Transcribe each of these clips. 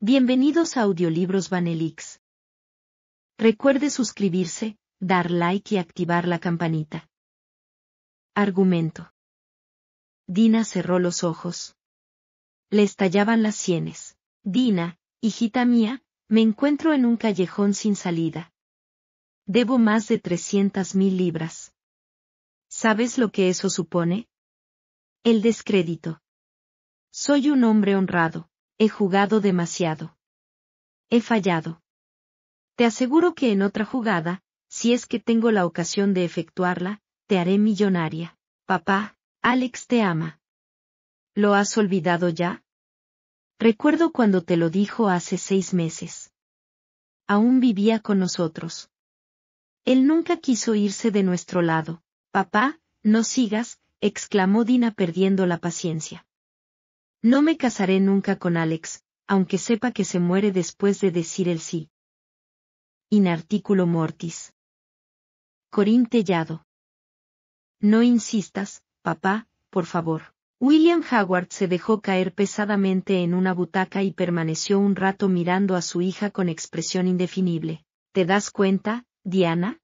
Bienvenidos a Audiolibros Vanelix. Recuerde suscribirse, dar like y activar la campanita. Argumento. Dina cerró los ojos. Le estallaban las sienes. Dina, hijita mía, me encuentro en un callejón sin salida. Debo más de trescientas mil libras. ¿Sabes lo que eso supone? El descrédito. Soy un hombre honrado, He jugado demasiado. He fallado. Te aseguro que en otra jugada, si es que tengo la ocasión de efectuarla, te haré millonaria. Papá, Alex te ama. ¿Lo has olvidado ya? Recuerdo cuando te lo dijo hace seis meses. Aún vivía con nosotros. Él nunca quiso irse de nuestro lado. Papá, no sigas, exclamó Dina perdiendo la paciencia. No me casaré nunca con Alex, aunque sepa que se muere después de decir el sí. In articulo mortis. Corín No insistas, papá, por favor. William Howard se dejó caer pesadamente en una butaca y permaneció un rato mirando a su hija con expresión indefinible. ¿Te das cuenta, Diana?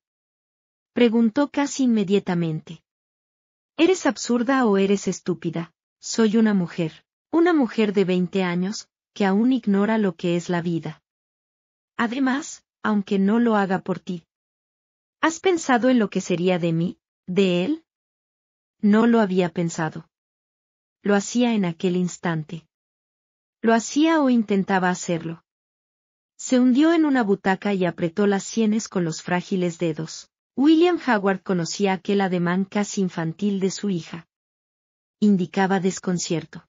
Preguntó casi inmediatamente. ¿Eres absurda o eres estúpida? Soy una mujer. Una mujer de 20 años, que aún ignora lo que es la vida. Además, aunque no lo haga por ti. ¿Has pensado en lo que sería de mí, de él? No lo había pensado. Lo hacía en aquel instante. Lo hacía o intentaba hacerlo. Se hundió en una butaca y apretó las sienes con los frágiles dedos. William Howard conocía aquel ademán casi infantil de su hija. Indicaba desconcierto.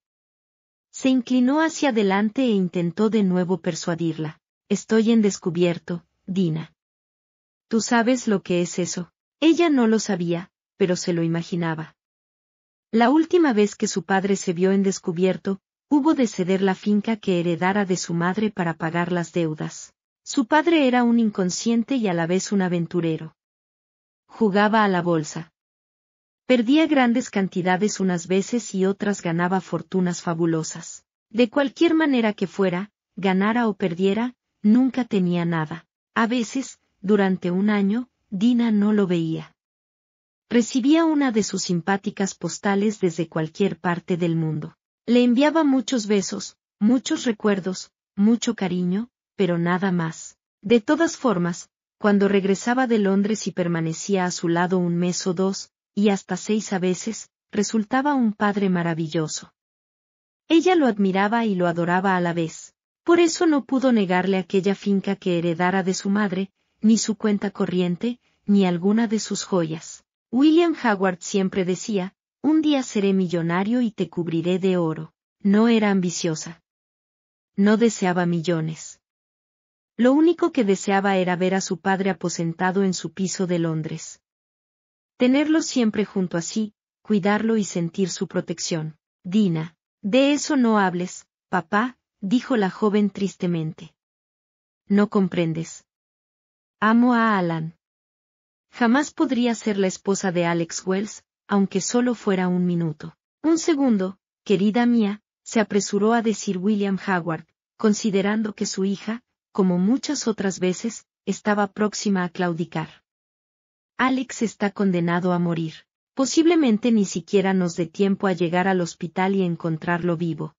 Se inclinó hacia adelante e intentó de nuevo persuadirla. Estoy en descubierto, Dina. ¿Tú sabes lo que es eso? Ella no lo sabía, pero se lo imaginaba. La última vez que su padre se vio en descubierto, hubo de ceder la finca que heredara de su madre para pagar las deudas. Su padre era un inconsciente y a la vez un aventurero. Jugaba a la bolsa. Perdía grandes cantidades unas veces y otras ganaba fortunas fabulosas. De cualquier manera que fuera, ganara o perdiera, nunca tenía nada. A veces, durante un año, Dina no lo veía. Recibía una de sus simpáticas postales desde cualquier parte del mundo. Le enviaba muchos besos, muchos recuerdos, mucho cariño, pero nada más. De todas formas, cuando regresaba de Londres y permanecía a su lado un mes o dos, y hasta seis a veces, resultaba un padre maravilloso. Ella lo admiraba y lo adoraba a la vez. Por eso no pudo negarle aquella finca que heredara de su madre, ni su cuenta corriente, ni alguna de sus joyas. William Howard siempre decía, un día seré millonario y te cubriré de oro. No era ambiciosa. No deseaba millones. Lo único que deseaba era ver a su padre aposentado en su piso de Londres. Tenerlo siempre junto a sí, cuidarlo y sentir su protección. Dina, de eso no hables, papá, dijo la joven tristemente. No comprendes. Amo a Alan. Jamás podría ser la esposa de Alex Wells, aunque solo fuera un minuto. Un segundo, querida mía, se apresuró a decir William Howard, considerando que su hija, como muchas otras veces, estaba próxima a claudicar. Alex está condenado a morir. Posiblemente ni siquiera nos dé tiempo a llegar al hospital y encontrarlo vivo.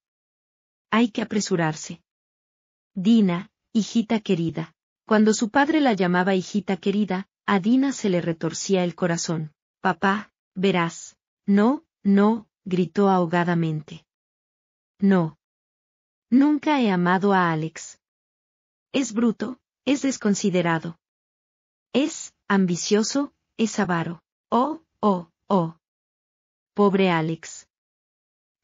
Hay que apresurarse. Dina, hijita querida. Cuando su padre la llamaba hijita querida, a Dina se le retorcía el corazón. Papá, verás. No, no, gritó ahogadamente. No. Nunca he amado a Alex. Es bruto, es desconsiderado. Es ambicioso, es avaro. Oh, oh. Oh. Pobre Alex.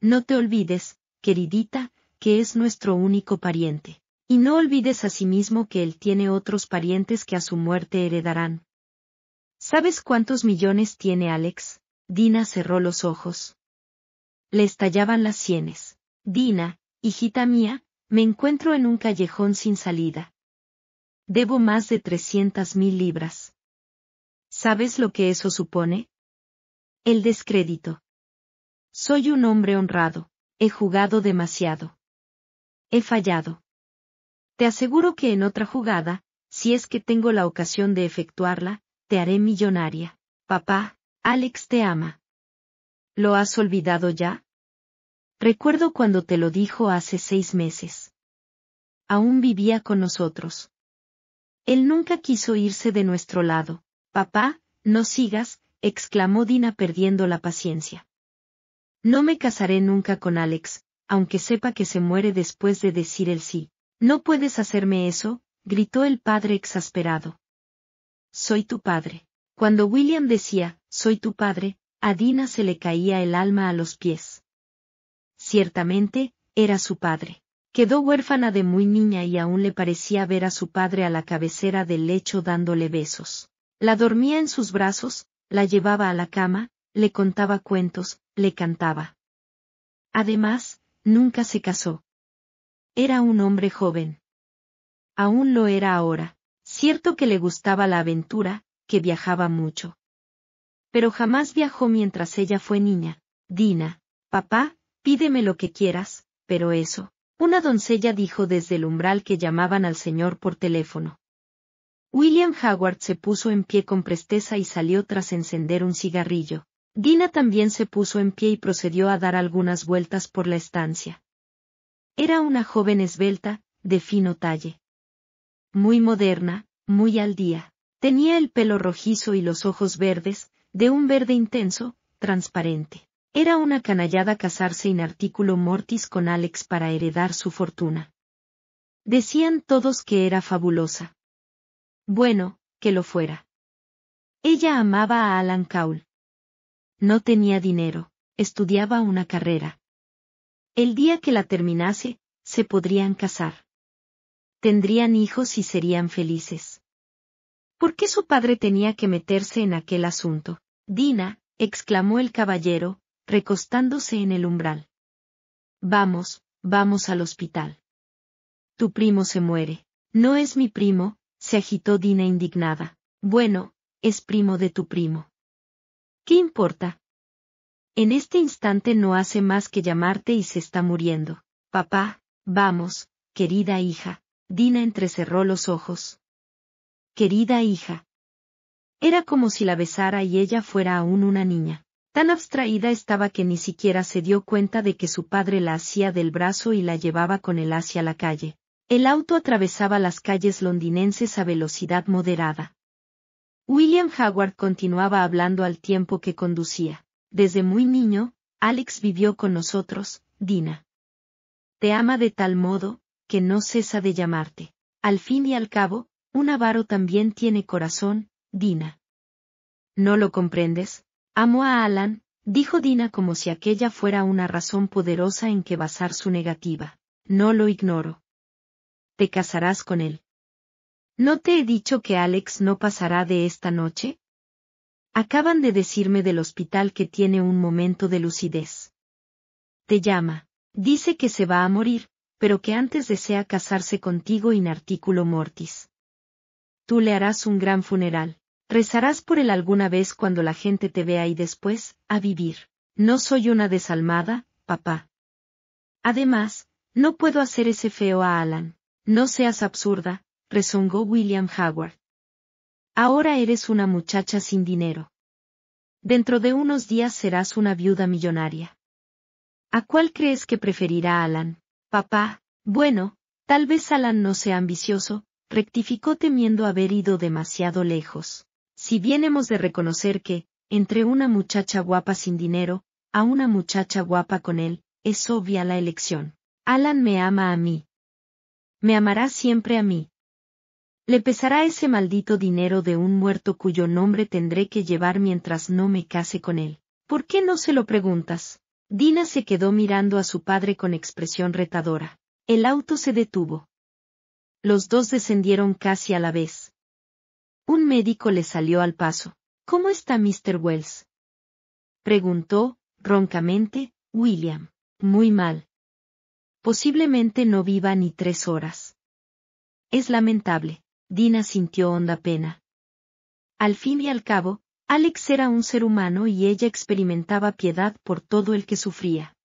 No te olvides, queridita, que es nuestro único pariente. Y no olvides asimismo que él tiene otros parientes que a su muerte heredarán. ¿Sabes cuántos millones tiene Alex? Dina cerró los ojos. Le estallaban las sienes. Dina, hijita mía, me encuentro en un callejón sin salida. Debo más de trescientas mil libras. ¿Sabes lo que eso supone? El descrédito. Soy un hombre honrado, he jugado demasiado. He fallado. Te aseguro que en otra jugada, si es que tengo la ocasión de efectuarla, te haré millonaria. Papá, Alex te ama. ¿Lo has olvidado ya? Recuerdo cuando te lo dijo hace seis meses. Aún vivía con nosotros. Él nunca quiso irse de nuestro lado. Papá, no sigas, exclamó Dina perdiendo la paciencia. No me casaré nunca con Alex, aunque sepa que se muere después de decir el sí. No puedes hacerme eso, gritó el padre exasperado. Soy tu padre. Cuando William decía, soy tu padre, a Dina se le caía el alma a los pies. Ciertamente, era su padre. Quedó huérfana de muy niña y aún le parecía ver a su padre a la cabecera del lecho dándole besos. La dormía en sus brazos, la llevaba a la cama, le contaba cuentos, le cantaba. Además, nunca se casó. Era un hombre joven. Aún lo era ahora, cierto que le gustaba la aventura, que viajaba mucho. Pero jamás viajó mientras ella fue niña. Dina, papá, pídeme lo que quieras, pero eso. Una doncella dijo desde el umbral que llamaban al señor por teléfono. William Howard se puso en pie con presteza y salió tras encender un cigarrillo. Dina también se puso en pie y procedió a dar algunas vueltas por la estancia. Era una joven esbelta, de fino talle. Muy moderna, muy al día. Tenía el pelo rojizo y los ojos verdes, de un verde intenso, transparente. Era una canallada casarse in artículo mortis con Alex para heredar su fortuna. Decían todos que era fabulosa. Bueno, que lo fuera. Ella amaba a Alan Cowell. No tenía dinero, estudiaba una carrera. El día que la terminase, se podrían casar. Tendrían hijos y serían felices. ¿Por qué su padre tenía que meterse en aquel asunto? Dina, exclamó el caballero, recostándose en el umbral. Vamos, vamos al hospital. Tu primo se muere. No es mi primo, se agitó Dina indignada. Bueno, es primo de tu primo. ¿Qué importa? En este instante no hace más que llamarte y se está muriendo. Papá, vamos, querida hija. Dina entrecerró los ojos. Querida hija. Era como si la besara y ella fuera aún una niña. Tan abstraída estaba que ni siquiera se dio cuenta de que su padre la hacía del brazo y la llevaba con él hacia la calle. El auto atravesaba las calles londinenses a velocidad moderada. William Howard continuaba hablando al tiempo que conducía. Desde muy niño, Alex vivió con nosotros, Dina. Te ama de tal modo, que no cesa de llamarte. Al fin y al cabo, un avaro también tiene corazón, Dina. ¿No lo comprendes? Amo a Alan, dijo Dina como si aquella fuera una razón poderosa en que basar su negativa. No lo ignoro te casarás con él. ¿No te he dicho que Alex no pasará de esta noche? Acaban de decirme del hospital que tiene un momento de lucidez. Te llama. Dice que se va a morir, pero que antes desea casarse contigo in articulo mortis. Tú le harás un gran funeral. Rezarás por él alguna vez cuando la gente te vea y después, a vivir. No soy una desalmada, papá. Además, no puedo hacer ese feo a Alan. No seas absurda, rezongó William Howard. Ahora eres una muchacha sin dinero. Dentro de unos días serás una viuda millonaria. ¿A cuál crees que preferirá Alan? Papá, bueno, tal vez Alan no sea ambicioso, rectificó temiendo haber ido demasiado lejos. Si bien hemos de reconocer que, entre una muchacha guapa sin dinero, a una muchacha guapa con él, es obvia la elección. Alan me ama a mí, me amará siempre a mí. Le pesará ese maldito dinero de un muerto cuyo nombre tendré que llevar mientras no me case con él. ¿Por qué no se lo preguntas? Dina se quedó mirando a su padre con expresión retadora. El auto se detuvo. Los dos descendieron casi a la vez. Un médico le salió al paso. ¿Cómo está Mr. Wells? preguntó, roncamente, William. Muy mal, Posiblemente no viva ni tres horas. Es lamentable, Dina sintió honda pena. Al fin y al cabo, Alex era un ser humano y ella experimentaba piedad por todo el que sufría.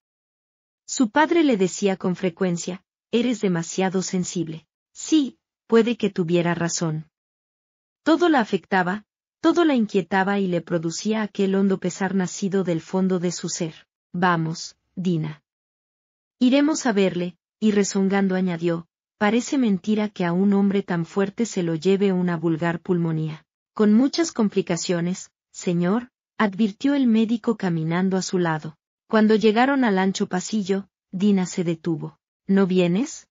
Su padre le decía con frecuencia, eres demasiado sensible. Sí, puede que tuviera razón. Todo la afectaba, todo la inquietaba y le producía aquel hondo pesar nacido del fondo de su ser. Vamos, Dina. Iremos a verle, y rezongando añadió, parece mentira que a un hombre tan fuerte se lo lleve una vulgar pulmonía. Con muchas complicaciones, señor, advirtió el médico caminando a su lado. Cuando llegaron al ancho pasillo, Dina se detuvo. ¿No vienes?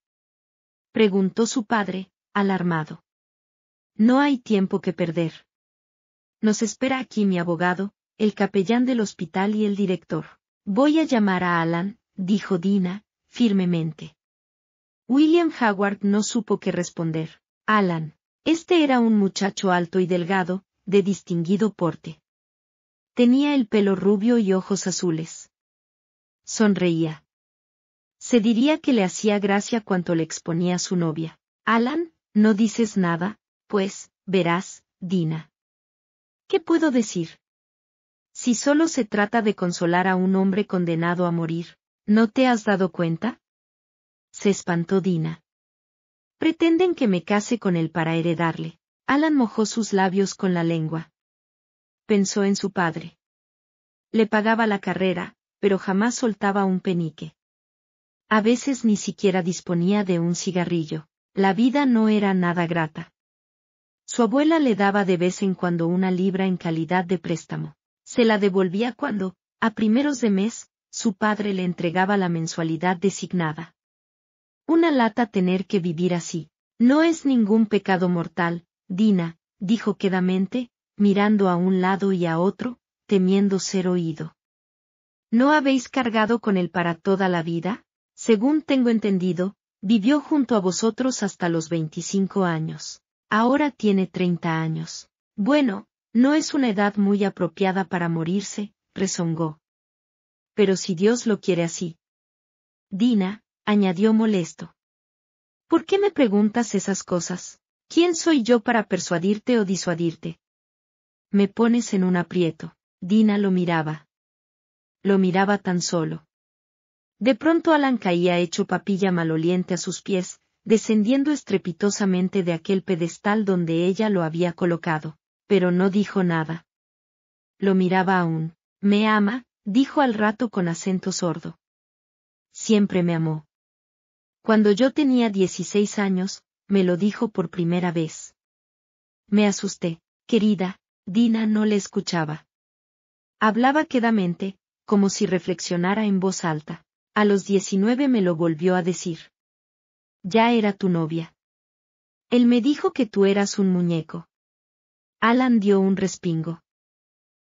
preguntó su padre, alarmado. No hay tiempo que perder. Nos espera aquí mi abogado, el capellán del hospital y el director. Voy a llamar a Alan, dijo Dina, firmemente. William Howard no supo qué responder. Alan. Este era un muchacho alto y delgado, de distinguido porte. Tenía el pelo rubio y ojos azules. Sonreía. Se diría que le hacía gracia cuanto le exponía su novia. Alan, no dices nada, pues, verás, Dina. ¿Qué puedo decir? Si solo se trata de consolar a un hombre condenado a morir, ¿No te has dado cuenta? Se espantó Dina. Pretenden que me case con él para heredarle. Alan mojó sus labios con la lengua. Pensó en su padre. Le pagaba la carrera, pero jamás soltaba un penique. A veces ni siquiera disponía de un cigarrillo. La vida no era nada grata. Su abuela le daba de vez en cuando una libra en calidad de préstamo. Se la devolvía cuando, a primeros de mes, su padre le entregaba la mensualidad designada. Una lata tener que vivir así. No es ningún pecado mortal, Dina, dijo quedamente, mirando a un lado y a otro, temiendo ser oído. ¿No habéis cargado con él para toda la vida? Según tengo entendido, vivió junto a vosotros hasta los 25 años. Ahora tiene 30 años. Bueno, no es una edad muy apropiada para morirse, rezongó pero si Dios lo quiere así. Dina, añadió molesto. ¿Por qué me preguntas esas cosas? ¿Quién soy yo para persuadirte o disuadirte? Me pones en un aprieto. Dina lo miraba. Lo miraba tan solo. De pronto Alan caía hecho papilla maloliente a sus pies, descendiendo estrepitosamente de aquel pedestal donde ella lo había colocado, pero no dijo nada. Lo miraba aún. ¿Me ama? dijo al rato con acento sordo. Siempre me amó. Cuando yo tenía 16 años, me lo dijo por primera vez. Me asusté, querida, Dina no le escuchaba. Hablaba quedamente, como si reflexionara en voz alta. A los 19 me lo volvió a decir. Ya era tu novia. Él me dijo que tú eras un muñeco. Alan dio un respingo.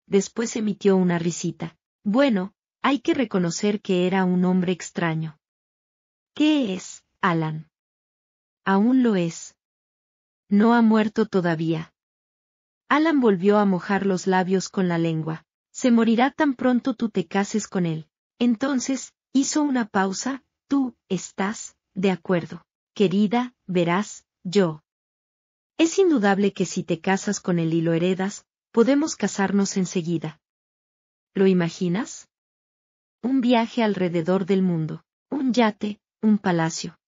Después emitió una risita. Bueno, hay que reconocer que era un hombre extraño. ¿Qué es, Alan? Aún lo es. No ha muerto todavía. Alan volvió a mojar los labios con la lengua. Se morirá tan pronto tú te cases con él. Entonces, hizo una pausa, tú, estás, de acuerdo. Querida, verás, yo. Es indudable que si te casas con él y lo heredas, podemos casarnos enseguida. ¿Lo imaginas? Un viaje alrededor del mundo, un yate, un palacio.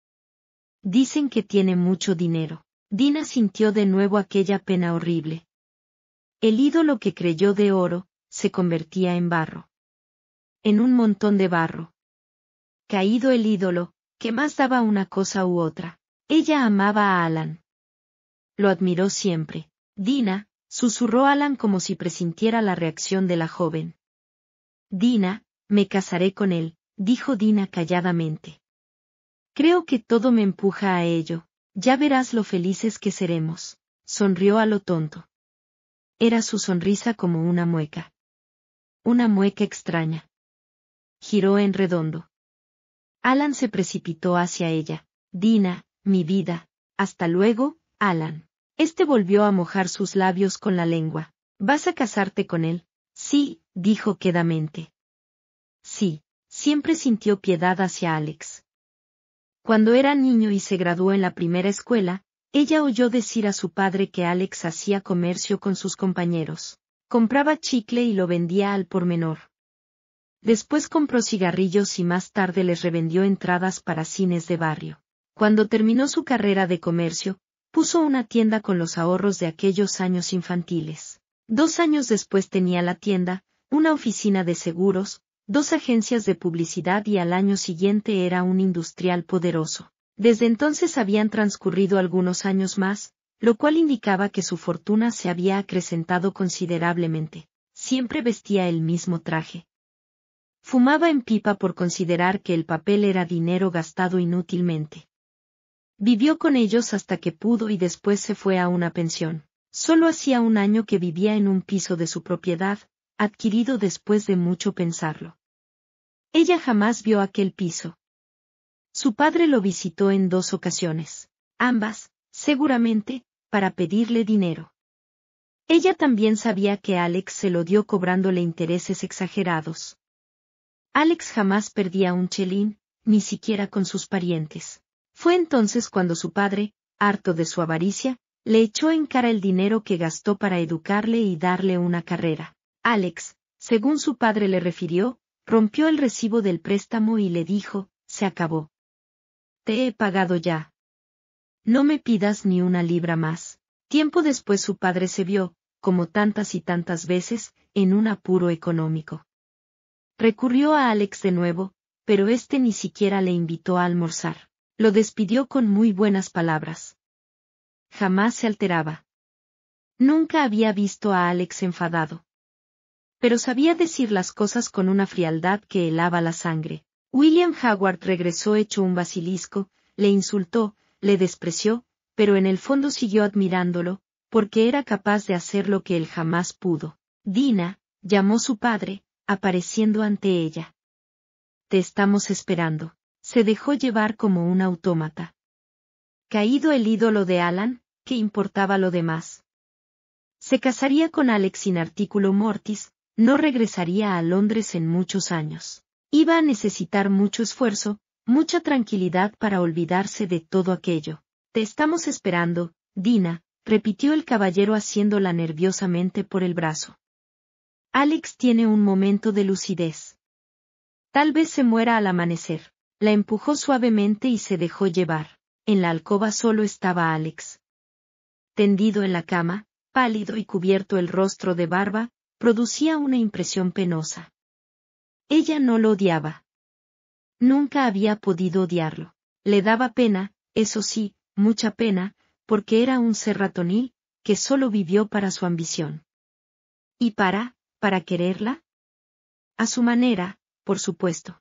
Dicen que tiene mucho dinero. Dina sintió de nuevo aquella pena horrible. El ídolo que creyó de oro, se convertía en barro. En un montón de barro. Caído el ídolo, que más daba una cosa u otra. Ella amaba a Alan. Lo admiró siempre. Dina, susurró Alan como si presintiera la reacción de la joven. Dina, me casaré con él, dijo Dina calladamente. Creo que todo me empuja a ello, ya verás lo felices que seremos, sonrió a lo tonto. Era su sonrisa como una mueca. Una mueca extraña. Giró en redondo. Alan se precipitó hacia ella. Dina, mi vida. Hasta luego, Alan. Este volvió a mojar sus labios con la lengua. ¿Vas a casarte con él? Sí, dijo quedamente. Sí, siempre sintió piedad hacia Alex. Cuando era niño y se graduó en la primera escuela, ella oyó decir a su padre que Alex hacía comercio con sus compañeros. Compraba chicle y lo vendía al por menor. Después compró cigarrillos y más tarde les revendió entradas para cines de barrio. Cuando terminó su carrera de comercio, puso una tienda con los ahorros de aquellos años infantiles. Dos años después tenía la tienda, una oficina de seguros, dos agencias de publicidad y al año siguiente era un industrial poderoso. Desde entonces habían transcurrido algunos años más, lo cual indicaba que su fortuna se había acrecentado considerablemente. Siempre vestía el mismo traje. Fumaba en pipa por considerar que el papel era dinero gastado inútilmente. Vivió con ellos hasta que pudo y después se fue a una pensión. Solo hacía un año que vivía en un piso de su propiedad, adquirido después de mucho pensarlo. Ella jamás vio aquel piso. Su padre lo visitó en dos ocasiones, ambas, seguramente, para pedirle dinero. Ella también sabía que Alex se lo dio cobrándole intereses exagerados. Alex jamás perdía un chelín, ni siquiera con sus parientes. Fue entonces cuando su padre, harto de su avaricia, le echó en cara el dinero que gastó para educarle y darle una carrera. Alex, según su padre le refirió, rompió el recibo del préstamo y le dijo, se acabó. Te he pagado ya. No me pidas ni una libra más. Tiempo después su padre se vio, como tantas y tantas veces, en un apuro económico. Recurrió a Alex de nuevo, pero éste ni siquiera le invitó a almorzar. Lo despidió con muy buenas palabras jamás se alteraba. Nunca había visto a Alex enfadado. Pero sabía decir las cosas con una frialdad que helaba la sangre. William Howard regresó hecho un basilisco, le insultó, le despreció, pero en el fondo siguió admirándolo, porque era capaz de hacer lo que él jamás pudo. Dina, llamó su padre, apareciendo ante ella. Te estamos esperando. Se dejó llevar como un autómata. Caído el ídolo de Alan, ¿qué importaba lo demás? Se casaría con Alex sin artículo mortis, no regresaría a Londres en muchos años. Iba a necesitar mucho esfuerzo, mucha tranquilidad para olvidarse de todo aquello. Te estamos esperando, Dina, repitió el caballero haciéndola nerviosamente por el brazo. Alex tiene un momento de lucidez. Tal vez se muera al amanecer. La empujó suavemente y se dejó llevar. En la alcoba solo estaba Alex tendido en la cama, pálido y cubierto el rostro de barba, producía una impresión penosa. Ella no lo odiaba. Nunca había podido odiarlo. Le daba pena, eso sí, mucha pena, porque era un ser ratonil, que solo vivió para su ambición. ¿Y para, para quererla? A su manera, por supuesto.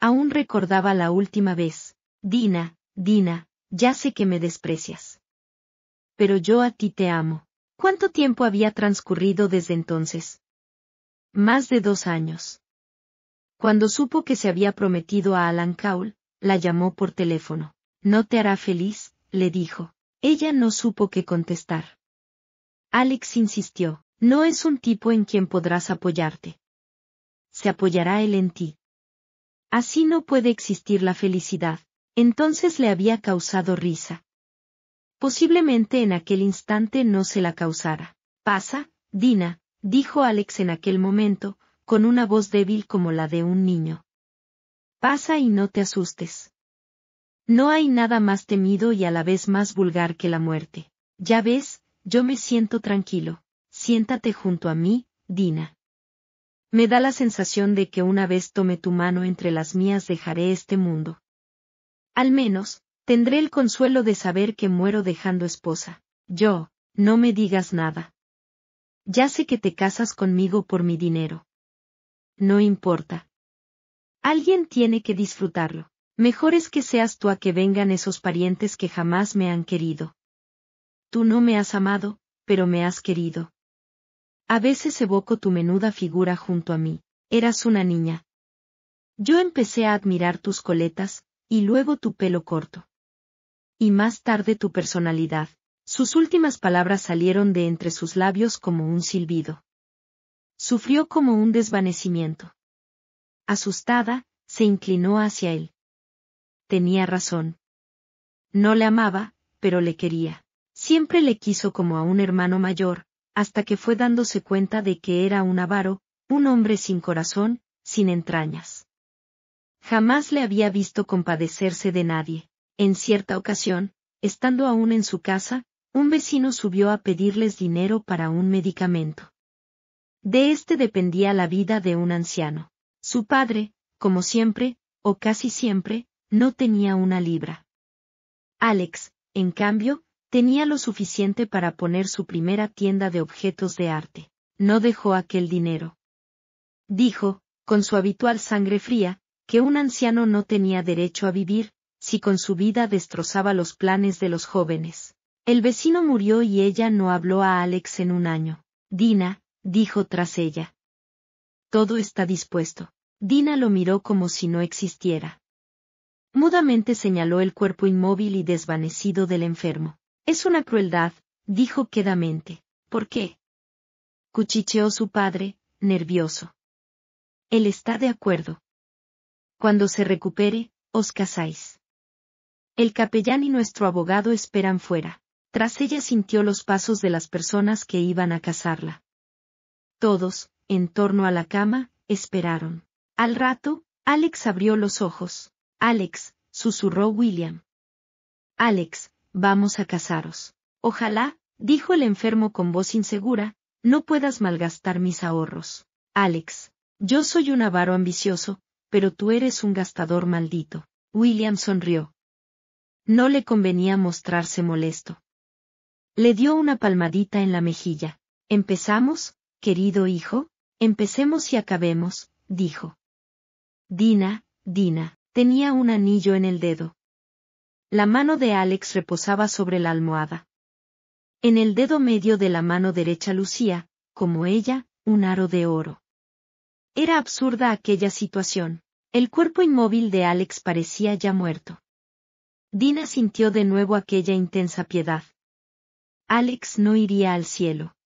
Aún recordaba la última vez. Dina, Dina, ya sé que me desprecias pero yo a ti te amo. ¿Cuánto tiempo había transcurrido desde entonces? Más de dos años. Cuando supo que se había prometido a Alan Cowell, la llamó por teléfono. No te hará feliz, le dijo. Ella no supo qué contestar. Alex insistió, no es un tipo en quien podrás apoyarte. Se apoyará él en ti. Así no puede existir la felicidad. Entonces le había causado risa. Posiblemente en aquel instante no se la causara. Pasa, Dina, dijo Alex en aquel momento, con una voz débil como la de un niño. Pasa y no te asustes. No hay nada más temido y a la vez más vulgar que la muerte. Ya ves, yo me siento tranquilo. Siéntate junto a mí, Dina. Me da la sensación de que una vez tome tu mano entre las mías dejaré este mundo. Al menos, Tendré el consuelo de saber que muero dejando esposa. Yo, no me digas nada. Ya sé que te casas conmigo por mi dinero. No importa. Alguien tiene que disfrutarlo. Mejor es que seas tú a que vengan esos parientes que jamás me han querido. Tú no me has amado, pero me has querido. A veces evoco tu menuda figura junto a mí. Eras una niña. Yo empecé a admirar tus coletas, y luego tu pelo corto y más tarde tu personalidad. Sus últimas palabras salieron de entre sus labios como un silbido. Sufrió como un desvanecimiento. Asustada, se inclinó hacia él. Tenía razón. No le amaba, pero le quería. Siempre le quiso como a un hermano mayor, hasta que fue dándose cuenta de que era un avaro, un hombre sin corazón, sin entrañas. Jamás le había visto compadecerse de nadie. En cierta ocasión, estando aún en su casa, un vecino subió a pedirles dinero para un medicamento. De este dependía la vida de un anciano. Su padre, como siempre, o casi siempre, no tenía una libra. Alex, en cambio, tenía lo suficiente para poner su primera tienda de objetos de arte. No dejó aquel dinero. Dijo, con su habitual sangre fría, que un anciano no tenía derecho a vivir, si con su vida destrozaba los planes de los jóvenes. El vecino murió y ella no habló a Alex en un año. Dina, dijo tras ella. Todo está dispuesto. Dina lo miró como si no existiera. Mudamente señaló el cuerpo inmóvil y desvanecido del enfermo. Es una crueldad, dijo quedamente. ¿Por qué? Cuchicheó su padre, nervioso. Él está de acuerdo. Cuando se recupere, os casáis. El capellán y nuestro abogado esperan fuera. Tras ella sintió los pasos de las personas que iban a casarla. Todos, en torno a la cama, esperaron. Al rato, Alex abrió los ojos. Alex, susurró William. Alex, vamos a casaros. Ojalá, dijo el enfermo con voz insegura, no puedas malgastar mis ahorros. Alex, yo soy un avaro ambicioso, pero tú eres un gastador maldito. William sonrió. No le convenía mostrarse molesto. Le dio una palmadita en la mejilla. Empezamos, querido hijo, empecemos y acabemos, dijo. Dina, Dina, tenía un anillo en el dedo. La mano de Alex reposaba sobre la almohada. En el dedo medio de la mano derecha lucía, como ella, un aro de oro. Era absurda aquella situación. El cuerpo inmóvil de Alex parecía ya muerto. Dina sintió de nuevo aquella intensa piedad. Alex no iría al cielo.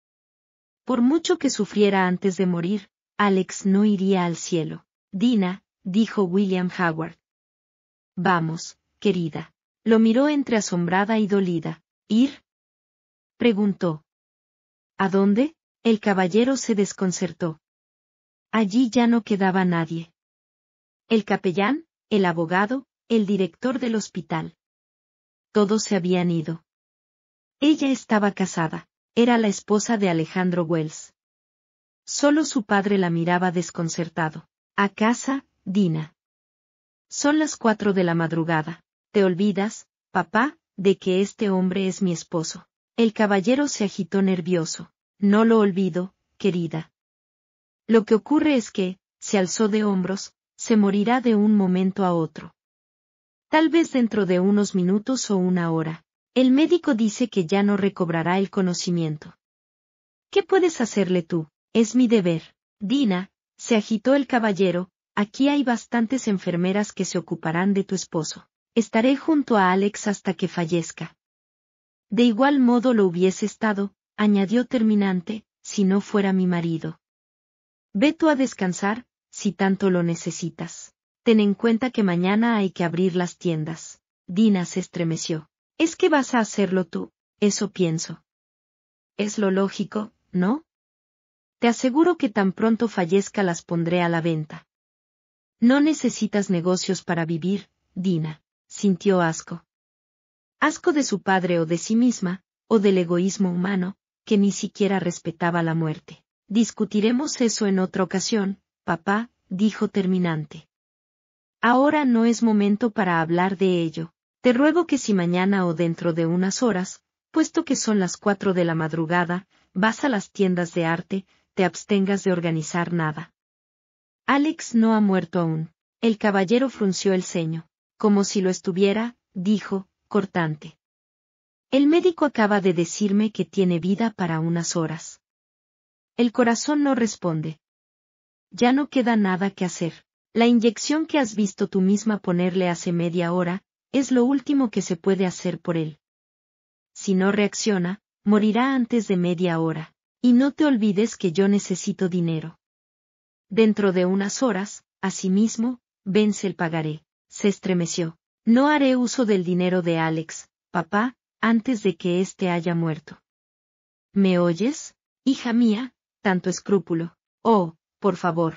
Por mucho que sufriera antes de morir, Alex no iría al cielo. Dina, dijo William Howard. Vamos, querida. Lo miró entre asombrada y dolida. ¿Ir? Preguntó. ¿A dónde? El caballero se desconcertó. Allí ya no quedaba nadie. El capellán, el abogado, el director del hospital. Todos se habían ido. Ella estaba casada, era la esposa de Alejandro Wells. Solo su padre la miraba desconcertado. A casa, Dina. Son las cuatro de la madrugada. Te olvidas, papá, de que este hombre es mi esposo. El caballero se agitó nervioso. No lo olvido, querida. Lo que ocurre es que, se alzó de hombros, se morirá de un momento a otro. Tal vez dentro de unos minutos o una hora. El médico dice que ya no recobrará el conocimiento. ¿Qué puedes hacerle tú? Es mi deber. Dina, se agitó el caballero, aquí hay bastantes enfermeras que se ocuparán de tu esposo. Estaré junto a Alex hasta que fallezca. De igual modo lo hubiese estado, añadió terminante, si no fuera mi marido. Ve tú a descansar, si tanto lo necesitas. Ten en cuenta que mañana hay que abrir las tiendas. Dina se estremeció. Es que vas a hacerlo tú, eso pienso. Es lo lógico, ¿no? Te aseguro que tan pronto fallezca las pondré a la venta. No necesitas negocios para vivir, Dina, sintió asco. Asco de su padre o de sí misma, o del egoísmo humano, que ni siquiera respetaba la muerte. Discutiremos eso en otra ocasión, papá, dijo terminante. Ahora no es momento para hablar de ello. Te ruego que si mañana o dentro de unas horas, puesto que son las cuatro de la madrugada, vas a las tiendas de arte, te abstengas de organizar nada. Alex no ha muerto aún. El caballero frunció el ceño. Como si lo estuviera, dijo, cortante. El médico acaba de decirme que tiene vida para unas horas. El corazón no responde. Ya no queda nada que hacer. La inyección que has visto tú misma ponerle hace media hora, es lo último que se puede hacer por él. Si no reacciona, morirá antes de media hora. Y no te olvides que yo necesito dinero. Dentro de unas horas, asimismo, vence el pagaré. Se estremeció. No haré uso del dinero de Alex, papá, antes de que éste haya muerto. ¿Me oyes, hija mía? Tanto escrúpulo. Oh, por favor.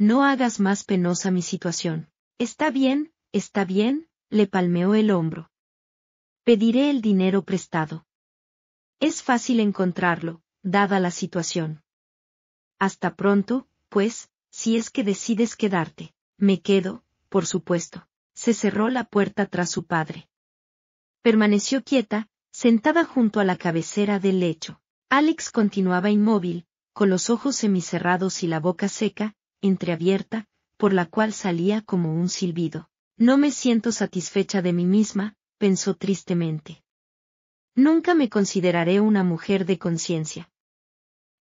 No hagas más penosa mi situación. Está bien, está bien, le palmeó el hombro. Pediré el dinero prestado. Es fácil encontrarlo, dada la situación. Hasta pronto, pues, si es que decides quedarte. Me quedo, por supuesto. Se cerró la puerta tras su padre. Permaneció quieta, sentada junto a la cabecera del lecho. Alex continuaba inmóvil, con los ojos semicerrados y la boca seca, entreabierta, por la cual salía como un silbido. No me siento satisfecha de mí misma, pensó tristemente. Nunca me consideraré una mujer de conciencia.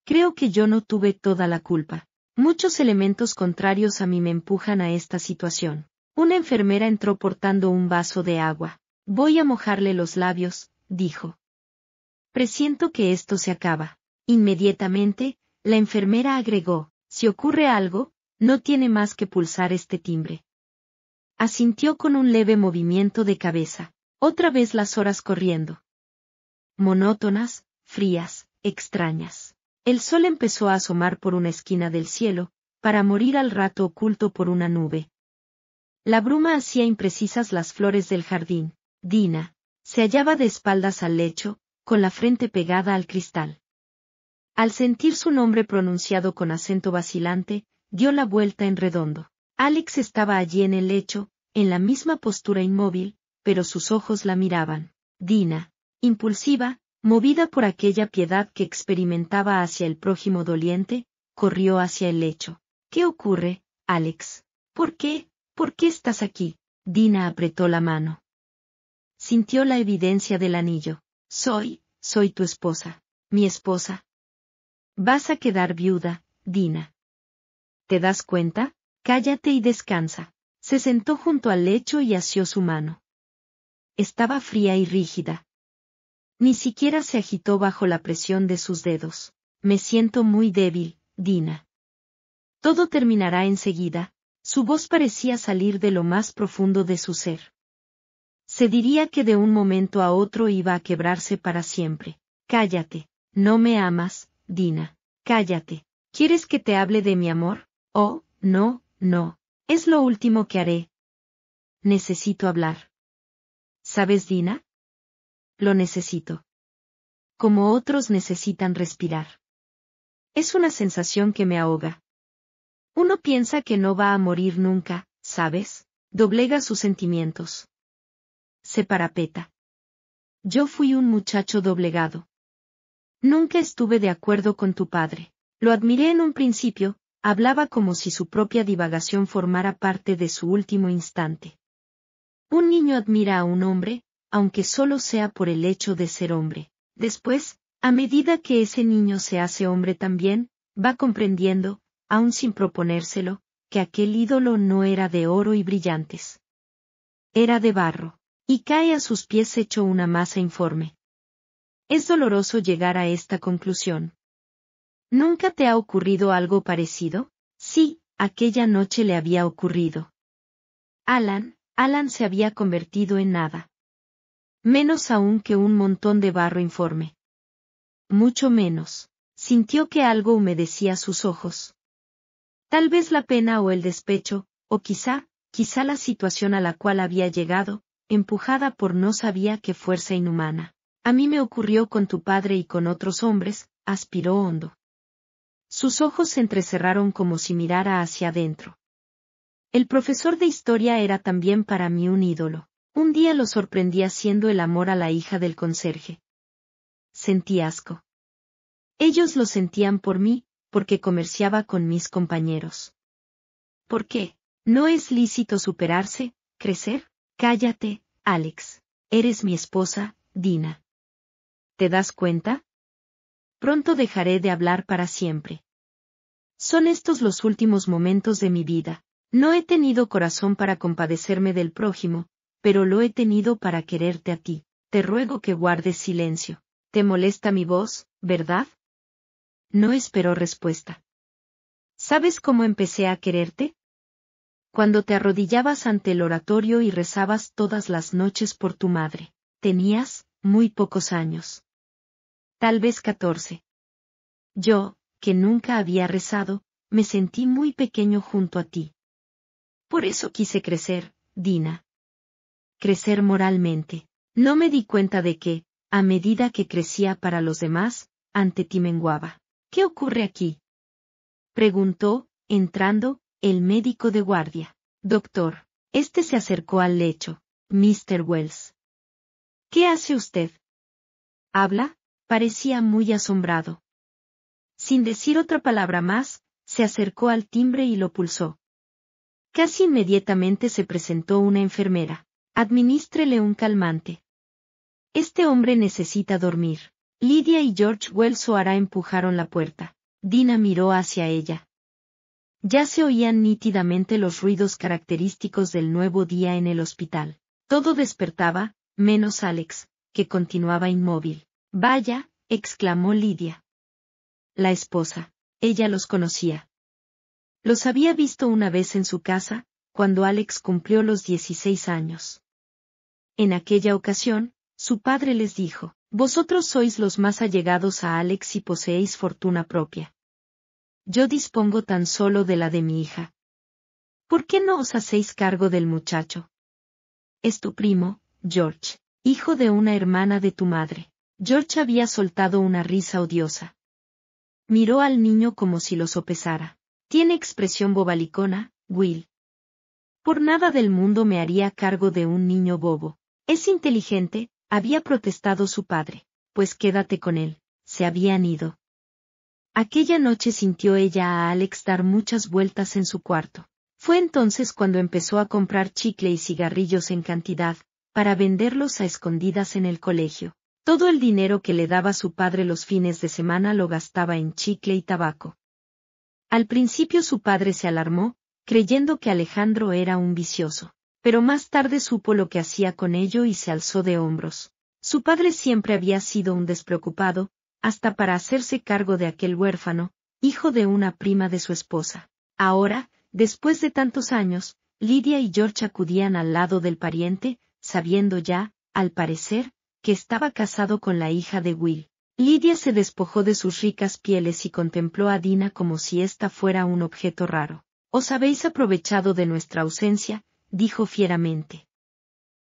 Creo que yo no tuve toda la culpa. Muchos elementos contrarios a mí me empujan a esta situación. Una enfermera entró portando un vaso de agua. Voy a mojarle los labios, dijo. Presiento que esto se acaba. Inmediatamente, la enfermera agregó, si ocurre algo, no tiene más que pulsar este timbre. Asintió con un leve movimiento de cabeza, otra vez las horas corriendo. Monótonas, frías, extrañas. El sol empezó a asomar por una esquina del cielo, para morir al rato oculto por una nube. La bruma hacía imprecisas las flores del jardín. Dina, se hallaba de espaldas al lecho, con la frente pegada al cristal. Al sentir su nombre pronunciado con acento vacilante, dio la vuelta en redondo. Alex estaba allí en el lecho, en la misma postura inmóvil, pero sus ojos la miraban. Dina, impulsiva, movida por aquella piedad que experimentaba hacia el prójimo doliente, corrió hacia el lecho. ¿Qué ocurre, Alex? ¿Por qué? ¿Por qué estás aquí? Dina apretó la mano. Sintió la evidencia del anillo. Soy, soy tu esposa. Mi esposa. Vas a quedar viuda, Dina. ¿Te das cuenta? Cállate y descansa. Se sentó junto al lecho y asió su mano. Estaba fría y rígida. Ni siquiera se agitó bajo la presión de sus dedos. Me siento muy débil, Dina. Todo terminará enseguida, su voz parecía salir de lo más profundo de su ser. Se diría que de un momento a otro iba a quebrarse para siempre. Cállate, no me amas, Dina. Cállate. ¿Quieres que te hable de mi amor? Oh, no, no. Es lo último que haré. Necesito hablar. ¿Sabes, Dina? Lo necesito. Como otros necesitan respirar. Es una sensación que me ahoga. Uno piensa que no va a morir nunca, ¿sabes? Doblega sus sentimientos. Se parapeta. Yo fui un muchacho doblegado. Nunca estuve de acuerdo con tu padre. Lo admiré en un principio, hablaba como si su propia divagación formara parte de su último instante. Un niño admira a un hombre, aunque solo sea por el hecho de ser hombre. Después, a medida que ese niño se hace hombre también, va comprendiendo, aun sin proponérselo, que aquel ídolo no era de oro y brillantes. Era de barro, y cae a sus pies hecho una masa informe. Es doloroso llegar a esta conclusión. ¿Nunca te ha ocurrido algo parecido? Sí, aquella noche le había ocurrido. Alan, Alan se había convertido en nada. Menos aún que un montón de barro informe. Mucho menos. Sintió que algo humedecía sus ojos. Tal vez la pena o el despecho, o quizá, quizá la situación a la cual había llegado, empujada por no sabía qué fuerza inhumana. A mí me ocurrió con tu padre y con otros hombres, aspiró hondo. Sus ojos se entrecerraron como si mirara hacia adentro. El profesor de historia era también para mí un ídolo. Un día lo sorprendí haciendo el amor a la hija del conserje. Sentí asco. Ellos lo sentían por mí, porque comerciaba con mis compañeros. ¿Por qué? ¿No es lícito superarse, crecer? Cállate, Alex. Eres mi esposa, Dina. ¿Te das cuenta? Pronto dejaré de hablar para siempre. Son estos los últimos momentos de mi vida. No he tenido corazón para compadecerme del prójimo, pero lo he tenido para quererte a ti. Te ruego que guardes silencio. ¿Te molesta mi voz, verdad? No esperó respuesta. ¿Sabes cómo empecé a quererte? Cuando te arrodillabas ante el oratorio y rezabas todas las noches por tu madre. Tenías, muy pocos años tal vez catorce. Yo, que nunca había rezado, me sentí muy pequeño junto a ti. Por eso quise crecer, Dina. Crecer moralmente. No me di cuenta de que, a medida que crecía para los demás, ante ti menguaba. ¿Qué ocurre aquí? Preguntó, entrando, el médico de guardia. Doctor, este se acercó al lecho. Mr. Wells. ¿Qué hace usted? ¿Habla? Parecía muy asombrado. Sin decir otra palabra más, se acercó al timbre y lo pulsó. Casi inmediatamente se presentó una enfermera. Adminístrele un calmante. Este hombre necesita dormir. Lidia y George Oara empujaron la puerta. Dina miró hacia ella. Ya se oían nítidamente los ruidos característicos del nuevo día en el hospital. Todo despertaba, menos Alex, que continuaba inmóvil. Vaya, exclamó Lidia. La esposa. Ella los conocía. Los había visto una vez en su casa, cuando Alex cumplió los dieciséis años. En aquella ocasión, su padre les dijo, Vosotros sois los más allegados a Alex y poseéis fortuna propia. Yo dispongo tan solo de la de mi hija. ¿Por qué no os hacéis cargo del muchacho? Es tu primo, George, hijo de una hermana de tu madre. George había soltado una risa odiosa. Miró al niño como si lo sopesara. Tiene expresión bobalicona, Will. Por nada del mundo me haría cargo de un niño bobo. Es inteligente, había protestado su padre. Pues quédate con él. Se habían ido. Aquella noche sintió ella a Alex dar muchas vueltas en su cuarto. Fue entonces cuando empezó a comprar chicle y cigarrillos en cantidad, para venderlos a escondidas en el colegio. Todo el dinero que le daba su padre los fines de semana lo gastaba en chicle y tabaco. Al principio su padre se alarmó, creyendo que Alejandro era un vicioso, pero más tarde supo lo que hacía con ello y se alzó de hombros. Su padre siempre había sido un despreocupado, hasta para hacerse cargo de aquel huérfano, hijo de una prima de su esposa. Ahora, después de tantos años, Lidia y George acudían al lado del pariente, sabiendo ya, al parecer, que estaba casado con la hija de Will. Lidia se despojó de sus ricas pieles y contempló a Dina como si ésta fuera un objeto raro. Os habéis aprovechado de nuestra ausencia, dijo fieramente.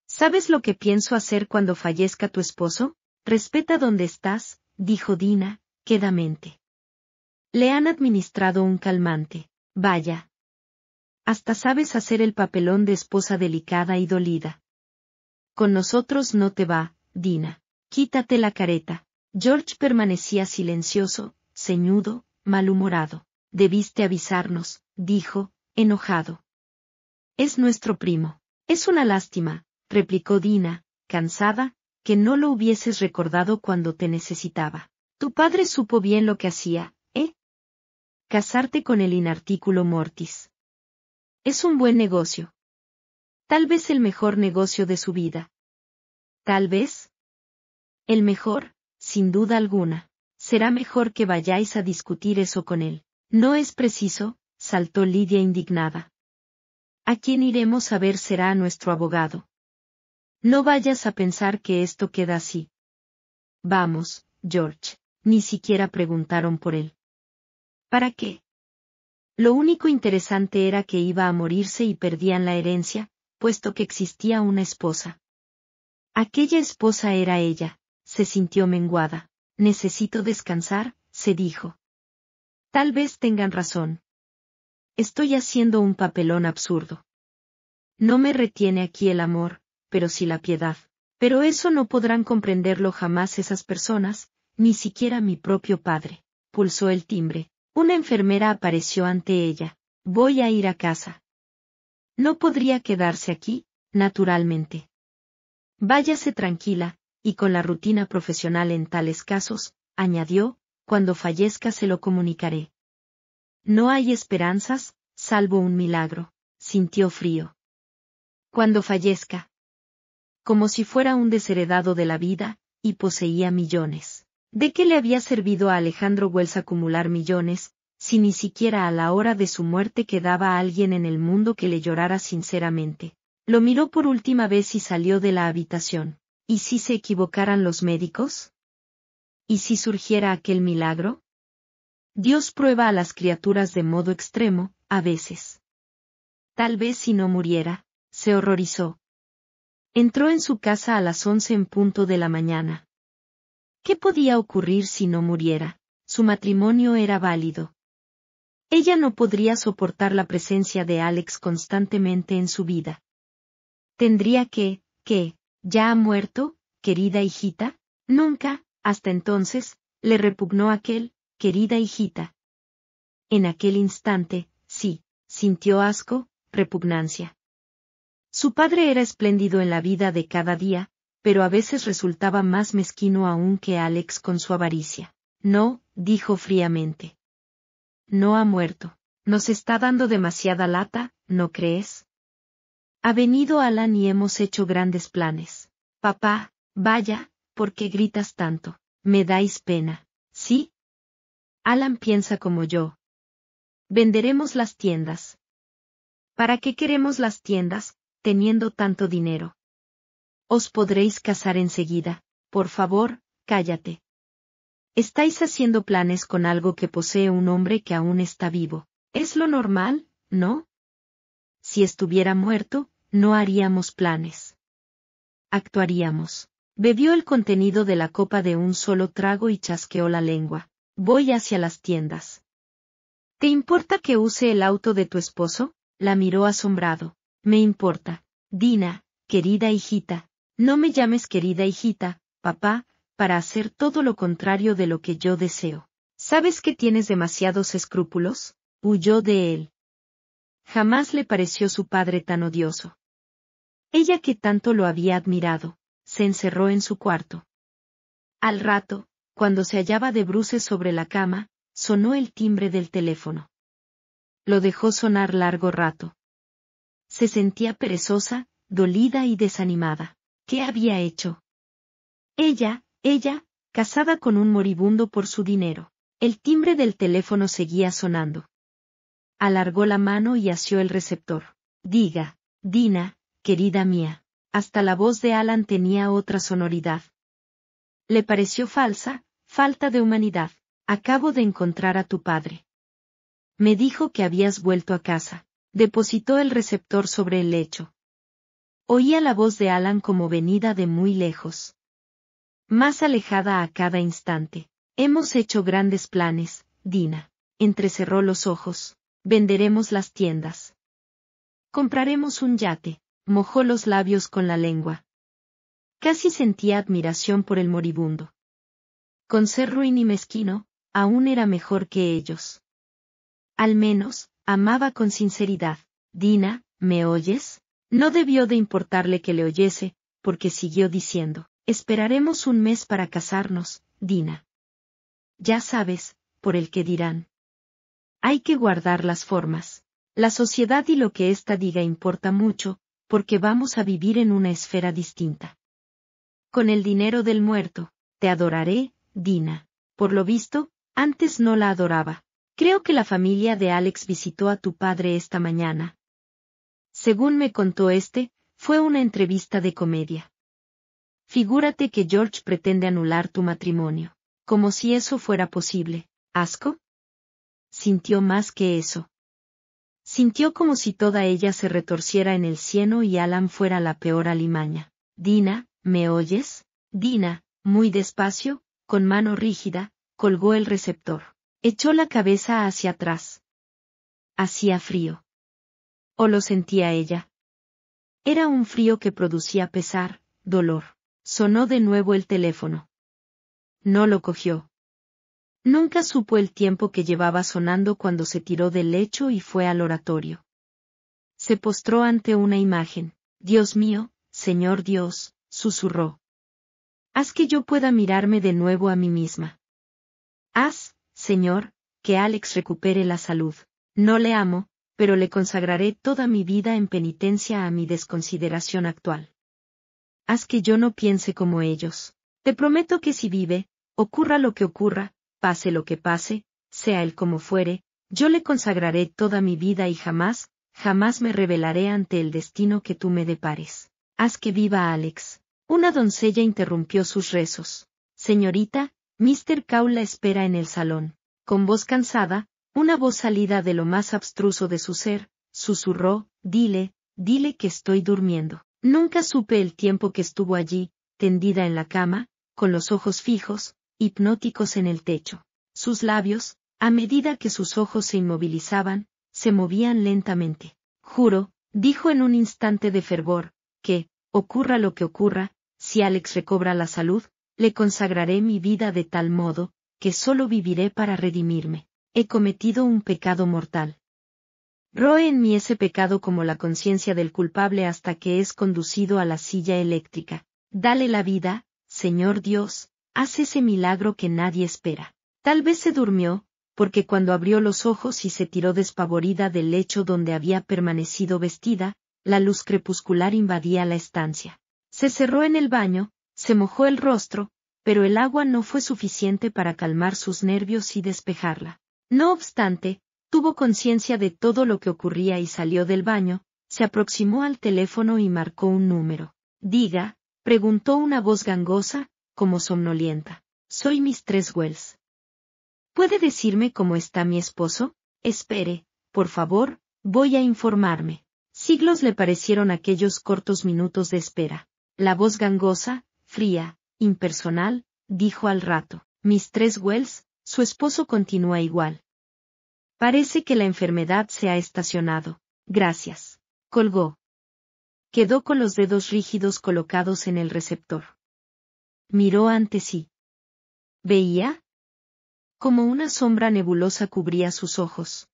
¿Sabes lo que pienso hacer cuando fallezca tu esposo? Respeta donde estás, dijo Dina, quedamente. Le han administrado un calmante. Vaya. Hasta sabes hacer el papelón de esposa delicada y dolida. Con nosotros no te va, Dina, quítate la careta. George permanecía silencioso, ceñudo, malhumorado. Debiste avisarnos, dijo, enojado. Es nuestro primo. Es una lástima, replicó Dina, cansada, que no lo hubieses recordado cuando te necesitaba. Tu padre supo bien lo que hacía, ¿eh? Casarte con el inartículo mortis. Es un buen negocio. Tal vez el mejor negocio de su vida Tal vez. El mejor, sin duda alguna. Será mejor que vayáis a discutir eso con él. No es preciso, saltó Lidia indignada. A quién iremos a ver será nuestro abogado. No vayas a pensar que esto queda así. Vamos, George, ni siquiera preguntaron por él. ¿Para qué? Lo único interesante era que iba a morirse y perdían la herencia, puesto que existía una esposa. Aquella esposa era ella, se sintió menguada. Necesito descansar, se dijo. Tal vez tengan razón. Estoy haciendo un papelón absurdo. No me retiene aquí el amor, pero sí la piedad. Pero eso no podrán comprenderlo jamás esas personas, ni siquiera mi propio padre. Pulsó el timbre. Una enfermera apareció ante ella. Voy a ir a casa. No podría quedarse aquí, naturalmente. Váyase tranquila, y con la rutina profesional en tales casos, añadió, cuando fallezca se lo comunicaré. No hay esperanzas, salvo un milagro, sintió frío. Cuando fallezca. Como si fuera un desheredado de la vida, y poseía millones. ¿De qué le había servido a Alejandro Wells acumular millones, si ni siquiera a la hora de su muerte quedaba alguien en el mundo que le llorara sinceramente? Lo miró por última vez y salió de la habitación. ¿Y si se equivocaran los médicos? ¿Y si surgiera aquel milagro? Dios prueba a las criaturas de modo extremo, a veces. Tal vez si no muriera, se horrorizó. Entró en su casa a las once en punto de la mañana. ¿Qué podía ocurrir si no muriera? Su matrimonio era válido. Ella no podría soportar la presencia de Alex constantemente en su vida. Tendría que, que, ya ha muerto, querida hijita, nunca, hasta entonces, le repugnó aquel, querida hijita. En aquel instante, sí, sintió asco, repugnancia. Su padre era espléndido en la vida de cada día, pero a veces resultaba más mezquino aún que Alex con su avaricia. No, dijo fríamente. No ha muerto. Nos está dando demasiada lata, ¿no crees? Ha venido Alan y hemos hecho grandes planes. Papá, vaya, ¿por qué gritas tanto? Me dais pena, ¿sí? Alan piensa como yo. Venderemos las tiendas. ¿Para qué queremos las tiendas, teniendo tanto dinero? Os podréis casar enseguida, por favor, cállate. Estáis haciendo planes con algo que posee un hombre que aún está vivo. Es lo normal, ¿no? Si estuviera muerto, no haríamos planes. Actuaríamos. Bebió el contenido de la copa de un solo trago y chasqueó la lengua. Voy hacia las tiendas. ¿Te importa que use el auto de tu esposo? La miró asombrado. Me importa. Dina, querida hijita. No me llames querida hijita, papá, para hacer todo lo contrario de lo que yo deseo. ¿Sabes que tienes demasiados escrúpulos? Huyó de él. Jamás le pareció su padre tan odioso. Ella que tanto lo había admirado, se encerró en su cuarto. Al rato, cuando se hallaba de bruces sobre la cama, sonó el timbre del teléfono. Lo dejó sonar largo rato. Se sentía perezosa, dolida y desanimada. ¿Qué había hecho? Ella, ella, casada con un moribundo por su dinero. El timbre del teléfono seguía sonando. Alargó la mano y asió el receptor. Diga, Dina, querida mía. Hasta la voz de Alan tenía otra sonoridad. Le pareció falsa, falta de humanidad. Acabo de encontrar a tu padre. Me dijo que habías vuelto a casa. Depositó el receptor sobre el lecho. Oía la voz de Alan como venida de muy lejos. Más alejada a cada instante. Hemos hecho grandes planes, Dina. Entrecerró los ojos. Venderemos las tiendas. Compraremos un yate. Mojó los labios con la lengua. Casi sentía admiración por el moribundo. Con ser ruin y mezquino, aún era mejor que ellos. Al menos, amaba con sinceridad. Dina, ¿me oyes? No debió de importarle que le oyese, porque siguió diciendo, esperaremos un mes para casarnos, Dina. Ya sabes, por el que dirán. Hay que guardar las formas. La sociedad y lo que ésta diga importa mucho, porque vamos a vivir en una esfera distinta. Con el dinero del muerto, te adoraré, Dina. Por lo visto, antes no la adoraba. Creo que la familia de Alex visitó a tu padre esta mañana. Según me contó este, fue una entrevista de comedia. Figúrate que George pretende anular tu matrimonio. Como si eso fuera posible. ¿Asco? Sintió más que eso. Sintió como si toda ella se retorciera en el cieno y Alan fuera la peor alimaña. Dina, ¿me oyes? Dina, muy despacio, con mano rígida, colgó el receptor. Echó la cabeza hacia atrás. Hacía frío. O lo sentía ella. Era un frío que producía pesar, dolor. Sonó de nuevo el teléfono. No lo cogió. Nunca supo el tiempo que llevaba sonando cuando se tiró del lecho y fue al oratorio. Se postró ante una imagen. Dios mío, Señor Dios, susurró. Haz que yo pueda mirarme de nuevo a mí misma. Haz, Señor, que Alex recupere la salud. No le amo, pero le consagraré toda mi vida en penitencia a mi desconsideración actual. Haz que yo no piense como ellos. Te prometo que si vive, ocurra lo que ocurra, pase lo que pase, sea él como fuere, yo le consagraré toda mi vida y jamás, jamás me revelaré ante el destino que tú me depares. Haz que viva Alex. Una doncella interrumpió sus rezos. Señorita, Mr. la espera en el salón. Con voz cansada, una voz salida de lo más abstruso de su ser, susurró, dile, dile que estoy durmiendo. Nunca supe el tiempo que estuvo allí, tendida en la cama, con los ojos fijos, hipnóticos en el techo. Sus labios, a medida que sus ojos se inmovilizaban, se movían lentamente. Juro, dijo en un instante de fervor, que, ocurra lo que ocurra, si Alex recobra la salud, le consagraré mi vida de tal modo, que solo viviré para redimirme. He cometido un pecado mortal. Roe en mí ese pecado como la conciencia del culpable hasta que es conducido a la silla eléctrica. Dale la vida, Señor Dios, «Haz ese milagro que nadie espera. Tal vez se durmió, porque cuando abrió los ojos y se tiró despavorida del lecho donde había permanecido vestida, la luz crepuscular invadía la estancia. Se cerró en el baño, se mojó el rostro, pero el agua no fue suficiente para calmar sus nervios y despejarla. No obstante, tuvo conciencia de todo lo que ocurría y salió del baño, se aproximó al teléfono y marcó un número. Diga, preguntó una voz gangosa, como somnolienta. Soy Mistress Wells. ¿Puede decirme cómo está mi esposo? Espere, por favor, voy a informarme. Siglos le parecieron aquellos cortos minutos de espera. La voz gangosa, fría, impersonal, dijo al rato. Mistress Wells, su esposo continúa igual. Parece que la enfermedad se ha estacionado. Gracias. Colgó. Quedó con los dedos rígidos colocados en el receptor. Miró ante sí. ¿Veía? Como una sombra nebulosa cubría sus ojos.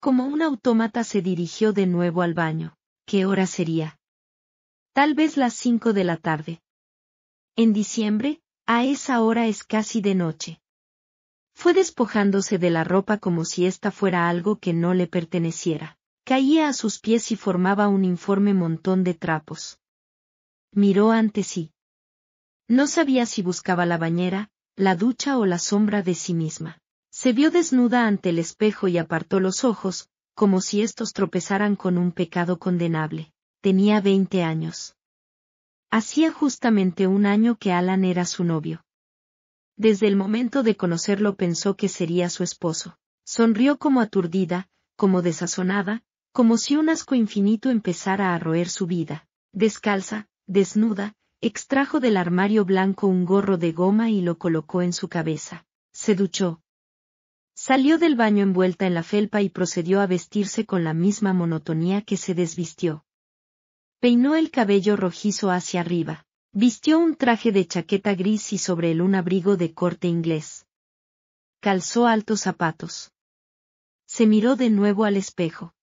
Como un autómata se dirigió de nuevo al baño. ¿Qué hora sería? Tal vez las cinco de la tarde. En diciembre, a esa hora es casi de noche. Fue despojándose de la ropa como si ésta fuera algo que no le perteneciera. Caía a sus pies y formaba un informe montón de trapos. Miró ante sí. No sabía si buscaba la bañera, la ducha o la sombra de sí misma. Se vio desnuda ante el espejo y apartó los ojos, como si estos tropezaran con un pecado condenable. Tenía veinte años. Hacía justamente un año que Alan era su novio. Desde el momento de conocerlo pensó que sería su esposo. Sonrió como aturdida, como desazonada, como si un asco infinito empezara a roer su vida. Descalza, desnuda, Extrajo del armario blanco un gorro de goma y lo colocó en su cabeza. Se duchó. Salió del baño envuelta en la felpa y procedió a vestirse con la misma monotonía que se desvistió. Peinó el cabello rojizo hacia arriba. Vistió un traje de chaqueta gris y sobre él un abrigo de corte inglés. Calzó altos zapatos. Se miró de nuevo al espejo.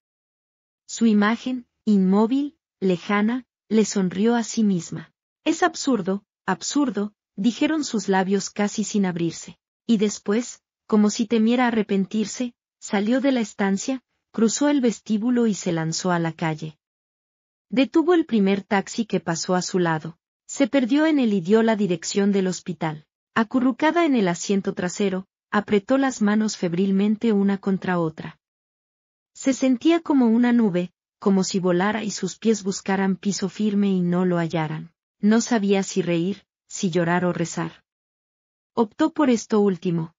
Su imagen, inmóvil, lejana, le sonrió a sí misma. Es absurdo, absurdo, dijeron sus labios casi sin abrirse. Y después, como si temiera arrepentirse, salió de la estancia, cruzó el vestíbulo y se lanzó a la calle. Detuvo el primer taxi que pasó a su lado. Se perdió en él y dio la dirección del hospital. Acurrucada en el asiento trasero, apretó las manos febrilmente una contra otra. Se sentía como una nube, como si volara y sus pies buscaran piso firme y no lo hallaran. No sabía si reír, si llorar o rezar. Optó por esto último.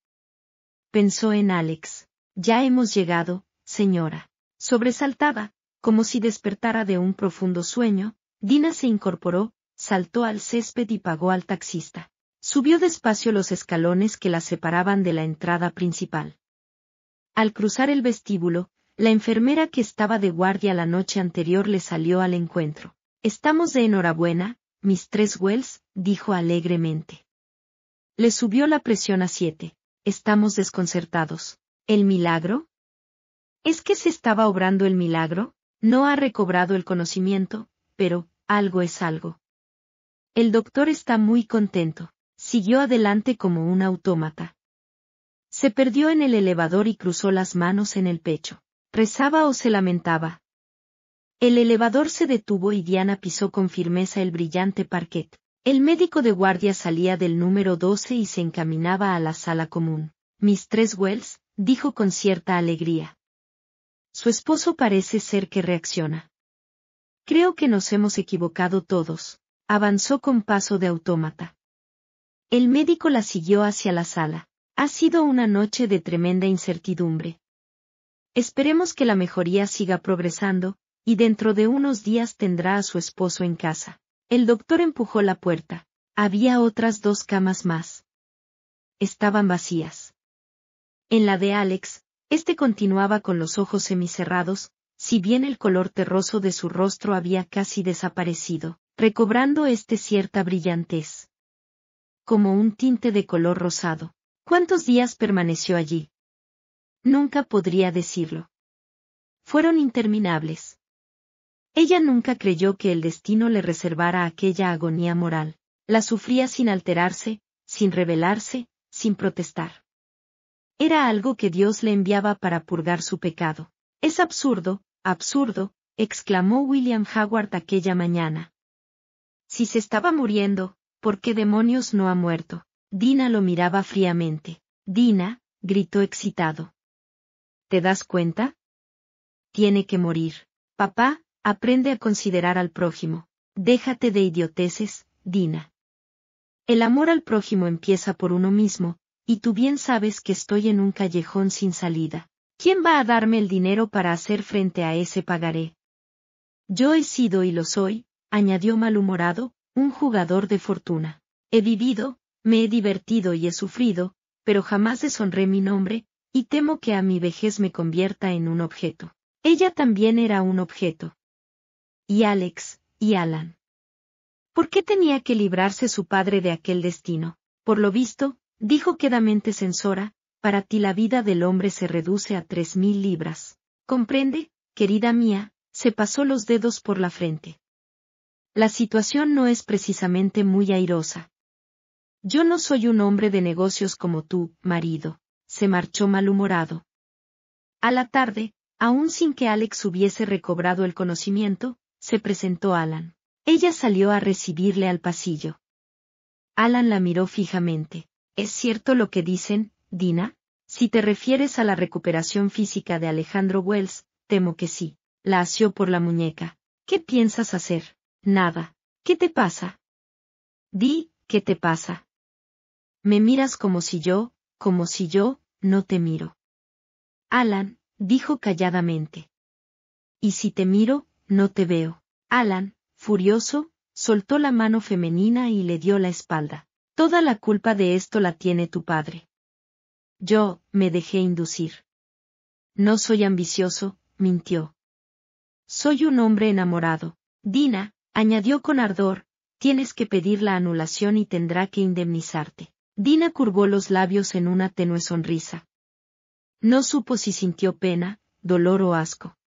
Pensó en Alex. Ya hemos llegado, señora. Sobresaltaba, como si despertara de un profundo sueño, Dina se incorporó, saltó al césped y pagó al taxista. Subió despacio los escalones que la separaban de la entrada principal. Al cruzar el vestíbulo, la enfermera que estaba de guardia la noche anterior le salió al encuentro. Estamos de enhorabuena, mis Wells, dijo alegremente. Le subió la presión a siete. Estamos desconcertados. ¿El milagro? ¿Es que se estaba obrando el milagro? No ha recobrado el conocimiento, pero, algo es algo. El doctor está muy contento. Siguió adelante como un autómata. Se perdió en el elevador y cruzó las manos en el pecho. Rezaba o se lamentaba, el elevador se detuvo y Diana pisó con firmeza el brillante parquet. El médico de guardia salía del número 12 y se encaminaba a la sala común. Mistress Wells, dijo con cierta alegría. Su esposo parece ser que reacciona. Creo que nos hemos equivocado todos, avanzó con paso de autómata. El médico la siguió hacia la sala. Ha sido una noche de tremenda incertidumbre. Esperemos que la mejoría siga progresando, y dentro de unos días tendrá a su esposo en casa. El doctor empujó la puerta. Había otras dos camas más. Estaban vacías. En la de Alex, este continuaba con los ojos semicerrados, si bien el color terroso de su rostro había casi desaparecido, recobrando este cierta brillantez. Como un tinte de color rosado. ¿Cuántos días permaneció allí? Nunca podría decirlo. Fueron interminables. Ella nunca creyó que el destino le reservara aquella agonía moral. La sufría sin alterarse, sin rebelarse, sin protestar. Era algo que Dios le enviaba para purgar su pecado. Es absurdo, absurdo, exclamó William Howard aquella mañana. Si se estaba muriendo, ¿por qué demonios no ha muerto? Dina lo miraba fríamente. Dina, gritó excitado. ¿Te das cuenta? Tiene que morir. Papá, Aprende a considerar al prójimo. Déjate de idioteces, Dina. El amor al prójimo empieza por uno mismo, y tú bien sabes que estoy en un callejón sin salida. ¿Quién va a darme el dinero para hacer frente a ese pagaré? Yo he sido y lo soy, añadió malhumorado, un jugador de fortuna. He vivido, me he divertido y he sufrido, pero jamás deshonré mi nombre, y temo que a mi vejez me convierta en un objeto. Ella también era un objeto y Alex, y Alan. ¿Por qué tenía que librarse su padre de aquel destino? Por lo visto, dijo quedamente censora, para ti la vida del hombre se reduce a tres mil libras. Comprende, querida mía, se pasó los dedos por la frente. La situación no es precisamente muy airosa. Yo no soy un hombre de negocios como tú, marido, se marchó malhumorado. A la tarde, aún sin que Alex hubiese recobrado el conocimiento, se presentó Alan. Ella salió a recibirle al pasillo. Alan la miró fijamente. ¿Es cierto lo que dicen, Dina? Si te refieres a la recuperación física de Alejandro Wells, temo que sí. La asió por la muñeca. ¿Qué piensas hacer? Nada. ¿Qué te pasa? Di, ¿qué te pasa? Me miras como si yo, como si yo, no te miro. Alan, dijo calladamente. ¿Y si te miro, no te veo. Alan, furioso, soltó la mano femenina y le dio la espalda. Toda la culpa de esto la tiene tu padre. Yo, me dejé inducir. No soy ambicioso, mintió. Soy un hombre enamorado. Dina, añadió con ardor, tienes que pedir la anulación y tendrá que indemnizarte. Dina curvó los labios en una tenue sonrisa. No supo si sintió pena, dolor o asco.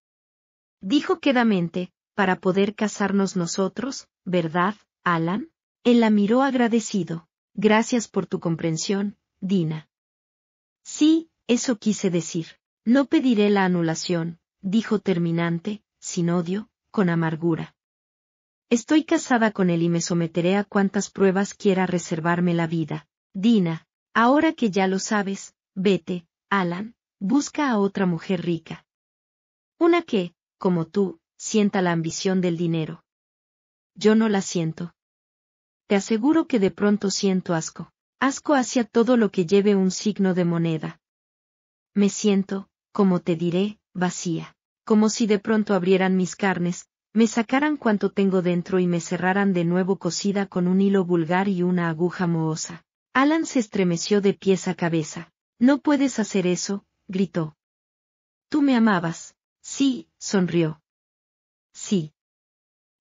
Dijo quedamente, para poder casarnos nosotros, ¿verdad, Alan? Él la miró agradecido. Gracias por tu comprensión, Dina. Sí, eso quise decir. No pediré la anulación, dijo terminante, sin odio, con amargura. Estoy casada con él y me someteré a cuantas pruebas quiera reservarme la vida. Dina, ahora que ya lo sabes, vete, Alan, busca a otra mujer rica. Una qué? como tú, sienta la ambición del dinero. Yo no la siento. Te aseguro que de pronto siento asco, asco hacia todo lo que lleve un signo de moneda. Me siento, como te diré, vacía, como si de pronto abrieran mis carnes, me sacaran cuanto tengo dentro y me cerraran de nuevo cosida con un hilo vulgar y una aguja mohosa. Alan se estremeció de pies a cabeza. No puedes hacer eso, gritó. Tú me amabas. Sí, sonrió. Sí.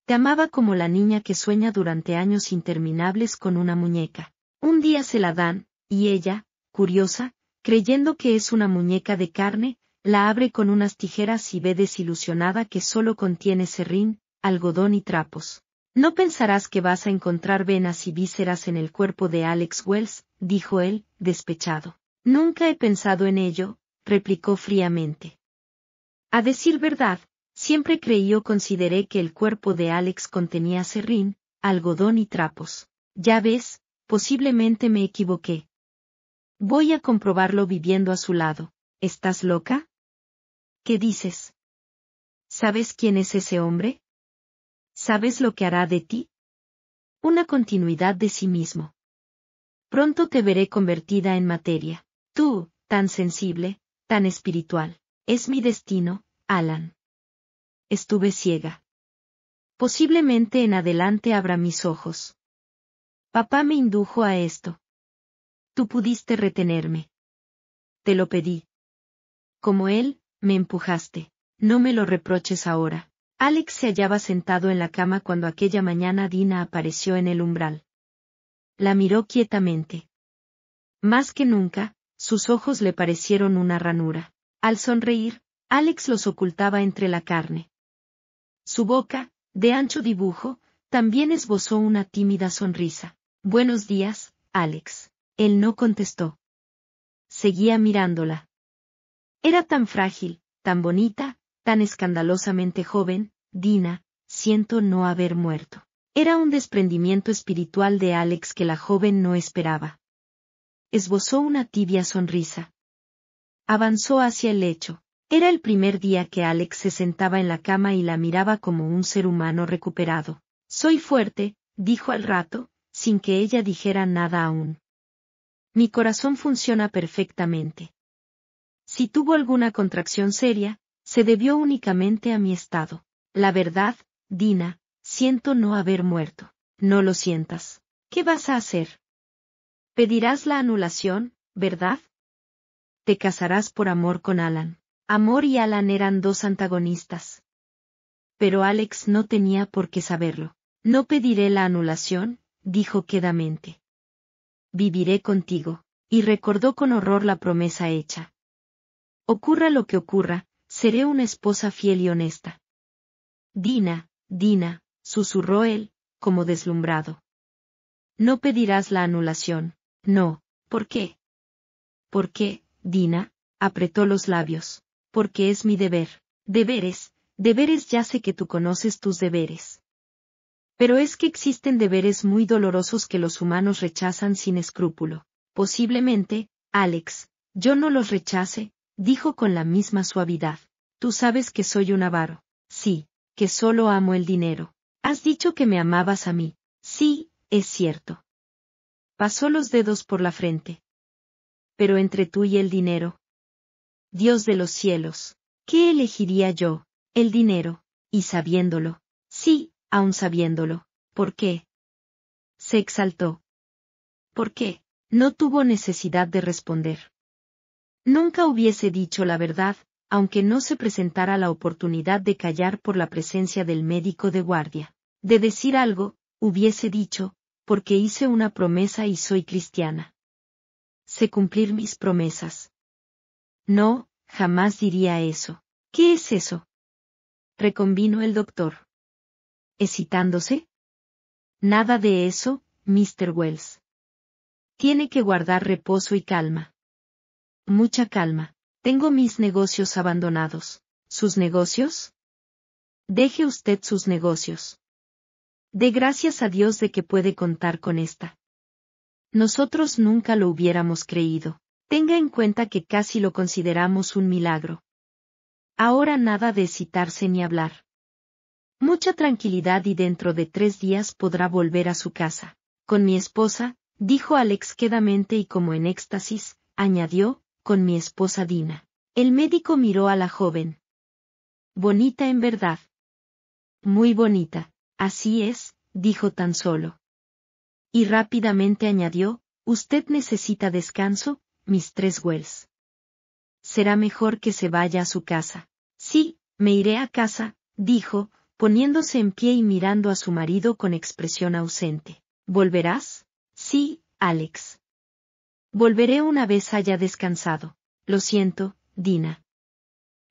Te amaba como la niña que sueña durante años interminables con una muñeca. Un día se la dan, y ella, curiosa, creyendo que es una muñeca de carne, la abre con unas tijeras y ve desilusionada que solo contiene serrín, algodón y trapos. No pensarás que vas a encontrar venas y vísceras en el cuerpo de Alex Wells, dijo él, despechado. Nunca he pensado en ello, replicó fríamente. A decir verdad, siempre creí o consideré que el cuerpo de Alex contenía serrín, algodón y trapos. Ya ves, posiblemente me equivoqué. Voy a comprobarlo viviendo a su lado. ¿Estás loca? ¿Qué dices? ¿Sabes quién es ese hombre? ¿Sabes lo que hará de ti? Una continuidad de sí mismo. Pronto te veré convertida en materia. Tú, tan sensible, tan espiritual. Es mi destino, Alan. Estuve ciega. Posiblemente en adelante abra mis ojos. Papá me indujo a esto. Tú pudiste retenerme. Te lo pedí. Como él, me empujaste. No me lo reproches ahora. Alex se hallaba sentado en la cama cuando aquella mañana Dina apareció en el umbral. La miró quietamente. Más que nunca, sus ojos le parecieron una ranura. Al sonreír, Alex los ocultaba entre la carne. Su boca, de ancho dibujo, también esbozó una tímida sonrisa. Buenos días, Alex. Él no contestó. Seguía mirándola. Era tan frágil, tan bonita, tan escandalosamente joven, Dina, siento no haber muerto. Era un desprendimiento espiritual de Alex que la joven no esperaba. Esbozó una tibia sonrisa. Avanzó hacia el lecho. Era el primer día que Alex se sentaba en la cama y la miraba como un ser humano recuperado. Soy fuerte, dijo al rato, sin que ella dijera nada aún. Mi corazón funciona perfectamente. Si tuvo alguna contracción seria, se debió únicamente a mi estado. La verdad, Dina, siento no haber muerto. No lo sientas. ¿Qué vas a hacer? Pedirás la anulación, ¿verdad? Te casarás por amor con Alan. Amor y Alan eran dos antagonistas. Pero Alex no tenía por qué saberlo. No pediré la anulación, dijo quedamente. Viviré contigo, y recordó con horror la promesa hecha. Ocurra lo que ocurra, seré una esposa fiel y honesta. Dina, Dina, susurró él, como deslumbrado. No pedirás la anulación, no, ¿por qué? ¿Por qué, Dina? apretó los labios porque es mi deber. Deberes, deberes ya sé que tú conoces tus deberes. Pero es que existen deberes muy dolorosos que los humanos rechazan sin escrúpulo. Posiblemente, Alex, yo no los rechace, dijo con la misma suavidad. Tú sabes que soy un avaro. Sí, que solo amo el dinero. Has dicho que me amabas a mí. Sí, es cierto. Pasó los dedos por la frente. Pero entre tú y el dinero, Dios de los cielos, ¿qué elegiría yo? El dinero, y sabiéndolo. Sí, aun sabiéndolo. ¿Por qué? Se exaltó. ¿Por qué? No tuvo necesidad de responder. Nunca hubiese dicho la verdad, aunque no se presentara la oportunidad de callar por la presencia del médico de guardia. De decir algo, hubiese dicho, porque hice una promesa y soy cristiana. Sé cumplir mis promesas. No, jamás diría eso. ¿Qué es eso? Reconvino el doctor. excitándose. Nada de eso, Mr. Wells. Tiene que guardar reposo y calma. Mucha calma. Tengo mis negocios abandonados. ¿Sus negocios? Deje usted sus negocios. De gracias a Dios de que puede contar con esta. Nosotros nunca lo hubiéramos creído. Tenga en cuenta que casi lo consideramos un milagro. Ahora nada de excitarse ni hablar. Mucha tranquilidad y dentro de tres días podrá volver a su casa. Con mi esposa, dijo Alex quedamente y como en éxtasis, añadió, con mi esposa Dina. El médico miró a la joven. Bonita en verdad. Muy bonita, así es, dijo tan solo. Y rápidamente añadió, usted necesita descanso, mis tres Wells. Será mejor que se vaya a su casa. Sí, me iré a casa, dijo, poniéndose en pie y mirando a su marido con expresión ausente. ¿Volverás? Sí, Alex. Volveré una vez haya descansado. Lo siento, Dina.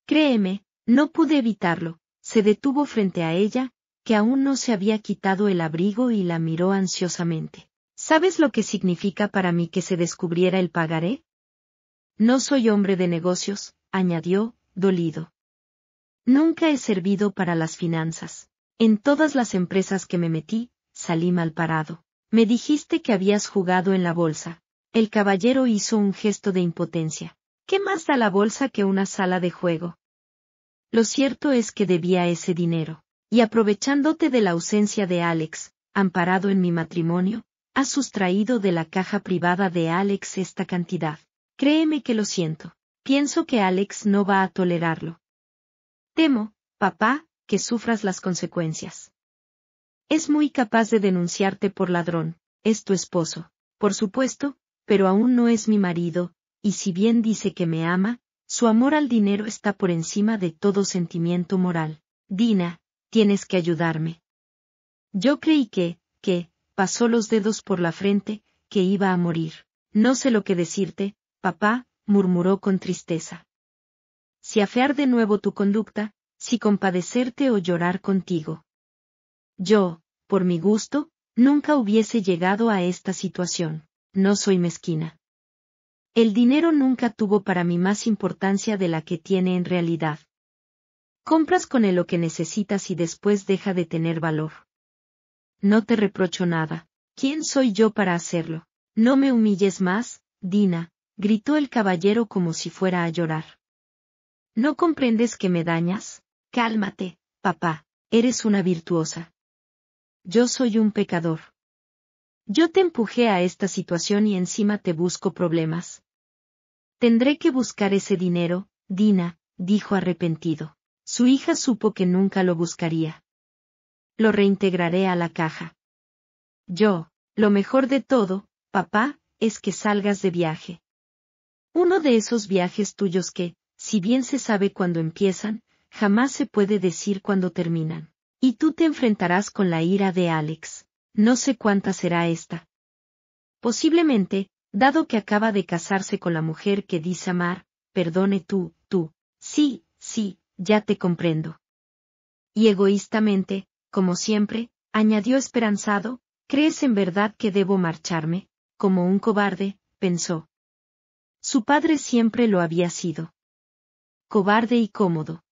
Créeme, no pude evitarlo. Se detuvo frente a ella, que aún no se había quitado el abrigo y la miró ansiosamente. ¿Sabes lo que significa para mí que se descubriera el pagaré? No soy hombre de negocios, añadió, dolido. Nunca he servido para las finanzas. En todas las empresas que me metí, salí mal parado. Me dijiste que habías jugado en la bolsa. El caballero hizo un gesto de impotencia. ¿Qué más da la bolsa que una sala de juego? Lo cierto es que debía ese dinero. Y aprovechándote de la ausencia de Alex, amparado en mi matrimonio, ha sustraído de la caja privada de Alex esta cantidad. Créeme que lo siento. Pienso que Alex no va a tolerarlo. Temo, papá, que sufras las consecuencias. Es muy capaz de denunciarte por ladrón, es tu esposo, por supuesto, pero aún no es mi marido, y si bien dice que me ama, su amor al dinero está por encima de todo sentimiento moral. Dina, tienes que ayudarme. Yo creí que, que, pasó los dedos por la frente, que iba a morir. No sé lo que decirte, papá, murmuró con tristeza. Si afear de nuevo tu conducta, si compadecerte o llorar contigo. Yo, por mi gusto, nunca hubiese llegado a esta situación. No soy mezquina. El dinero nunca tuvo para mí más importancia de la que tiene en realidad. Compras con él lo que necesitas y después deja de tener valor no te reprocho nada. ¿Quién soy yo para hacerlo? No me humilles más, Dina, gritó el caballero como si fuera a llorar. ¿No comprendes que me dañas? Cálmate, papá, eres una virtuosa. Yo soy un pecador. Yo te empujé a esta situación y encima te busco problemas. Tendré que buscar ese dinero, Dina, dijo arrepentido. Su hija supo que nunca lo buscaría lo reintegraré a la caja. Yo, lo mejor de todo, papá, es que salgas de viaje. Uno de esos viajes tuyos que, si bien se sabe cuándo empiezan, jamás se puede decir cuándo terminan. Y tú te enfrentarás con la ira de Alex. No sé cuánta será esta. Posiblemente, dado que acaba de casarse con la mujer que dice amar, perdone tú, tú. Sí, sí, ya te comprendo. Y egoístamente, como siempre, añadió esperanzado, ¿crees en verdad que debo marcharme? Como un cobarde, pensó. Su padre siempre lo había sido. Cobarde y cómodo.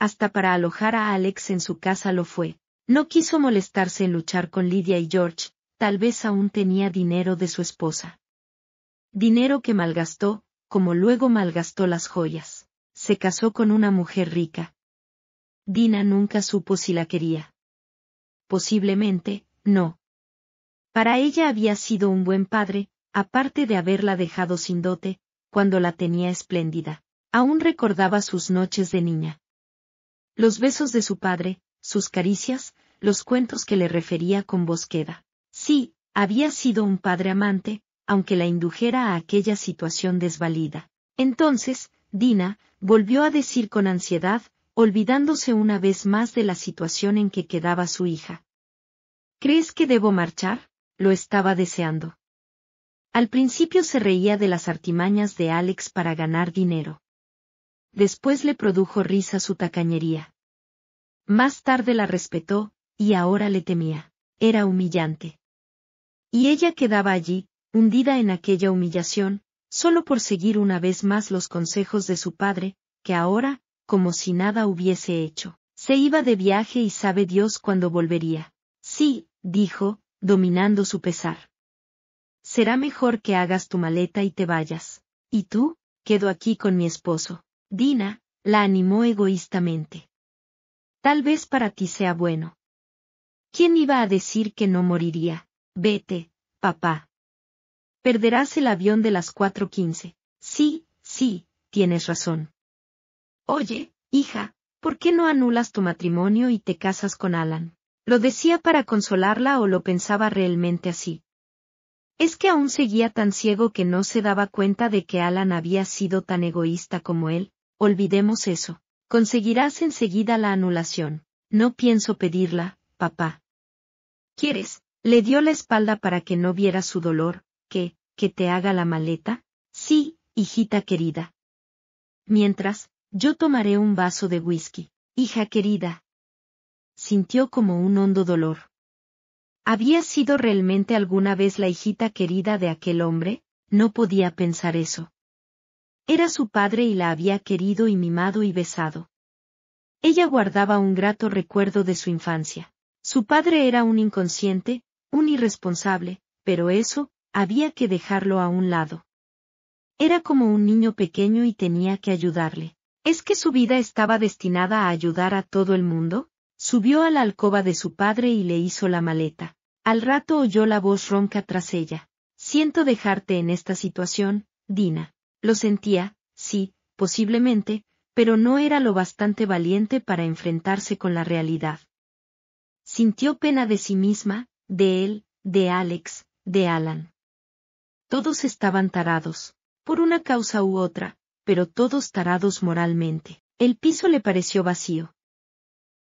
Hasta para alojar a Alex en su casa lo fue. No quiso molestarse en luchar con Lidia y George, tal vez aún tenía dinero de su esposa. Dinero que malgastó, como luego malgastó las joyas. Se casó con una mujer rica, Dina nunca supo si la quería. Posiblemente, no. Para ella había sido un buen padre, aparte de haberla dejado sin dote, cuando la tenía espléndida. Aún recordaba sus noches de niña. Los besos de su padre, sus caricias, los cuentos que le refería con voz queda. Sí, había sido un padre amante, aunque la indujera a aquella situación desvalida. Entonces, Dina, volvió a decir con ansiedad, olvidándose una vez más de la situación en que quedaba su hija. ¿Crees que debo marchar? lo estaba deseando. Al principio se reía de las artimañas de Alex para ganar dinero. Después le produjo risa su tacañería. Más tarde la respetó, y ahora le temía. Era humillante. Y ella quedaba allí, hundida en aquella humillación, solo por seguir una vez más los consejos de su padre, que ahora, como si nada hubiese hecho. Se iba de viaje y sabe Dios cuándo volvería. Sí, dijo, dominando su pesar. Será mejor que hagas tu maleta y te vayas. ¿Y tú? Quedo aquí con mi esposo. Dina, la animó egoístamente. Tal vez para ti sea bueno. ¿Quién iba a decir que no moriría? Vete, papá. Perderás el avión de las 4.15. Sí, sí, tienes razón. Oye, hija, ¿por qué no anulas tu matrimonio y te casas con Alan? ¿Lo decía para consolarla o lo pensaba realmente así? Es que aún seguía tan ciego que no se daba cuenta de que Alan había sido tan egoísta como él, olvidemos eso. Conseguirás enseguida la anulación. No pienso pedirla, papá. ¿Quieres? Le dio la espalda para que no viera su dolor, «¿Qué, que te haga la maleta. Sí, hijita querida. Mientras, yo tomaré un vaso de whisky, hija querida. Sintió como un hondo dolor. ¿Había sido realmente alguna vez la hijita querida de aquel hombre? No podía pensar eso. Era su padre y la había querido y mimado y besado. Ella guardaba un grato recuerdo de su infancia. Su padre era un inconsciente, un irresponsable, pero eso, había que dejarlo a un lado. Era como un niño pequeño y tenía que ayudarle. ¿Es que su vida estaba destinada a ayudar a todo el mundo? Subió a la alcoba de su padre y le hizo la maleta. Al rato oyó la voz ronca tras ella. Siento dejarte en esta situación, Dina. Lo sentía, sí, posiblemente, pero no era lo bastante valiente para enfrentarse con la realidad. Sintió pena de sí misma, de él, de Alex, de Alan. Todos estaban tarados. Por una causa u otra, pero todos tarados moralmente. El piso le pareció vacío.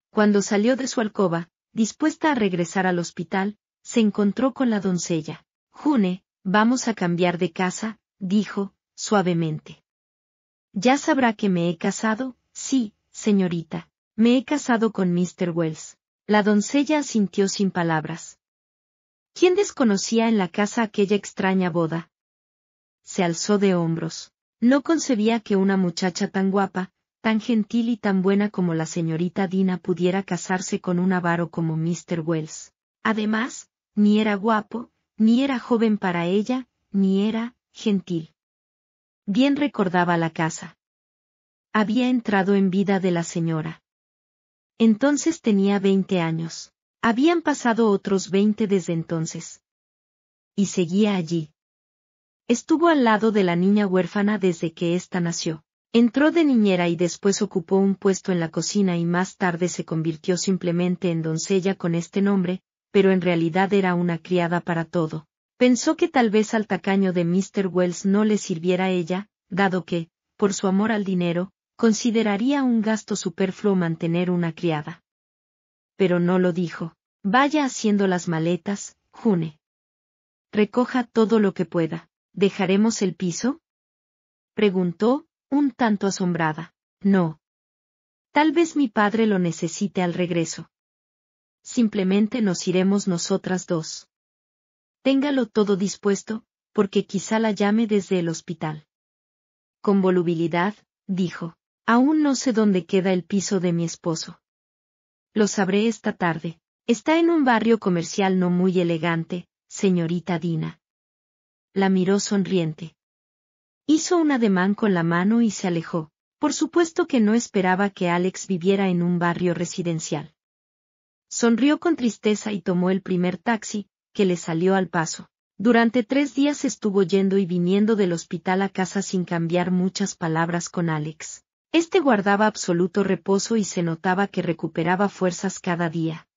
Cuando salió de su alcoba, dispuesta a regresar al hospital, se encontró con la doncella. June, vamos a cambiar de casa, dijo, suavemente. Ya sabrá que me he casado, sí, señorita, me he casado con Mr. Wells. La doncella asintió sin palabras. ¿Quién desconocía en la casa aquella extraña boda? Se alzó de hombros. No concebía que una muchacha tan guapa, tan gentil y tan buena como la señorita Dina pudiera casarse con un avaro como Mr. Wells. Además, ni era guapo, ni era joven para ella, ni era gentil. Bien recordaba la casa. Había entrado en vida de la señora. Entonces tenía veinte años. Habían pasado otros veinte desde entonces. Y seguía allí. Estuvo al lado de la niña huérfana desde que ésta nació. Entró de niñera y después ocupó un puesto en la cocina y más tarde se convirtió simplemente en doncella con este nombre, pero en realidad era una criada para todo. Pensó que tal vez al tacaño de Mr. Wells no le sirviera ella, dado que, por su amor al dinero, consideraría un gasto superfluo mantener una criada. Pero no lo dijo. Vaya haciendo las maletas, June. Recoja todo lo que pueda. ¿Dejaremos el piso? preguntó, un tanto asombrada. No. Tal vez mi padre lo necesite al regreso. Simplemente nos iremos nosotras dos. Téngalo todo dispuesto, porque quizá la llame desde el hospital. Con volubilidad, dijo, aún no sé dónde queda el piso de mi esposo. Lo sabré esta tarde. Está en un barrio comercial no muy elegante, señorita Dina la miró sonriente. Hizo un ademán con la mano y se alejó. Por supuesto que no esperaba que Alex viviera en un barrio residencial. Sonrió con tristeza y tomó el primer taxi, que le salió al paso. Durante tres días estuvo yendo y viniendo del hospital a casa sin cambiar muchas palabras con Alex. Este guardaba absoluto reposo y se notaba que recuperaba fuerzas cada día.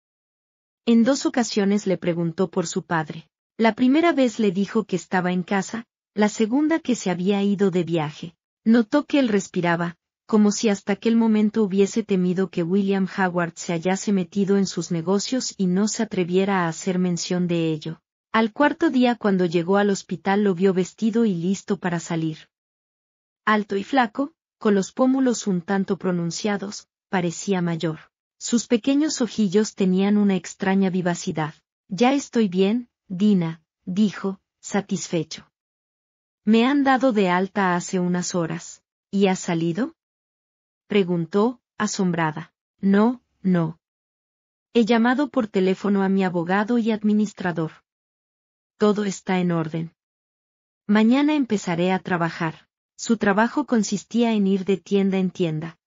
En dos ocasiones le preguntó por su padre. La primera vez le dijo que estaba en casa, la segunda que se había ido de viaje. Notó que él respiraba, como si hasta aquel momento hubiese temido que William Howard se hallase metido en sus negocios y no se atreviera a hacer mención de ello. Al cuarto día cuando llegó al hospital lo vio vestido y listo para salir. Alto y flaco, con los pómulos un tanto pronunciados, parecía mayor. Sus pequeños ojillos tenían una extraña vivacidad. Ya estoy bien, Dina, dijo, satisfecho. Me han dado de alta hace unas horas. ¿Y has salido? Preguntó, asombrada. No, no. He llamado por teléfono a mi abogado y administrador. Todo está en orden. Mañana empezaré a trabajar. Su trabajo consistía en ir de tienda en tienda.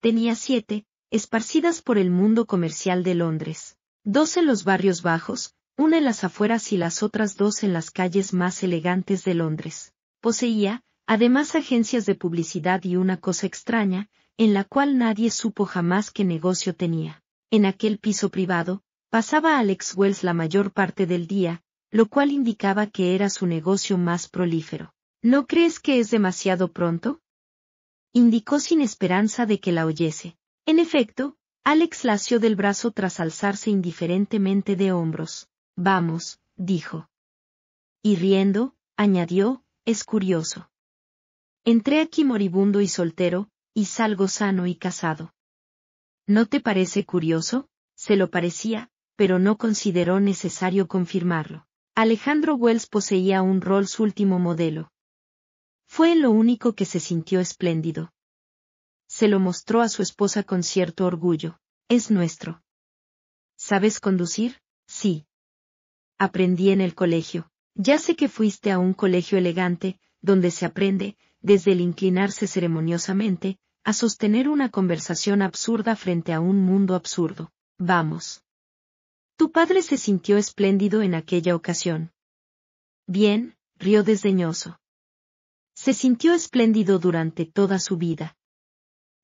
Tenía siete, esparcidas por el mundo comercial de Londres, dos en los barrios bajos, una en las afueras y las otras dos en las calles más elegantes de Londres. Poseía, además, agencias de publicidad y una cosa extraña, en la cual nadie supo jamás qué negocio tenía. En aquel piso privado, pasaba Alex Wells la mayor parte del día, lo cual indicaba que era su negocio más prolífero. ¿No crees que es demasiado pronto? indicó sin esperanza de que la oyese. En efecto, Alex lació del brazo tras alzarse indiferentemente de hombros. Vamos, dijo. Y riendo, añadió, es curioso. Entré aquí moribundo y soltero, y salgo sano y casado. ¿No te parece curioso? Se lo parecía, pero no consideró necesario confirmarlo. Alejandro Wells poseía un Rolls último modelo. Fue lo único que se sintió espléndido. Se lo mostró a su esposa con cierto orgullo. Es nuestro. ¿Sabes conducir? Sí aprendí en el colegio. Ya sé que fuiste a un colegio elegante, donde se aprende, desde el inclinarse ceremoniosamente, a sostener una conversación absurda frente a un mundo absurdo. Vamos. Tu padre se sintió espléndido en aquella ocasión. Bien, rió desdeñoso. Se sintió espléndido durante toda su vida.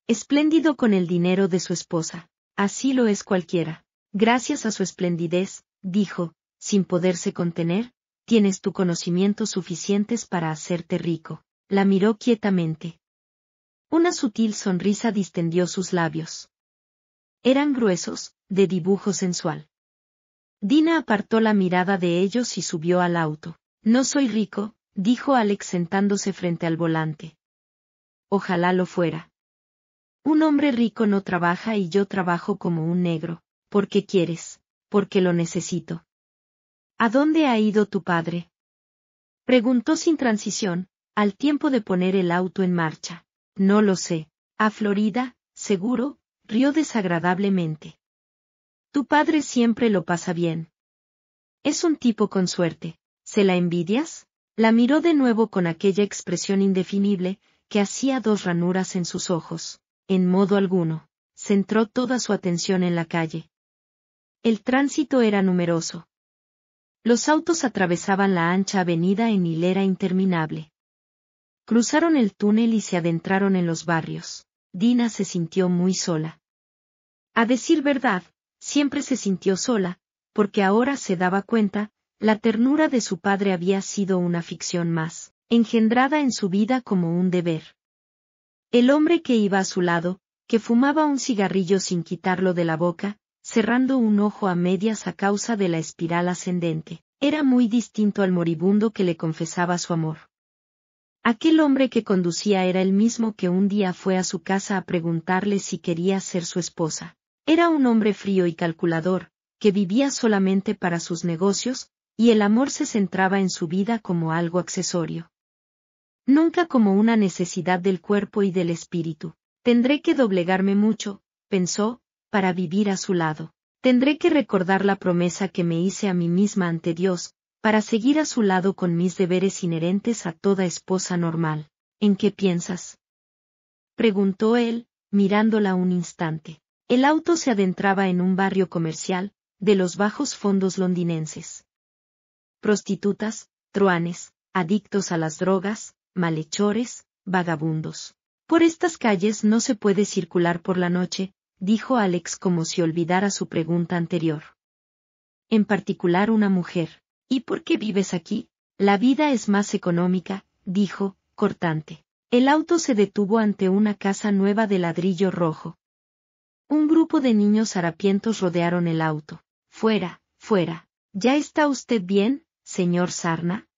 Espléndido con el dinero de su esposa. Así lo es cualquiera. Gracias a su esplendidez, dijo, sin poderse contener, tienes tu conocimiento suficientes para hacerte rico. La miró quietamente. Una sutil sonrisa distendió sus labios. Eran gruesos, de dibujo sensual. Dina apartó la mirada de ellos y subió al auto. No soy rico, dijo Alex sentándose frente al volante. Ojalá lo fuera. Un hombre rico no trabaja y yo trabajo como un negro, porque quieres, porque lo necesito. ¿A dónde ha ido tu padre? Preguntó sin transición, al tiempo de poner el auto en marcha. No lo sé. A Florida, seguro, rió desagradablemente. Tu padre siempre lo pasa bien. Es un tipo con suerte. ¿Se la envidias? La miró de nuevo con aquella expresión indefinible, que hacía dos ranuras en sus ojos. En modo alguno, centró toda su atención en la calle. El tránsito era numeroso, los autos atravesaban la ancha avenida en hilera interminable. Cruzaron el túnel y se adentraron en los barrios. Dina se sintió muy sola. A decir verdad, siempre se sintió sola, porque ahora se daba cuenta, la ternura de su padre había sido una ficción más, engendrada en su vida como un deber. El hombre que iba a su lado, que fumaba un cigarrillo sin quitarlo de la boca, cerrando un ojo a medias a causa de la espiral ascendente. Era muy distinto al moribundo que le confesaba su amor. Aquel hombre que conducía era el mismo que un día fue a su casa a preguntarle si quería ser su esposa. Era un hombre frío y calculador, que vivía solamente para sus negocios, y el amor se centraba en su vida como algo accesorio. Nunca como una necesidad del cuerpo y del espíritu. Tendré que doblegarme mucho, pensó, para vivir a su lado. Tendré que recordar la promesa que me hice a mí misma ante Dios, para seguir a su lado con mis deberes inherentes a toda esposa normal. ¿En qué piensas? preguntó él, mirándola un instante. El auto se adentraba en un barrio comercial, de los bajos fondos londinenses. Prostitutas, truanes, adictos a las drogas, malhechores, vagabundos. Por estas calles no se puede circular por la noche, dijo Alex como si olvidara su pregunta anterior. En particular una mujer. ¿Y por qué vives aquí? La vida es más económica, dijo, cortante. El auto se detuvo ante una casa nueva de ladrillo rojo. Un grupo de niños harapientos rodearon el auto. Fuera, fuera. ¿Ya está usted bien, señor Sarna?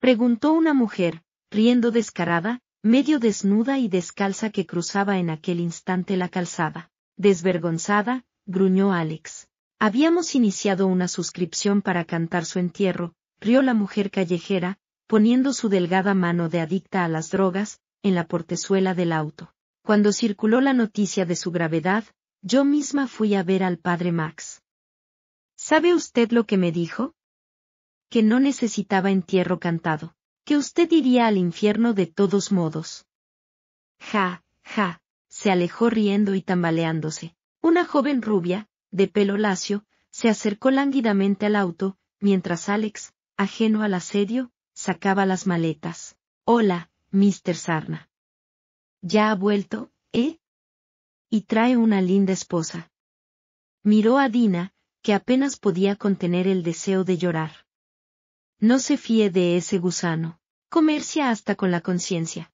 Preguntó una mujer, riendo descarada, medio desnuda y descalza que cruzaba en aquel instante la calzada. Desvergonzada, gruñó Alex. Habíamos iniciado una suscripción para cantar su entierro, rió la mujer callejera, poniendo su delgada mano de adicta a las drogas, en la portezuela del auto. Cuando circuló la noticia de su gravedad, yo misma fui a ver al padre Max. ¿Sabe usted lo que me dijo? Que no necesitaba entierro cantado que usted iría al infierno de todos modos. Ja, ja, se alejó riendo y tambaleándose. Una joven rubia, de pelo lacio, se acercó lánguidamente al auto, mientras Alex, ajeno al asedio, sacaba las maletas. Hola, Mr. Sarna. ¿Ya ha vuelto, eh? Y trae una linda esposa. Miró a Dina, que apenas podía contener el deseo de llorar. No se fíe de ese gusano comercia hasta con la conciencia.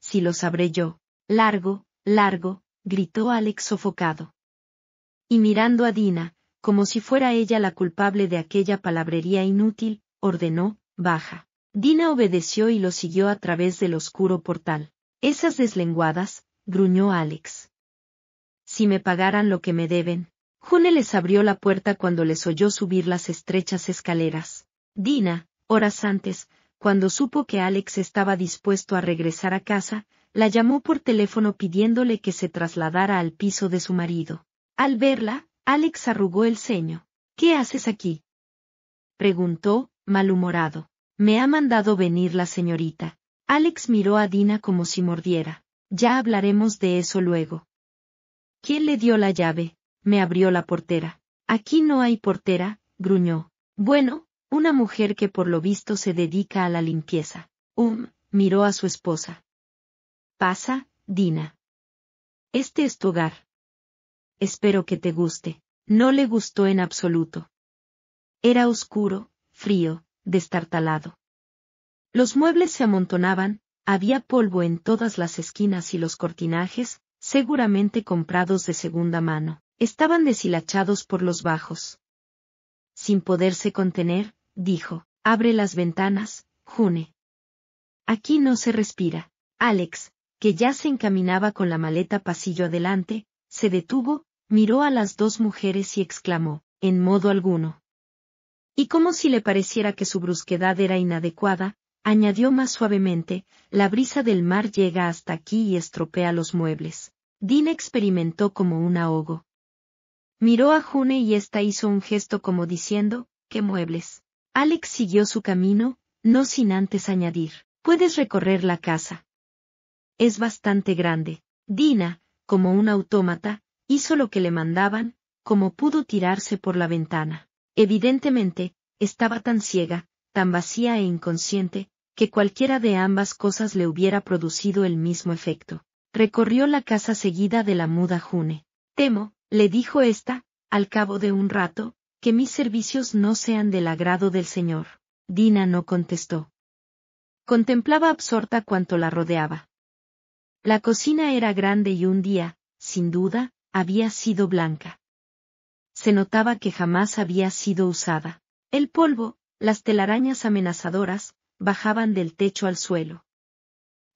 Si lo sabré yo, largo, largo, gritó Alex sofocado. Y mirando a Dina, como si fuera ella la culpable de aquella palabrería inútil, ordenó, baja. Dina obedeció y lo siguió a través del oscuro portal. Esas deslenguadas, gruñó Alex. Si me pagaran lo que me deben. June les abrió la puerta cuando les oyó subir las estrechas escaleras. Dina, horas antes, cuando supo que Alex estaba dispuesto a regresar a casa, la llamó por teléfono pidiéndole que se trasladara al piso de su marido. Al verla, Alex arrugó el ceño. ¿Qué haces aquí? preguntó, malhumorado. Me ha mandado venir la señorita. Alex miró a Dina como si mordiera. Ya hablaremos de eso luego. ¿Quién le dio la llave? Me abrió la portera. Aquí no hay portera, gruñó. Bueno, una mujer que por lo visto se dedica a la limpieza. Um, miró a su esposa. Pasa, Dina. Este es tu hogar. Espero que te guste. No le gustó en absoluto. Era oscuro, frío, destartalado. Los muebles se amontonaban, había polvo en todas las esquinas y los cortinajes, seguramente comprados de segunda mano, estaban deshilachados por los bajos. Sin poderse contener, dijo, abre las ventanas, June. Aquí no se respira. Alex, que ya se encaminaba con la maleta pasillo adelante, se detuvo, miró a las dos mujeres y exclamó, en modo alguno. Y como si le pareciera que su brusquedad era inadecuada, añadió más suavemente, la brisa del mar llega hasta aquí y estropea los muebles. Dina experimentó como un ahogo. Miró a June y ésta hizo un gesto como diciendo, ¿qué muebles? Alex siguió su camino, no sin antes añadir, puedes recorrer la casa. Es bastante grande. Dina, como un autómata, hizo lo que le mandaban, como pudo tirarse por la ventana. Evidentemente, estaba tan ciega, tan vacía e inconsciente, que cualquiera de ambas cosas le hubiera producido el mismo efecto. Recorrió la casa seguida de la muda June. Temo, le dijo ésta, al cabo de un rato, que mis servicios no sean del agrado del Señor. Dina no contestó. Contemplaba absorta cuanto la rodeaba. La cocina era grande y un día, sin duda, había sido blanca. Se notaba que jamás había sido usada. El polvo, las telarañas amenazadoras, bajaban del techo al suelo.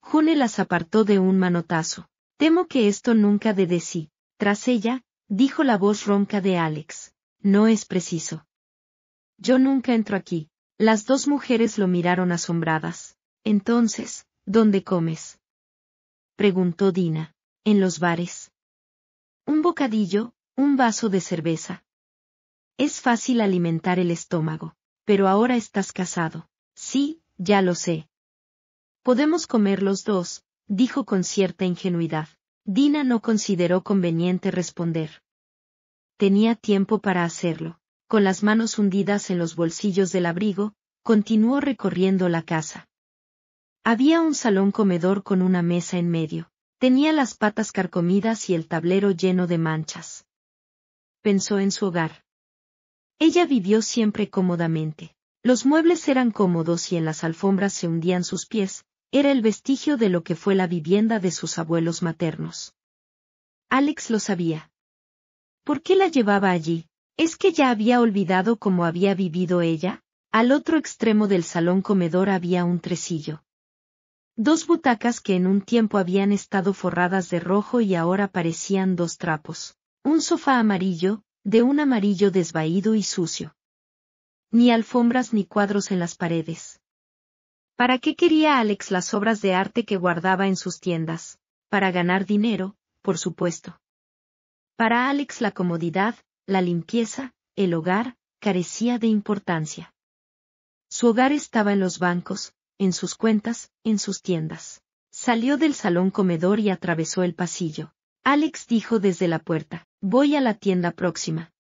June las apartó de un manotazo. Temo que esto nunca de sí. Tras ella, dijo la voz ronca de Alex. No es preciso. Yo nunca entro aquí. Las dos mujeres lo miraron asombradas. Entonces, ¿dónde comes? preguntó Dina. En los bares. Un bocadillo, un vaso de cerveza. Es fácil alimentar el estómago, pero ahora estás casado. Sí, ya lo sé. Podemos comer los dos, dijo con cierta ingenuidad. Dina no consideró conveniente responder tenía tiempo para hacerlo. Con las manos hundidas en los bolsillos del abrigo, continuó recorriendo la casa. Había un salón comedor con una mesa en medio. Tenía las patas carcomidas y el tablero lleno de manchas. Pensó en su hogar. Ella vivió siempre cómodamente. Los muebles eran cómodos y en las alfombras se hundían sus pies, era el vestigio de lo que fue la vivienda de sus abuelos maternos. Alex lo sabía, ¿Por qué la llevaba allí? ¿Es que ya había olvidado cómo había vivido ella? Al otro extremo del salón comedor había un tresillo. Dos butacas que en un tiempo habían estado forradas de rojo y ahora parecían dos trapos. Un sofá amarillo, de un amarillo desvaído y sucio. Ni alfombras ni cuadros en las paredes. ¿Para qué quería Alex las obras de arte que guardaba en sus tiendas? Para ganar dinero, por supuesto. Para Alex la comodidad, la limpieza, el hogar, carecía de importancia. Su hogar estaba en los bancos, en sus cuentas, en sus tiendas. Salió del salón comedor y atravesó el pasillo. Alex dijo desde la puerta, voy a la tienda próxima.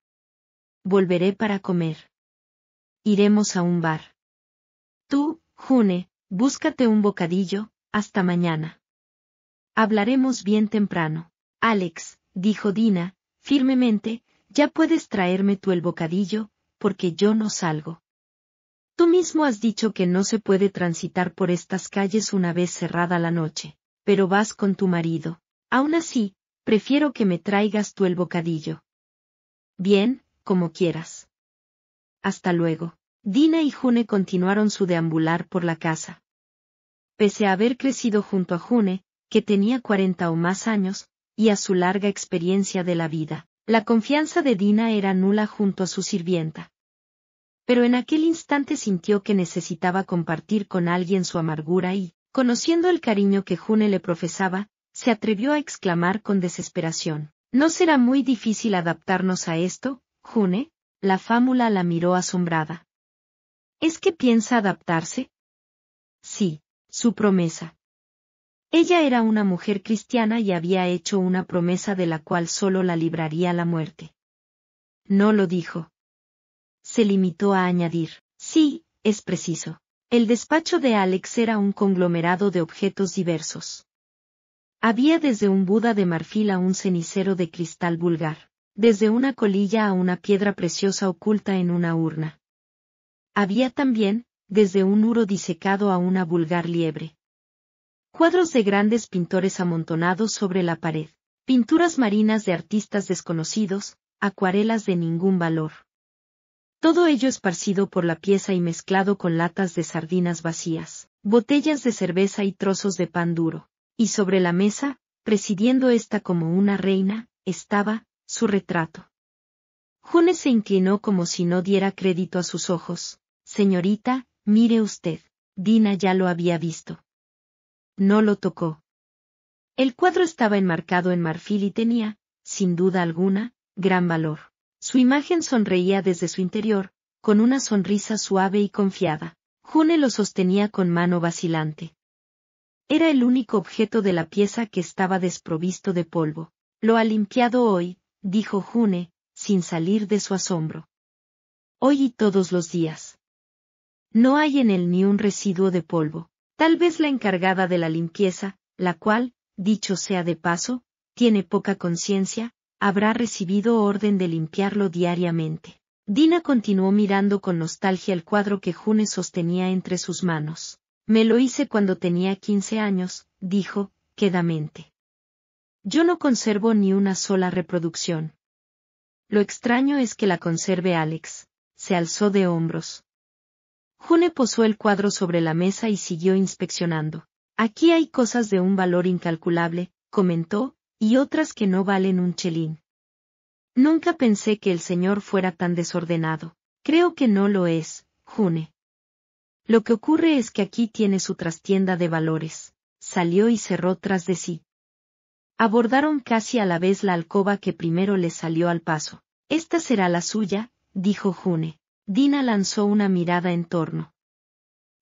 Volveré para comer. Iremos a un bar. Tú, June, búscate un bocadillo, hasta mañana. Hablaremos bien temprano. Alex, dijo Dina, firmemente, ya puedes traerme tú el bocadillo, porque yo no salgo. Tú mismo has dicho que no se puede transitar por estas calles una vez cerrada la noche, pero vas con tu marido. Aún así, prefiero que me traigas tú el bocadillo. Bien, como quieras. Hasta luego. Dina y June continuaron su deambular por la casa. Pese a haber crecido junto a June, que tenía cuarenta o más años, y a su larga experiencia de la vida, la confianza de Dina era nula junto a su sirvienta. Pero en aquel instante sintió que necesitaba compartir con alguien su amargura y, conociendo el cariño que June le profesaba, se atrevió a exclamar con desesperación. ¿No será muy difícil adaptarnos a esto, June? La fámula la miró asombrada. ¿Es que piensa adaptarse? Sí, su promesa, ella era una mujer cristiana y había hecho una promesa de la cual solo la libraría la muerte. No lo dijo. Se limitó a añadir, sí, es preciso. El despacho de Alex era un conglomerado de objetos diversos. Había desde un Buda de marfil a un cenicero de cristal vulgar, desde una colilla a una piedra preciosa oculta en una urna. Había también, desde un uro disecado a una vulgar liebre, cuadros de grandes pintores amontonados sobre la pared, pinturas marinas de artistas desconocidos, acuarelas de ningún valor. Todo ello esparcido por la pieza y mezclado con latas de sardinas vacías, botellas de cerveza y trozos de pan duro. Y sobre la mesa, presidiendo esta como una reina, estaba, su retrato. Junes se inclinó como si no diera crédito a sus ojos. Señorita, mire usted. Dina ya lo había visto. No lo tocó. El cuadro estaba enmarcado en marfil y tenía, sin duda alguna, gran valor. Su imagen sonreía desde su interior, con una sonrisa suave y confiada. June lo sostenía con mano vacilante. Era el único objeto de la pieza que estaba desprovisto de polvo. Lo ha limpiado hoy, dijo June, sin salir de su asombro. Hoy y todos los días. No hay en él ni un residuo de polvo. Tal vez la encargada de la limpieza, la cual, dicho sea de paso, tiene poca conciencia, habrá recibido orden de limpiarlo diariamente. Dina continuó mirando con nostalgia el cuadro que June sostenía entre sus manos. Me lo hice cuando tenía quince años, dijo, quedamente. Yo no conservo ni una sola reproducción. Lo extraño es que la conserve Alex. Se alzó de hombros. June posó el cuadro sobre la mesa y siguió inspeccionando. Aquí hay cosas de un valor incalculable, comentó, y otras que no valen un chelín. Nunca pensé que el señor fuera tan desordenado. Creo que no lo es, June. Lo que ocurre es que aquí tiene su trastienda de valores. Salió y cerró tras de sí. Abordaron casi a la vez la alcoba que primero les salió al paso. Esta será la suya, dijo June. Dina lanzó una mirada en torno.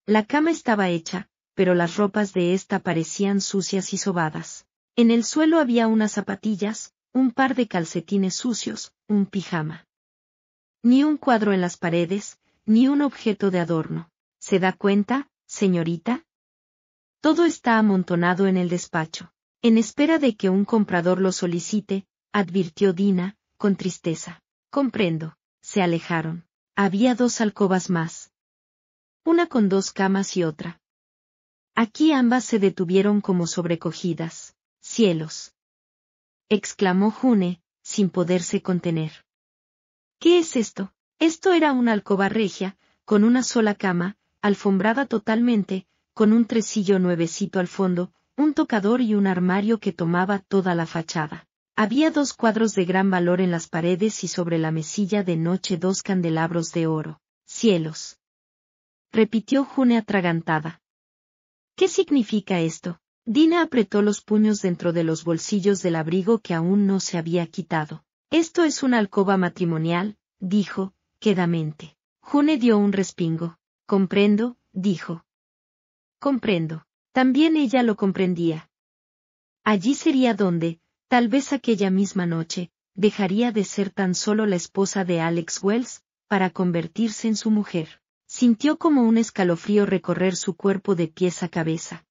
La cama estaba hecha, pero las ropas de ésta parecían sucias y sobadas. En el suelo había unas zapatillas, un par de calcetines sucios, un pijama. Ni un cuadro en las paredes, ni un objeto de adorno. ¿Se da cuenta, señorita? Todo está amontonado en el despacho. En espera de que un comprador lo solicite, advirtió Dina, con tristeza. Comprendo. Se alejaron. Había dos alcobas más. Una con dos camas y otra. Aquí ambas se detuvieron como sobrecogidas. Cielos. exclamó June, sin poderse contener. ¿Qué es esto? Esto era una alcoba regia, con una sola cama, alfombrada totalmente, con un tresillo nuevecito al fondo, un tocador y un armario que tomaba toda la fachada. Había dos cuadros de gran valor en las paredes y sobre la mesilla de noche dos candelabros de oro. Cielos. Repitió June atragantada. ¿Qué significa esto? Dina apretó los puños dentro de los bolsillos del abrigo que aún no se había quitado. Esto es una alcoba matrimonial, dijo, quedamente. June dio un respingo. Comprendo, dijo. Comprendo. También ella lo comprendía. Allí sería donde, Tal vez aquella misma noche, dejaría de ser tan solo la esposa de Alex Wells, para convertirse en su mujer. Sintió como un escalofrío recorrer su cuerpo de pies a cabeza.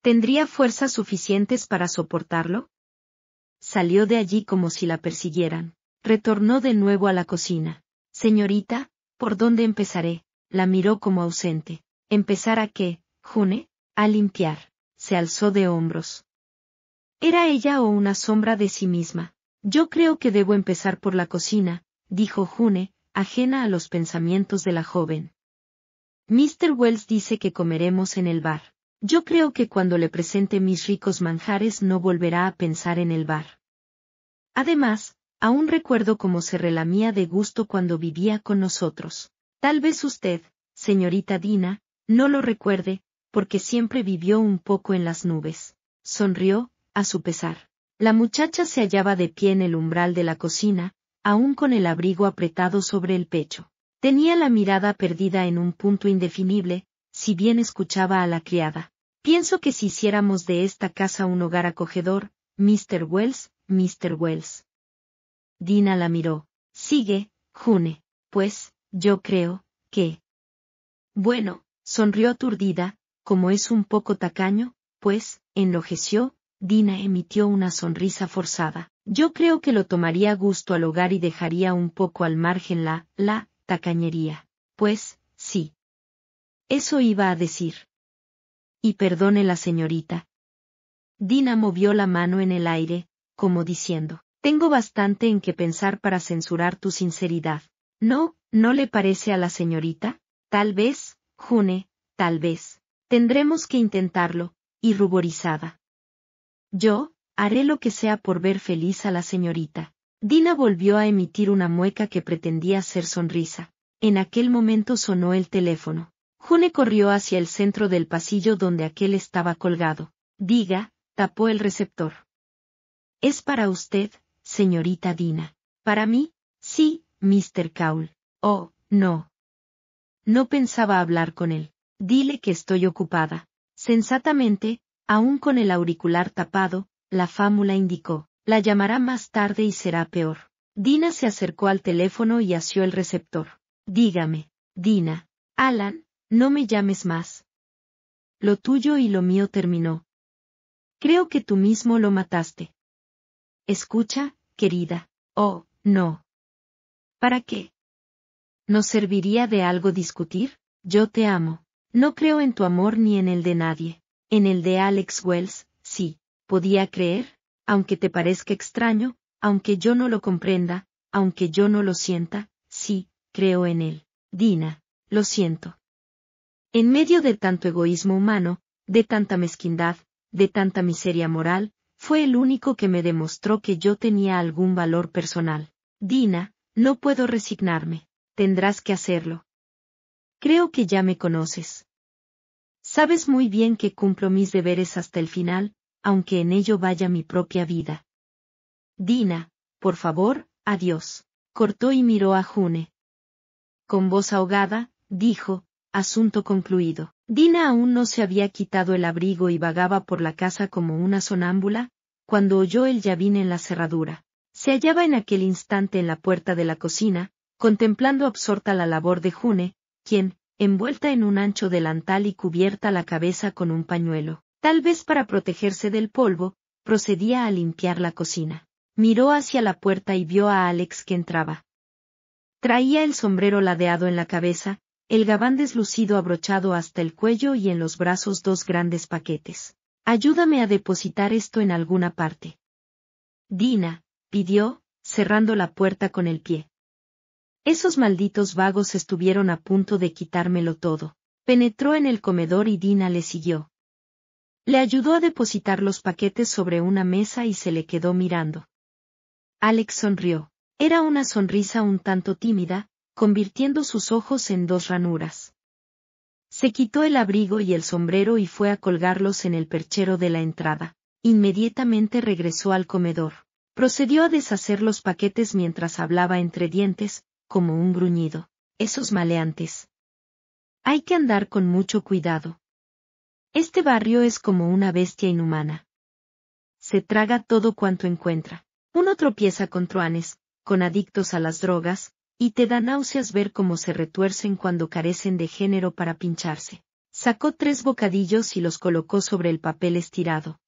¿Tendría fuerzas suficientes para soportarlo? Salió de allí como si la persiguieran. Retornó de nuevo a la cocina. Señorita, ¿por dónde empezaré? La miró como ausente. ¿Empezar a qué, June? A limpiar. Se alzó de hombros. ¿Era ella o una sombra de sí misma? Yo creo que debo empezar por la cocina, dijo June, ajena a los pensamientos de la joven. Mr. Wells dice que comeremos en el bar. Yo creo que cuando le presente mis ricos manjares no volverá a pensar en el bar. Además, aún recuerdo cómo se relamía de gusto cuando vivía con nosotros. Tal vez usted, señorita Dina, no lo recuerde, porque siempre vivió un poco en las nubes. Sonrió, a su pesar. La muchacha se hallaba de pie en el umbral de la cocina, aún con el abrigo apretado sobre el pecho. Tenía la mirada perdida en un punto indefinible, si bien escuchaba a la criada. Pienso que si hiciéramos de esta casa un hogar acogedor, Mr. Wells, Mr. Wells. Dina la miró. Sigue, June. Pues, yo creo, que. Bueno, sonrió aturdida, como es un poco tacaño, pues, enlojeció, Dina emitió una sonrisa forzada. Yo creo que lo tomaría gusto al hogar y dejaría un poco al margen la, la, tacañería. Pues, sí. Eso iba a decir. Y perdone la señorita. Dina movió la mano en el aire, como diciendo, tengo bastante en que pensar para censurar tu sinceridad. No, ¿no le parece a la señorita? Tal vez, June, tal vez. Tendremos que intentarlo, y ruborizada. Yo, haré lo que sea por ver feliz a la señorita. Dina volvió a emitir una mueca que pretendía ser sonrisa. En aquel momento sonó el teléfono. June corrió hacia el centro del pasillo donde aquel estaba colgado. Diga, tapó el receptor. Es para usted, señorita Dina. Para mí, sí, Mr. Cowell. Oh, no. No pensaba hablar con él. Dile que estoy ocupada. Sensatamente, Aún con el auricular tapado, la fámula indicó, la llamará más tarde y será peor. Dina se acercó al teléfono y asió el receptor. Dígame, Dina, Alan, no me llames más. Lo tuyo y lo mío terminó. Creo que tú mismo lo mataste. Escucha, querida. Oh, no. ¿Para qué? ¿Nos serviría de algo discutir? Yo te amo. No creo en tu amor ni en el de nadie. En el de Alex Wells, sí, podía creer, aunque te parezca extraño, aunque yo no lo comprenda, aunque yo no lo sienta, sí, creo en él. Dina, lo siento. En medio de tanto egoísmo humano, de tanta mezquindad, de tanta miseria moral, fue el único que me demostró que yo tenía algún valor personal. Dina, no puedo resignarme. Tendrás que hacerlo. Creo que ya me conoces. Sabes muy bien que cumplo mis deberes hasta el final, aunque en ello vaya mi propia vida. Dina, por favor, adiós. Cortó y miró a June. Con voz ahogada, dijo, asunto concluido. Dina aún no se había quitado el abrigo y vagaba por la casa como una sonámbula, cuando oyó el llavín en la cerradura. Se hallaba en aquel instante en la puerta de la cocina, contemplando absorta la labor de June, quien, envuelta en un ancho delantal y cubierta la cabeza con un pañuelo. Tal vez para protegerse del polvo, procedía a limpiar la cocina. Miró hacia la puerta y vio a Alex que entraba. Traía el sombrero ladeado en la cabeza, el gabán deslucido abrochado hasta el cuello y en los brazos dos grandes paquetes. Ayúdame a depositar esto en alguna parte. Dina, pidió, cerrando la puerta con el pie. Esos malditos vagos estuvieron a punto de quitármelo todo. Penetró en el comedor y Dina le siguió. Le ayudó a depositar los paquetes sobre una mesa y se le quedó mirando. Alex sonrió. Era una sonrisa un tanto tímida, convirtiendo sus ojos en dos ranuras. Se quitó el abrigo y el sombrero y fue a colgarlos en el perchero de la entrada. Inmediatamente regresó al comedor. Procedió a deshacer los paquetes mientras hablaba entre dientes, como un gruñido, esos maleantes. Hay que andar con mucho cuidado. Este barrio es como una bestia inhumana. Se traga todo cuanto encuentra. Uno tropieza con truanes, con adictos a las drogas, y te da náuseas ver cómo se retuercen cuando carecen de género para pincharse. Sacó tres bocadillos y los colocó sobre el papel estirado.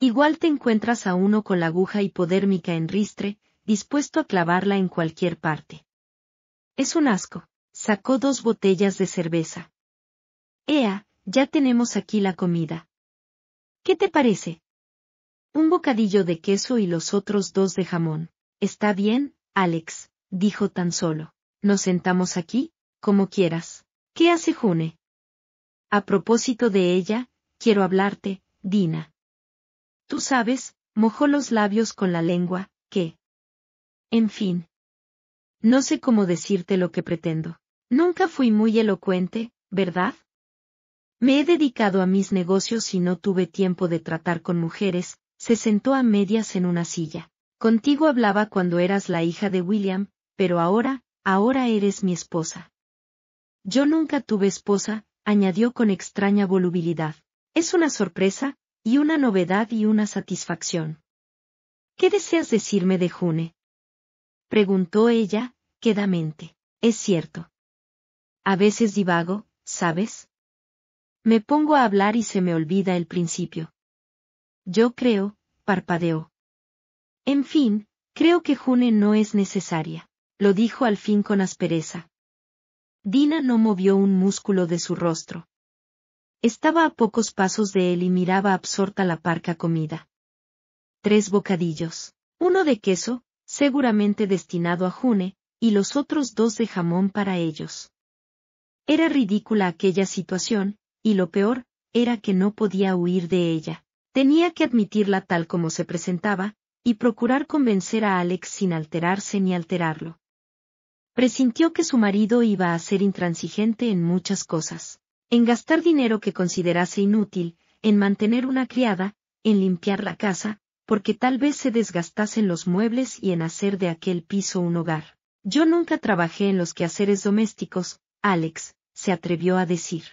Igual te encuentras a uno con la aguja hipodérmica en ristre, dispuesto a clavarla en cualquier parte. Es un asco. Sacó dos botellas de cerveza. Ea, ya tenemos aquí la comida. ¿Qué te parece? Un bocadillo de queso y los otros dos de jamón. Está bien, Alex, dijo tan solo. Nos sentamos aquí, como quieras. ¿Qué hace June? A propósito de ella, quiero hablarte, Dina. Tú sabes, mojó los labios con la lengua, que. En fin. No sé cómo decirte lo que pretendo. Nunca fui muy elocuente, ¿verdad? Me he dedicado a mis negocios y no tuve tiempo de tratar con mujeres, se sentó a medias en una silla. Contigo hablaba cuando eras la hija de William, pero ahora, ahora eres mi esposa. Yo nunca tuve esposa, añadió con extraña volubilidad. Es una sorpresa, y una novedad y una satisfacción. ¿Qué deseas decirme de June? preguntó ella, quedamente. Es cierto. A veces divago, ¿sabes? Me pongo a hablar y se me olvida el principio. Yo creo, parpadeó. En fin, creo que June no es necesaria, lo dijo al fin con aspereza. Dina no movió un músculo de su rostro. Estaba a pocos pasos de él y miraba absorta la parca comida. Tres bocadillos. Uno de queso, seguramente destinado a June, y los otros dos de jamón para ellos. Era ridícula aquella situación, y lo peor, era que no podía huir de ella. Tenía que admitirla tal como se presentaba, y procurar convencer a Alex sin alterarse ni alterarlo. Presintió que su marido iba a ser intransigente en muchas cosas, en gastar dinero que considerase inútil, en mantener una criada, en limpiar la casa, porque tal vez se desgastasen los muebles y en hacer de aquel piso un hogar. Yo nunca trabajé en los quehaceres domésticos, Alex, se atrevió a decir.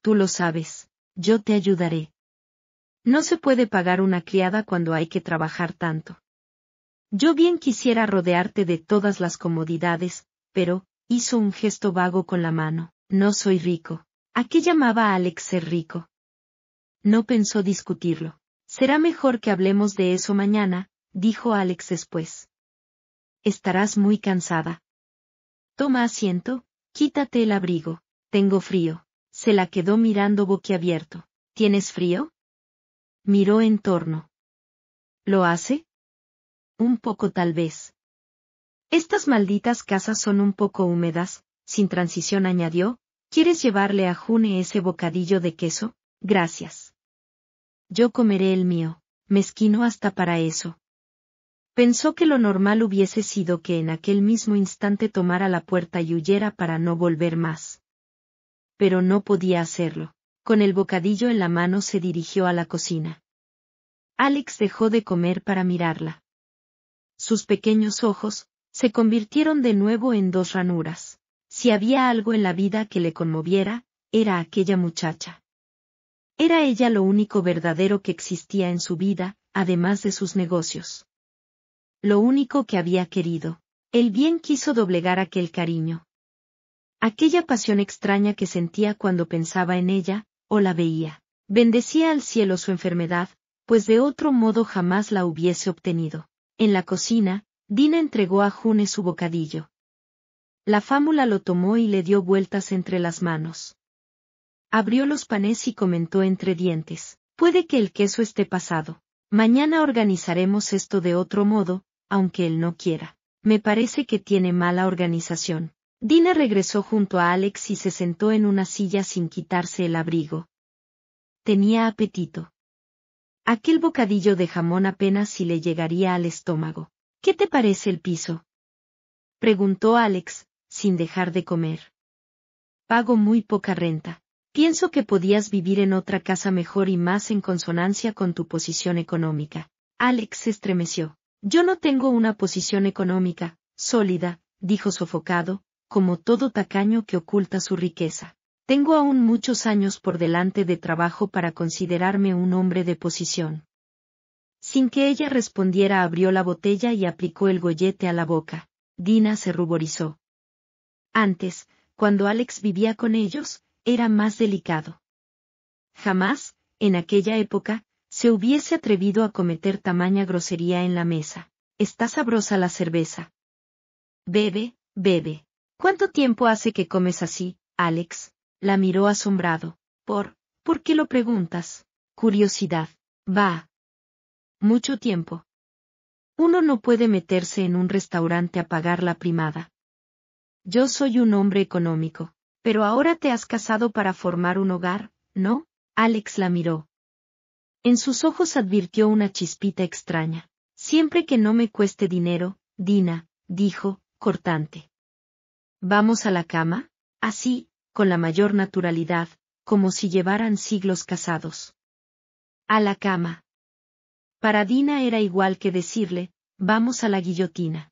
Tú lo sabes, yo te ayudaré. No se puede pagar una criada cuando hay que trabajar tanto. Yo bien quisiera rodearte de todas las comodidades, pero, hizo un gesto vago con la mano, no soy rico. ¿A qué llamaba Alex ser rico? No pensó discutirlo. Será mejor que hablemos de eso mañana, dijo Alex después. Estarás muy cansada. Toma asiento, quítate el abrigo, tengo frío. Se la quedó mirando boquiabierto. ¿Tienes frío? Miró en torno. ¿Lo hace? Un poco tal vez. Estas malditas casas son un poco húmedas, sin transición añadió. ¿Quieres llevarle a June ese bocadillo de queso? Gracias yo comeré el mío, mezquino hasta para eso. Pensó que lo normal hubiese sido que en aquel mismo instante tomara la puerta y huyera para no volver más. Pero no podía hacerlo. Con el bocadillo en la mano se dirigió a la cocina. Alex dejó de comer para mirarla. Sus pequeños ojos, se convirtieron de nuevo en dos ranuras. Si había algo en la vida que le conmoviera, era aquella muchacha. Era ella lo único verdadero que existía en su vida, además de sus negocios. Lo único que había querido. El bien quiso doblegar aquel cariño. Aquella pasión extraña que sentía cuando pensaba en ella, o la veía. Bendecía al cielo su enfermedad, pues de otro modo jamás la hubiese obtenido. En la cocina, Dina entregó a June su bocadillo. La fámula lo tomó y le dio vueltas entre las manos abrió los panes y comentó entre dientes, puede que el queso esté pasado. Mañana organizaremos esto de otro modo, aunque él no quiera. Me parece que tiene mala organización. Dina regresó junto a Alex y se sentó en una silla sin quitarse el abrigo. Tenía apetito. Aquel bocadillo de jamón apenas si le llegaría al estómago. ¿Qué te parece el piso? preguntó Alex, sin dejar de comer. Pago muy poca renta. Pienso que podías vivir en otra casa mejor y más en consonancia con tu posición económica. Alex estremeció. Yo no tengo una posición económica, sólida, dijo sofocado, como todo tacaño que oculta su riqueza. Tengo aún muchos años por delante de trabajo para considerarme un hombre de posición. Sin que ella respondiera abrió la botella y aplicó el gollete a la boca. Dina se ruborizó. Antes, cuando Alex vivía con ellos, era más delicado. Jamás, en aquella época, se hubiese atrevido a cometer tamaña grosería en la mesa. Está sabrosa la cerveza. Bebe, bebe. ¿Cuánto tiempo hace que comes así, Alex? La miró asombrado. Por, ¿por qué lo preguntas? Curiosidad. Va. Mucho tiempo. Uno no puede meterse en un restaurante a pagar la primada. Yo soy un hombre económico. Pero ahora te has casado para formar un hogar, ¿no? Alex la miró. En sus ojos advirtió una chispita extraña. Siempre que no me cueste dinero, Dina, dijo, cortante. ¿Vamos a la cama? Así, con la mayor naturalidad, como si llevaran siglos casados. A la cama. Para Dina era igual que decirle, vamos a la guillotina.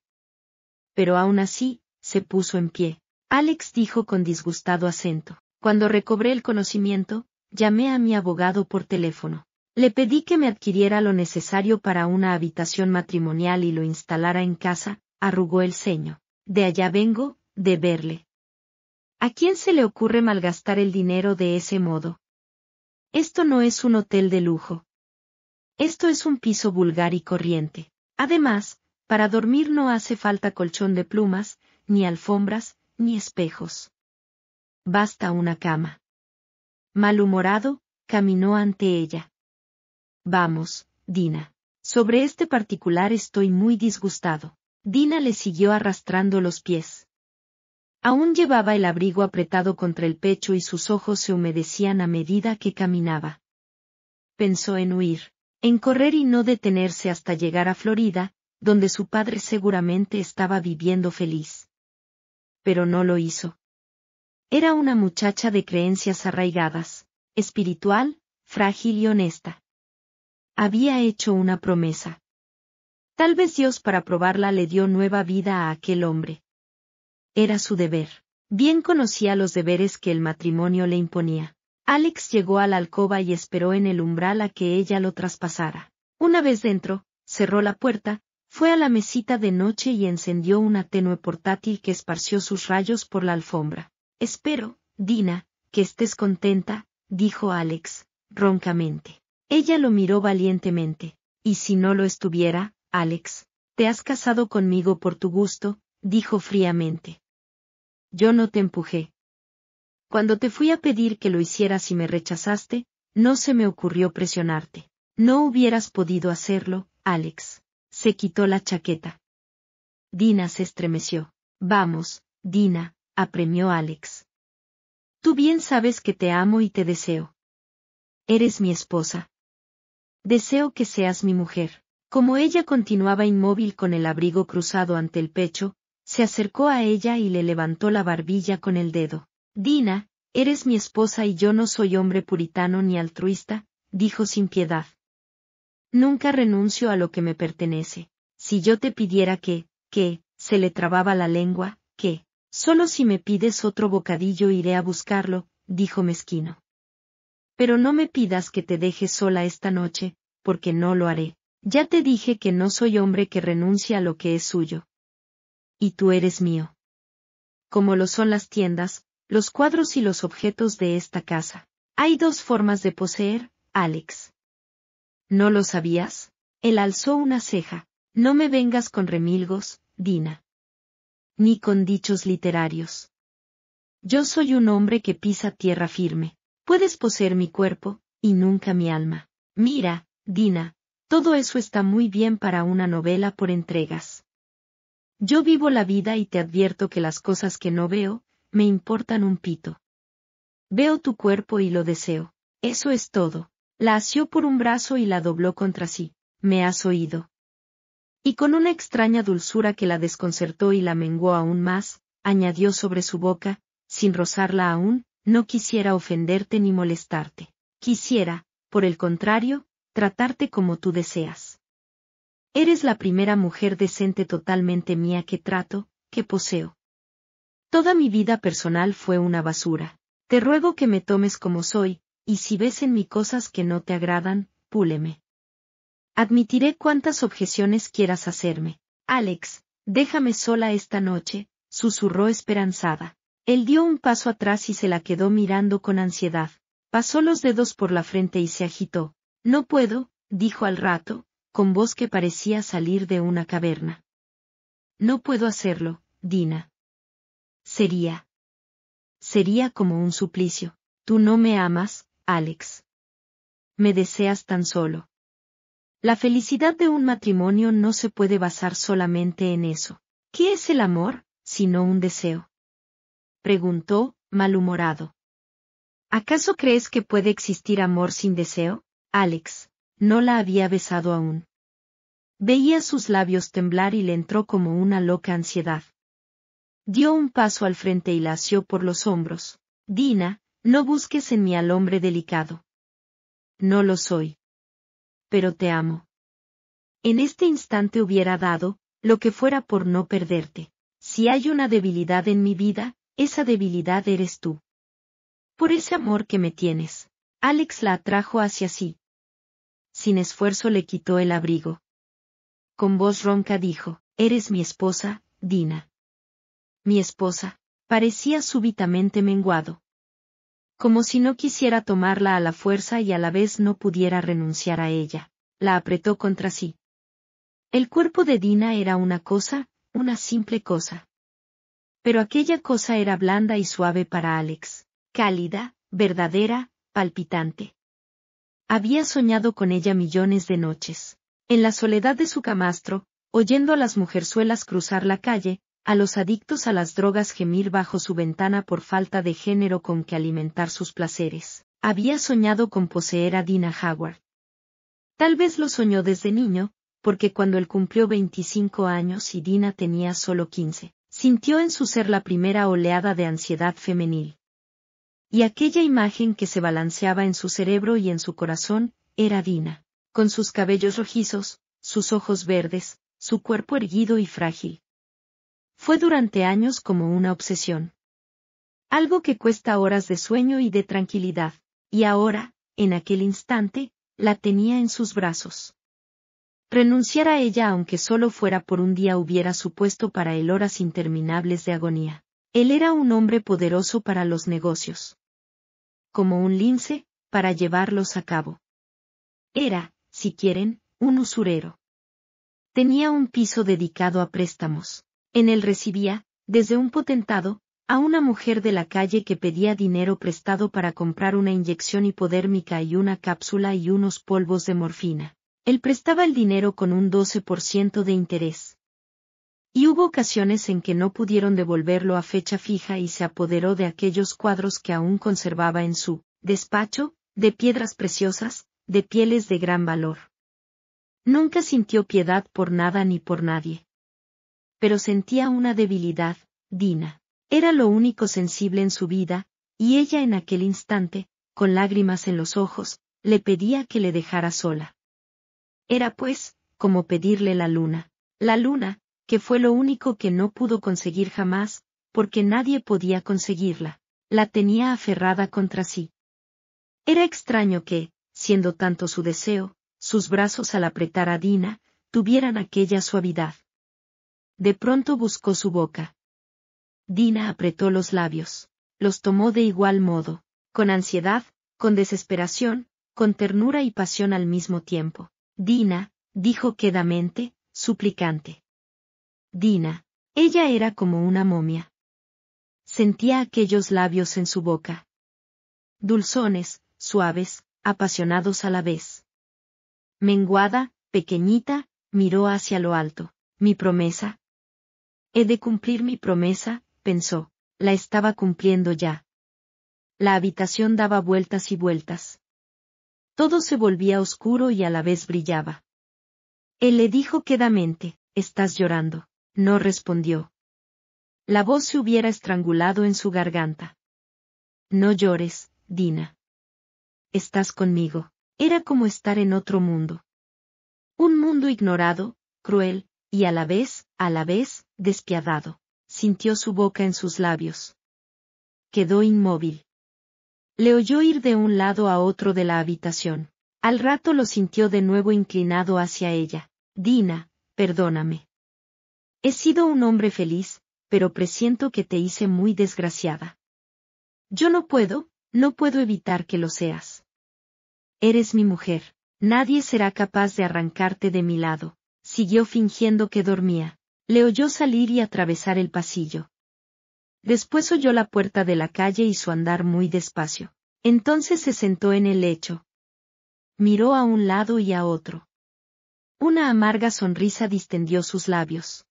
Pero aún así, se puso en pie. Alex dijo con disgustado acento. Cuando recobré el conocimiento, llamé a mi abogado por teléfono. Le pedí que me adquiriera lo necesario para una habitación matrimonial y lo instalara en casa, arrugó el ceño. De allá vengo, de verle. ¿A quién se le ocurre malgastar el dinero de ese modo? Esto no es un hotel de lujo. Esto es un piso vulgar y corriente. Además, para dormir no hace falta colchón de plumas, ni alfombras, ni espejos. Basta una cama. Malhumorado, caminó ante ella. Vamos, Dina. Sobre este particular estoy muy disgustado. Dina le siguió arrastrando los pies. Aún llevaba el abrigo apretado contra el pecho y sus ojos se humedecían a medida que caminaba. Pensó en huir, en correr y no detenerse hasta llegar a Florida, donde su padre seguramente estaba viviendo feliz pero no lo hizo. Era una muchacha de creencias arraigadas, espiritual, frágil y honesta. Había hecho una promesa. Tal vez Dios para probarla le dio nueva vida a aquel hombre. Era su deber. Bien conocía los deberes que el matrimonio le imponía. Alex llegó a la alcoba y esperó en el umbral a que ella lo traspasara. Una vez dentro, cerró la puerta, fue a la mesita de noche y encendió una tenue portátil que esparció sus rayos por la alfombra. Espero, Dina, que estés contenta, dijo Alex, roncamente. Ella lo miró valientemente. Y si no lo estuviera, Alex, te has casado conmigo por tu gusto, dijo fríamente. Yo no te empujé. Cuando te fui a pedir que lo hicieras y me rechazaste, no se me ocurrió presionarte. No hubieras podido hacerlo, Alex se quitó la chaqueta. Dina se estremeció. Vamos, Dina, apremió Alex. Tú bien sabes que te amo y te deseo. Eres mi esposa. Deseo que seas mi mujer. Como ella continuaba inmóvil con el abrigo cruzado ante el pecho, se acercó a ella y le levantó la barbilla con el dedo. Dina, eres mi esposa y yo no soy hombre puritano ni altruista, dijo sin piedad. Nunca renuncio a lo que me pertenece. Si yo te pidiera que, que, se le trababa la lengua, que, solo si me pides otro bocadillo iré a buscarlo, dijo mezquino. Pero no me pidas que te deje sola esta noche, porque no lo haré. Ya te dije que no soy hombre que renuncia a lo que es suyo. Y tú eres mío. Como lo son las tiendas, los cuadros y los objetos de esta casa. Hay dos formas de poseer, Alex. ¿No lo sabías? Él alzó una ceja. No me vengas con remilgos, Dina. Ni con dichos literarios. Yo soy un hombre que pisa tierra firme. Puedes poseer mi cuerpo, y nunca mi alma. Mira, Dina, todo eso está muy bien para una novela por entregas. Yo vivo la vida y te advierto que las cosas que no veo, me importan un pito. Veo tu cuerpo y lo deseo. Eso es todo. La asió por un brazo y la dobló contra sí. Me has oído. Y con una extraña dulzura que la desconcertó y la menguó aún más, añadió sobre su boca, sin rozarla aún, no quisiera ofenderte ni molestarte. Quisiera, por el contrario, tratarte como tú deseas. Eres la primera mujer decente totalmente mía que trato, que poseo. Toda mi vida personal fue una basura. Te ruego que me tomes como soy, y si ves en mí cosas que no te agradan, púleme. Admitiré cuantas objeciones quieras hacerme. Alex, déjame sola esta noche, susurró esperanzada. Él dio un paso atrás y se la quedó mirando con ansiedad. Pasó los dedos por la frente y se agitó. No puedo, dijo al rato, con voz que parecía salir de una caverna. No puedo hacerlo, Dina. Sería. Sería como un suplicio. Tú no me amas, Alex. Me deseas tan solo. La felicidad de un matrimonio no se puede basar solamente en eso. ¿Qué es el amor, sino un deseo? Preguntó, malhumorado. ¿Acaso crees que puede existir amor sin deseo? Alex, no la había besado aún. Veía sus labios temblar y le entró como una loca ansiedad. Dio un paso al frente y la asió por los hombros. Dina, no busques en mí al hombre delicado. No lo soy. Pero te amo. En este instante hubiera dado, lo que fuera por no perderte. Si hay una debilidad en mi vida, esa debilidad eres tú. Por ese amor que me tienes. Alex la atrajo hacia sí. Sin esfuerzo le quitó el abrigo. Con voz ronca dijo, Eres mi esposa, Dina. Mi esposa. Parecía súbitamente menguado como si no quisiera tomarla a la fuerza y a la vez no pudiera renunciar a ella. La apretó contra sí. El cuerpo de Dina era una cosa, una simple cosa. Pero aquella cosa era blanda y suave para Alex, cálida, verdadera, palpitante. Había soñado con ella millones de noches. En la soledad de su camastro, oyendo a las mujerzuelas cruzar la calle, a los adictos a las drogas gemir bajo su ventana por falta de género con que alimentar sus placeres. Había soñado con poseer a Dina Howard. Tal vez lo soñó desde niño, porque cuando él cumplió 25 años y Dina tenía solo 15, sintió en su ser la primera oleada de ansiedad femenil. Y aquella imagen que se balanceaba en su cerebro y en su corazón, era Dina, con sus cabellos rojizos, sus ojos verdes, su cuerpo erguido y frágil, fue durante años como una obsesión. Algo que cuesta horas de sueño y de tranquilidad, y ahora, en aquel instante, la tenía en sus brazos. Renunciar a ella aunque solo fuera por un día hubiera supuesto para él horas interminables de agonía. Él era un hombre poderoso para los negocios. Como un lince, para llevarlos a cabo. Era, si quieren, un usurero. Tenía un piso dedicado a préstamos. En él recibía, desde un potentado, a una mujer de la calle que pedía dinero prestado para comprar una inyección hipodérmica y una cápsula y unos polvos de morfina. Él prestaba el dinero con un 12% de interés. Y hubo ocasiones en que no pudieron devolverlo a fecha fija y se apoderó de aquellos cuadros que aún conservaba en su despacho, de piedras preciosas, de pieles de gran valor. Nunca sintió piedad por nada ni por nadie pero sentía una debilidad, Dina. Era lo único sensible en su vida, y ella en aquel instante, con lágrimas en los ojos, le pedía que le dejara sola. Era pues, como pedirle la luna. La luna, que fue lo único que no pudo conseguir jamás, porque nadie podía conseguirla. La tenía aferrada contra sí. Era extraño que, siendo tanto su deseo, sus brazos al apretar a Dina, tuvieran aquella suavidad. De pronto buscó su boca. Dina apretó los labios. Los tomó de igual modo, con ansiedad, con desesperación, con ternura y pasión al mismo tiempo. Dina, dijo quedamente, suplicante. Dina, ella era como una momia. Sentía aquellos labios en su boca. Dulzones, suaves, apasionados a la vez. Menguada, pequeñita, miró hacia lo alto. Mi promesa, He de cumplir mi promesa, pensó, la estaba cumpliendo ya. La habitación daba vueltas y vueltas. Todo se volvía oscuro y a la vez brillaba. Él le dijo quedamente, Estás llorando. No respondió. La voz se hubiera estrangulado en su garganta. No llores, Dina. Estás conmigo. Era como estar en otro mundo. Un mundo ignorado, cruel, y a la vez, a la vez, despiadado, sintió su boca en sus labios. Quedó inmóvil. Le oyó ir de un lado a otro de la habitación. Al rato lo sintió de nuevo inclinado hacia ella. Dina, perdóname. He sido un hombre feliz, pero presiento que te hice muy desgraciada. Yo no puedo, no puedo evitar que lo seas. Eres mi mujer, nadie será capaz de arrancarte de mi lado, siguió fingiendo que dormía, le oyó salir y atravesar el pasillo. Después oyó la puerta de la calle y su andar muy despacio. Entonces se sentó en el lecho. Miró a un lado y a otro. Una amarga sonrisa distendió sus labios.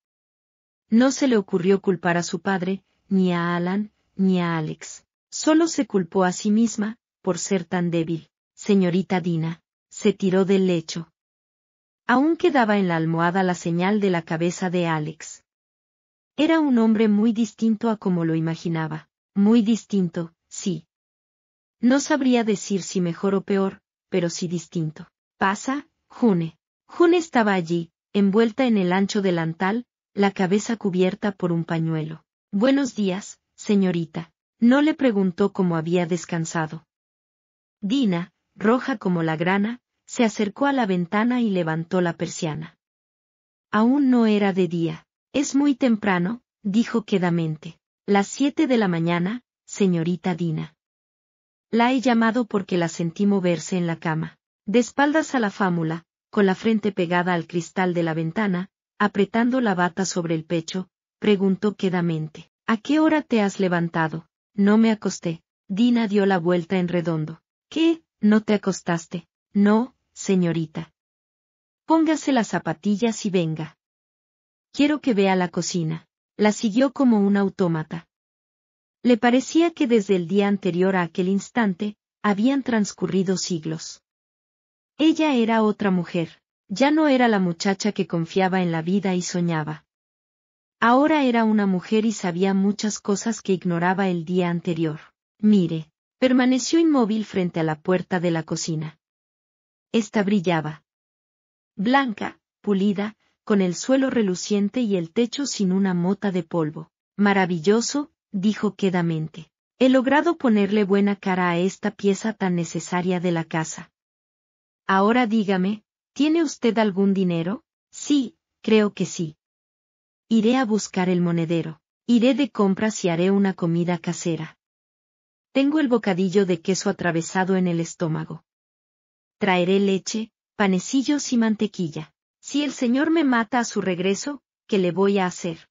No se le ocurrió culpar a su padre, ni a Alan, ni a Alex. Solo se culpó a sí misma, por ser tan débil. Señorita Dina, se tiró del lecho. Aún quedaba en la almohada la señal de la cabeza de Alex. Era un hombre muy distinto a como lo imaginaba. Muy distinto, sí. No sabría decir si mejor o peor, pero sí distinto. Pasa, June. June estaba allí, envuelta en el ancho delantal, la cabeza cubierta por un pañuelo. Buenos días, señorita. No le preguntó cómo había descansado. Dina, roja como la grana, se acercó a la ventana y levantó la persiana. Aún no era de día. Es muy temprano, dijo quedamente. Las siete de la mañana, señorita Dina. La he llamado porque la sentí moverse en la cama. De espaldas a la fámula, con la frente pegada al cristal de la ventana, apretando la bata sobre el pecho, preguntó quedamente. ¿A qué hora te has levantado? No me acosté. Dina dio la vuelta en redondo. ¿Qué? ¿No te acostaste? No, señorita. Póngase las zapatillas y venga. Quiero que vea la cocina. La siguió como un autómata. Le parecía que desde el día anterior a aquel instante, habían transcurrido siglos. Ella era otra mujer, ya no era la muchacha que confiaba en la vida y soñaba. Ahora era una mujer y sabía muchas cosas que ignoraba el día anterior. Mire, permaneció inmóvil frente a la puerta de la cocina. Esta brillaba. Blanca, pulida, con el suelo reluciente y el techo sin una mota de polvo. Maravilloso, dijo quedamente. He logrado ponerle buena cara a esta pieza tan necesaria de la casa. Ahora dígame, ¿tiene usted algún dinero? Sí, creo que sí. Iré a buscar el monedero. Iré de compras y haré una comida casera. Tengo el bocadillo de queso atravesado en el estómago traeré leche, panecillos y mantequilla. Si el Señor me mata a su regreso, ¿qué le voy a hacer?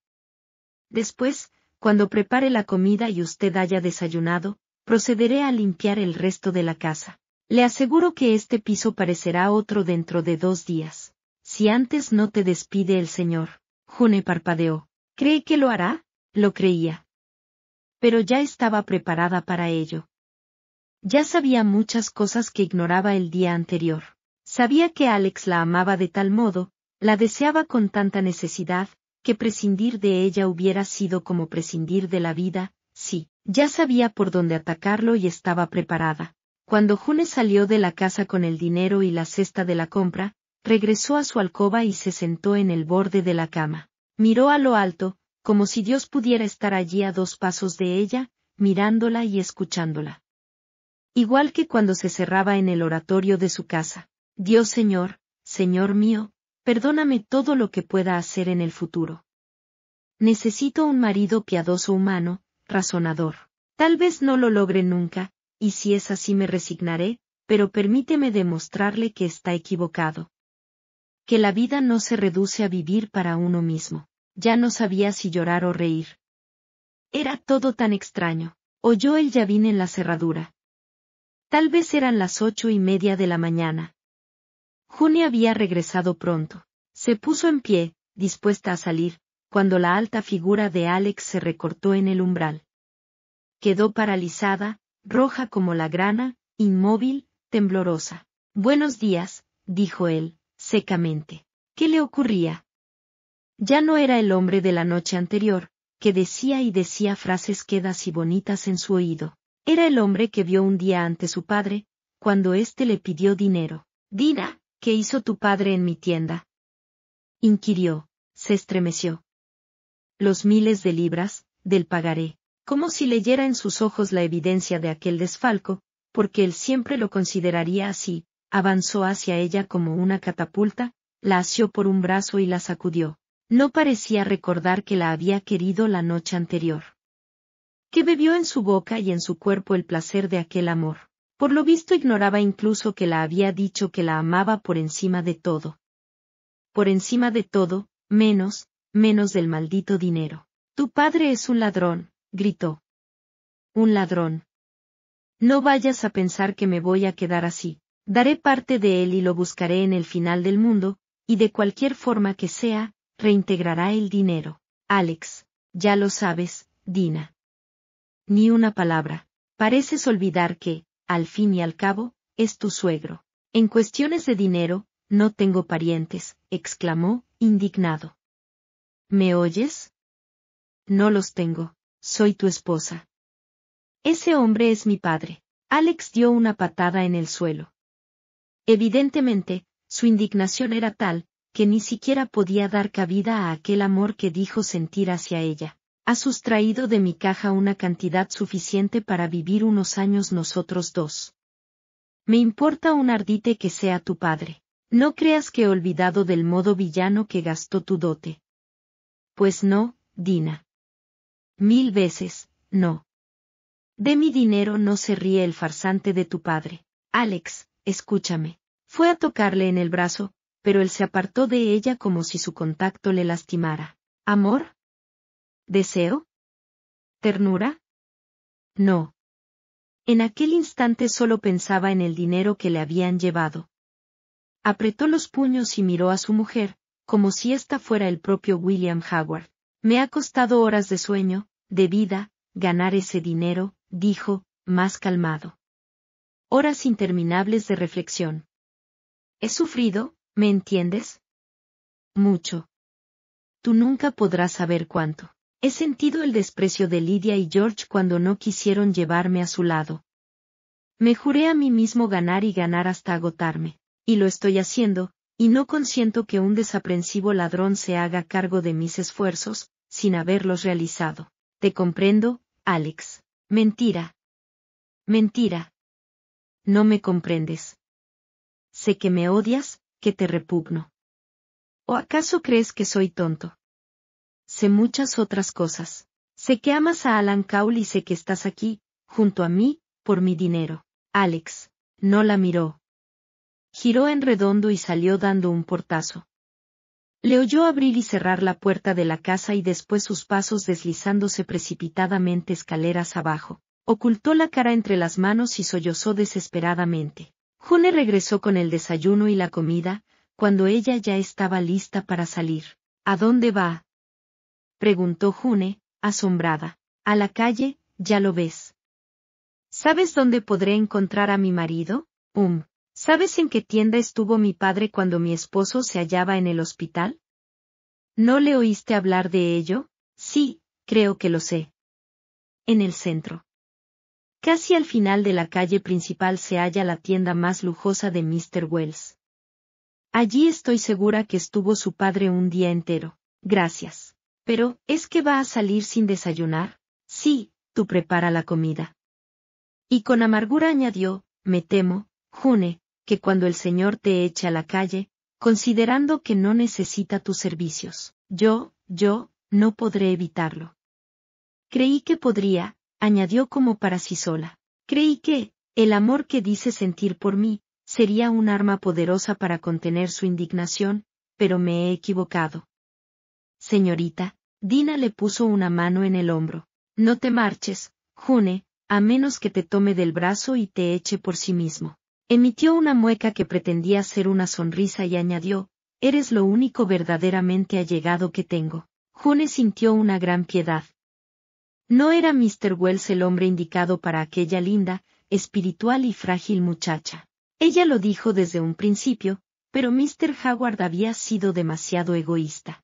Después, cuando prepare la comida y usted haya desayunado, procederé a limpiar el resto de la casa. Le aseguro que este piso parecerá otro dentro de dos días. Si antes no te despide el Señor. June parpadeó. ¿Cree que lo hará? Lo creía. Pero ya estaba preparada para ello. Ya sabía muchas cosas que ignoraba el día anterior. Sabía que Alex la amaba de tal modo, la deseaba con tanta necesidad, que prescindir de ella hubiera sido como prescindir de la vida, sí, ya sabía por dónde atacarlo y estaba preparada. Cuando June salió de la casa con el dinero y la cesta de la compra, regresó a su alcoba y se sentó en el borde de la cama. Miró a lo alto, como si Dios pudiera estar allí a dos pasos de ella, mirándola y escuchándola. Igual que cuando se cerraba en el oratorio de su casa. Dios Señor, Señor mío, perdóname todo lo que pueda hacer en el futuro. Necesito un marido piadoso humano, razonador. Tal vez no lo logre nunca, y si es así me resignaré, pero permíteme demostrarle que está equivocado. Que la vida no se reduce a vivir para uno mismo. Ya no sabía si llorar o reír. Era todo tan extraño. Oyó el llavín en la cerradura. Tal vez eran las ocho y media de la mañana. June había regresado pronto. Se puso en pie, dispuesta a salir, cuando la alta figura de Alex se recortó en el umbral. Quedó paralizada, roja como la grana, inmóvil, temblorosa. Buenos días, dijo él, secamente. ¿Qué le ocurría? Ya no era el hombre de la noche anterior, que decía y decía frases quedas y bonitas en su oído. Era el hombre que vio un día ante su padre, cuando éste le pidió dinero. Dina, ¿qué hizo tu padre en mi tienda? Inquirió, se estremeció. Los miles de libras, del pagaré, como si leyera en sus ojos la evidencia de aquel desfalco, porque él siempre lo consideraría así, avanzó hacia ella como una catapulta, la asió por un brazo y la sacudió. No parecía recordar que la había querido la noche anterior que bebió en su boca y en su cuerpo el placer de aquel amor. Por lo visto ignoraba incluso que la había dicho que la amaba por encima de todo. Por encima de todo, menos, menos del maldito dinero. Tu padre es un ladrón, gritó. Un ladrón. No vayas a pensar que me voy a quedar así. Daré parte de él y lo buscaré en el final del mundo, y de cualquier forma que sea, reintegrará el dinero. Alex, ya lo sabes, Dina. Ni una palabra. Pareces olvidar que, al fin y al cabo, es tu suegro. En cuestiones de dinero, no tengo parientes, exclamó, indignado. ¿Me oyes? No los tengo. Soy tu esposa. Ese hombre es mi padre. Alex dio una patada en el suelo. Evidentemente, su indignación era tal, que ni siquiera podía dar cabida a aquel amor que dijo sentir hacia ella ha sustraído de mi caja una cantidad suficiente para vivir unos años nosotros dos. Me importa un ardite que sea tu padre. No creas que he olvidado del modo villano que gastó tu dote. Pues no, Dina. Mil veces, no. De mi dinero no se ríe el farsante de tu padre. Alex, escúchame. Fue a tocarle en el brazo, pero él se apartó de ella como si su contacto le lastimara. Amor, ¿Deseo? ¿Ternura? No. En aquel instante solo pensaba en el dinero que le habían llevado. Apretó los puños y miró a su mujer, como si ésta fuera el propio William Howard. Me ha costado horas de sueño, de vida, ganar ese dinero, dijo, más calmado. Horas interminables de reflexión. He sufrido, ¿me entiendes? Mucho. Tú nunca podrás saber cuánto. He sentido el desprecio de Lidia y George cuando no quisieron llevarme a su lado. Me juré a mí mismo ganar y ganar hasta agotarme, y lo estoy haciendo, y no consiento que un desaprensivo ladrón se haga cargo de mis esfuerzos, sin haberlos realizado. Te comprendo, Alex. Mentira. Mentira. No me comprendes. Sé que me odias, que te repugno. ¿O acaso crees que soy tonto? muchas otras cosas. Sé que amas a Alan Cowell y sé que estás aquí, junto a mí, por mi dinero. Alex. No la miró. Giró en redondo y salió dando un portazo. Le oyó abrir y cerrar la puerta de la casa y después sus pasos deslizándose precipitadamente escaleras abajo. Ocultó la cara entre las manos y sollozó desesperadamente. June regresó con el desayuno y la comida, cuando ella ya estaba lista para salir. ¿A dónde va? preguntó June, asombrada. A la calle, ya lo ves. ¿Sabes dónde podré encontrar a mi marido? Um. ¿Sabes en qué tienda estuvo mi padre cuando mi esposo se hallaba en el hospital? ¿No le oíste hablar de ello? Sí, creo que lo sé. En el centro. Casi al final de la calle principal se halla la tienda más lujosa de Mr. Wells. Allí estoy segura que estuvo su padre un día entero. Gracias. Pero, ¿es que va a salir sin desayunar? Sí, tú prepara la comida. Y con amargura añadió, me temo, June, que cuando el Señor te eche a la calle, considerando que no necesita tus servicios, yo, yo, no podré evitarlo. Creí que podría, añadió como para sí sola. Creí que, el amor que dice sentir por mí, sería un arma poderosa para contener su indignación, pero me he equivocado. Señorita, Dina le puso una mano en el hombro. No te marches, June, a menos que te tome del brazo y te eche por sí mismo. Emitió una mueca que pretendía ser una sonrisa y añadió, Eres lo único verdaderamente allegado que tengo. June sintió una gran piedad. No era Mr. Wells el hombre indicado para aquella linda, espiritual y frágil muchacha. Ella lo dijo desde un principio, pero Mr. Howard había sido demasiado egoísta.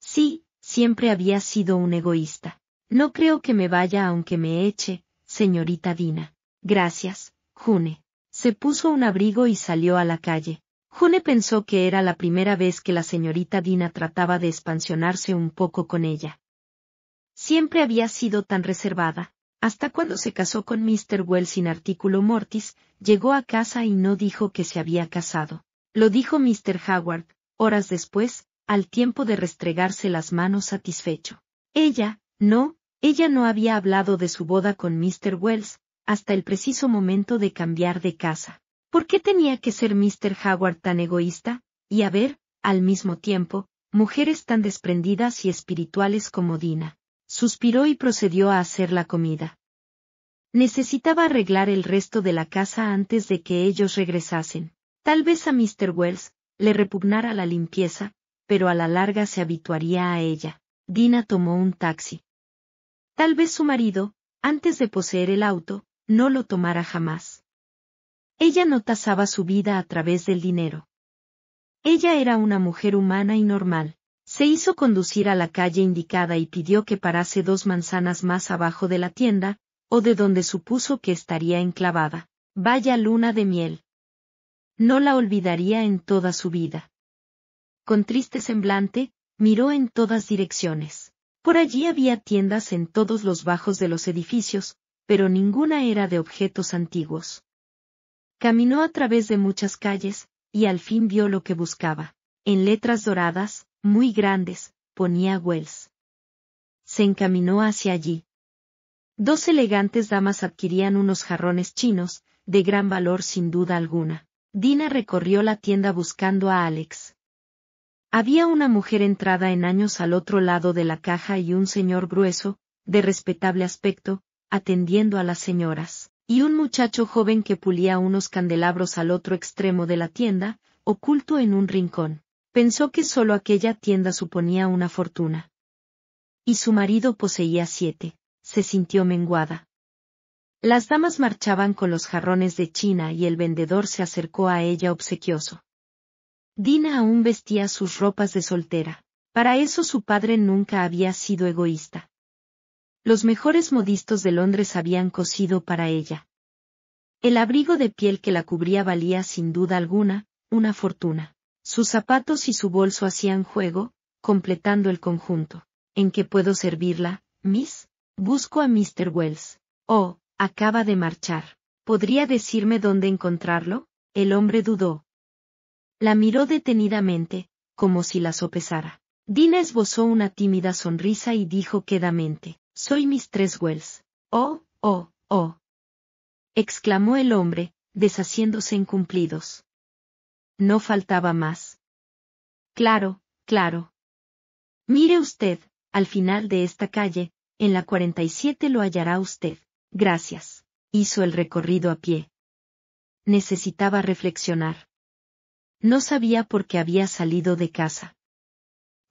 Sí, siempre había sido un egoísta. No creo que me vaya aunque me eche, señorita Dina. Gracias, June. Se puso un abrigo y salió a la calle. June pensó que era la primera vez que la señorita Dina trataba de expansionarse un poco con ella. Siempre había sido tan reservada. Hasta cuando se casó con Mr. Wells sin artículo mortis, llegó a casa y no dijo que se había casado. Lo dijo Mr. Howard, horas después, al tiempo de restregarse las manos satisfecho. Ella, no, ella no había hablado de su boda con Mr. Wells, hasta el preciso momento de cambiar de casa. ¿Por qué tenía que ser Mr. Howard tan egoísta? Y a ver, al mismo tiempo, mujeres tan desprendidas y espirituales como Dina. Suspiró y procedió a hacer la comida. Necesitaba arreglar el resto de la casa antes de que ellos regresasen. Tal vez a Mr. Wells le repugnara la limpieza, pero a la larga se habituaría a ella. Dina tomó un taxi. Tal vez su marido, antes de poseer el auto, no lo tomara jamás. Ella no tasaba su vida a través del dinero. Ella era una mujer humana y normal. Se hizo conducir a la calle indicada y pidió que parase dos manzanas más abajo de la tienda, o de donde supuso que estaría enclavada. Vaya luna de miel. No la olvidaría en toda su vida con triste semblante, miró en todas direcciones. Por allí había tiendas en todos los bajos de los edificios, pero ninguna era de objetos antiguos. Caminó a través de muchas calles, y al fin vio lo que buscaba. En letras doradas, muy grandes, ponía Wells. Se encaminó hacia allí. Dos elegantes damas adquirían unos jarrones chinos, de gran valor sin duda alguna. Dina recorrió la tienda buscando a Alex. Había una mujer entrada en años al otro lado de la caja y un señor grueso, de respetable aspecto, atendiendo a las señoras, y un muchacho joven que pulía unos candelabros al otro extremo de la tienda, oculto en un rincón. Pensó que solo aquella tienda suponía una fortuna. Y su marido poseía siete. Se sintió menguada. Las damas marchaban con los jarrones de China y el vendedor se acercó a ella obsequioso. Dina aún vestía sus ropas de soltera. Para eso su padre nunca había sido egoísta. Los mejores modistos de Londres habían cosido para ella. El abrigo de piel que la cubría valía sin duda alguna, una fortuna. Sus zapatos y su bolso hacían juego, completando el conjunto. ¿En qué puedo servirla, Miss? Busco a Mr. Wells. Oh, acaba de marchar. ¿Podría decirme dónde encontrarlo? El hombre dudó, la miró detenidamente, como si la sopesara. Dina esbozó una tímida sonrisa y dijo quedamente, Soy Mistress Wells. Oh, oh, oh. exclamó el hombre, deshaciéndose en cumplidos. No faltaba más. Claro, claro. Mire usted, al final de esta calle, en la 47 lo hallará usted. Gracias. Hizo el recorrido a pie. Necesitaba reflexionar. No sabía por qué había salido de casa.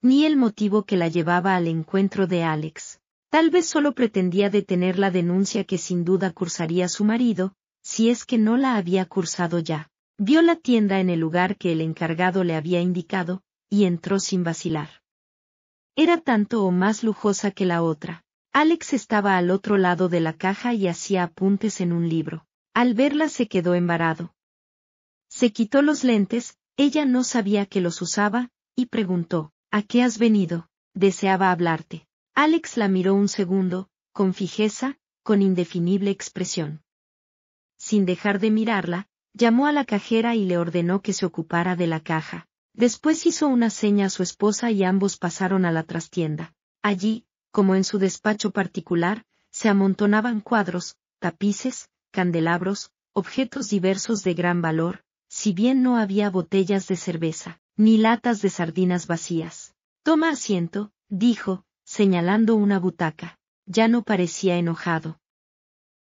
Ni el motivo que la llevaba al encuentro de Alex. Tal vez solo pretendía detener la denuncia que sin duda cursaría su marido, si es que no la había cursado ya. Vio la tienda en el lugar que el encargado le había indicado, y entró sin vacilar. Era tanto o más lujosa que la otra. Alex estaba al otro lado de la caja y hacía apuntes en un libro. Al verla se quedó embarado. Se quitó los lentes, ella no sabía que los usaba, y preguntó, ¿A qué has venido? Deseaba hablarte. Alex la miró un segundo, con fijeza, con indefinible expresión. Sin dejar de mirarla, llamó a la cajera y le ordenó que se ocupara de la caja. Después hizo una seña a su esposa y ambos pasaron a la trastienda. Allí, como en su despacho particular, se amontonaban cuadros, tapices, candelabros, objetos diversos de gran valor, si bien no había botellas de cerveza, ni latas de sardinas vacías. Toma asiento, dijo, señalando una butaca. Ya no parecía enojado.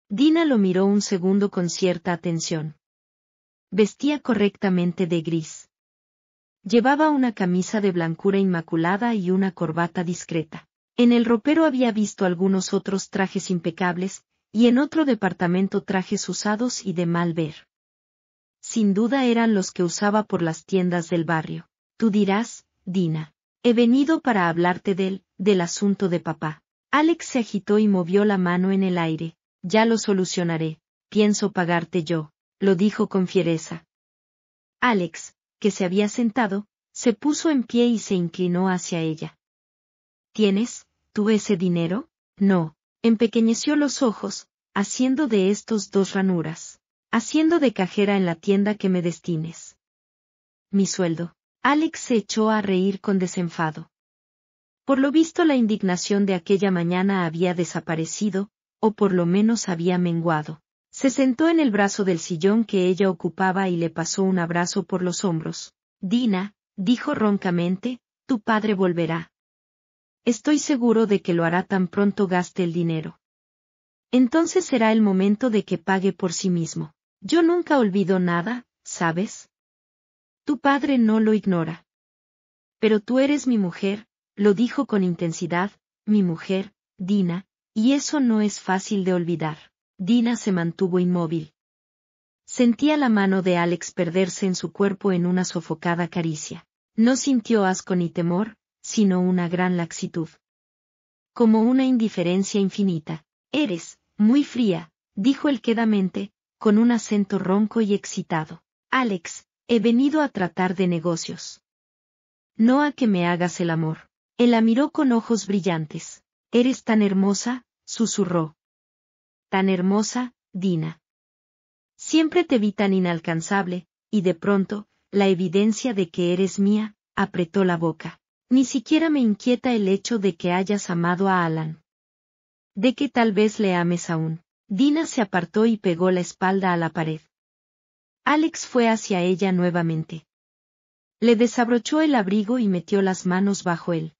Dina lo miró un segundo con cierta atención. Vestía correctamente de gris. Llevaba una camisa de blancura inmaculada y una corbata discreta. En el ropero había visto algunos otros trajes impecables, y en otro departamento trajes usados y de mal ver sin duda eran los que usaba por las tiendas del barrio. Tú dirás, Dina. He venido para hablarte del, del asunto de papá. Alex se agitó y movió la mano en el aire. Ya lo solucionaré. Pienso pagarte yo, lo dijo con fiereza. Alex, que se había sentado, se puso en pie y se inclinó hacia ella. ¿Tienes, tú ese dinero? No, empequeñeció los ojos, haciendo de estos dos ranuras haciendo de cajera en la tienda que me destines. Mi sueldo. Alex se echó a reír con desenfado. Por lo visto la indignación de aquella mañana había desaparecido, o por lo menos había menguado. Se sentó en el brazo del sillón que ella ocupaba y le pasó un abrazo por los hombros. Dina, dijo roncamente, tu padre volverá. Estoy seguro de que lo hará tan pronto gaste el dinero. Entonces será el momento de que pague por sí mismo. Yo nunca olvido nada, ¿sabes? Tu padre no lo ignora. Pero tú eres mi mujer, lo dijo con intensidad, mi mujer, Dina, y eso no es fácil de olvidar. Dina se mantuvo inmóvil. Sentía la mano de Alex perderse en su cuerpo en una sofocada caricia. No sintió asco ni temor, sino una gran laxitud. Como una indiferencia infinita. Eres, muy fría, dijo él quedamente, con un acento ronco y excitado. Alex, he venido a tratar de negocios. No a que me hagas el amor. Él la miró con ojos brillantes. Eres tan hermosa, susurró. Tan hermosa, Dina. Siempre te vi tan inalcanzable, y de pronto, la evidencia de que eres mía, apretó la boca. Ni siquiera me inquieta el hecho de que hayas amado a Alan. De que tal vez le ames aún. Dina se apartó y pegó la espalda a la pared. Alex fue hacia ella nuevamente. Le desabrochó el abrigo y metió las manos bajo él.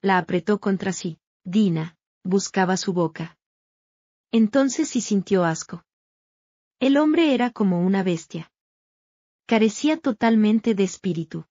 La apretó contra sí. Dina, buscaba su boca. Entonces sí sintió asco. El hombre era como una bestia. Carecía totalmente de espíritu.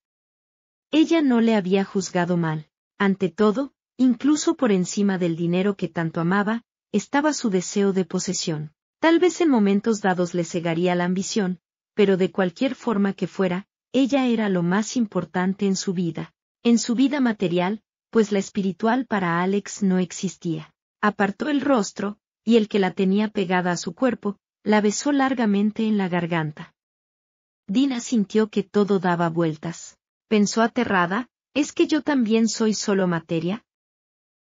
Ella no le había juzgado mal. Ante todo, incluso por encima del dinero que tanto amaba, estaba su deseo de posesión. Tal vez en momentos dados le cegaría la ambición, pero de cualquier forma que fuera, ella era lo más importante en su vida, en su vida material, pues la espiritual para Alex no existía. Apartó el rostro, y el que la tenía pegada a su cuerpo, la besó largamente en la garganta. Dina sintió que todo daba vueltas. Pensó aterrada, ¿es que yo también soy solo materia?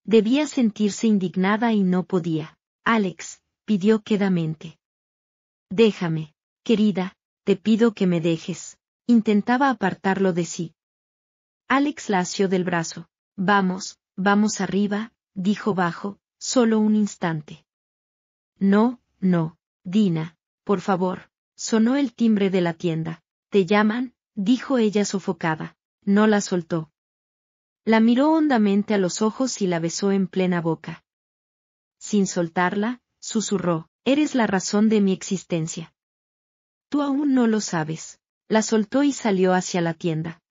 Debía sentirse indignada y no podía. Alex, pidió quedamente. Déjame, querida, te pido que me dejes. Intentaba apartarlo de sí. Alex la asió del brazo. Vamos, vamos arriba, dijo bajo, solo un instante. No, no, Dina, por favor, sonó el timbre de la tienda. Te llaman, dijo ella sofocada. No la soltó. La miró hondamente a los ojos y la besó en plena boca. Sin soltarla, susurró, Eres la razón de mi existencia. Tú aún no lo sabes. La soltó y salió hacia la tienda.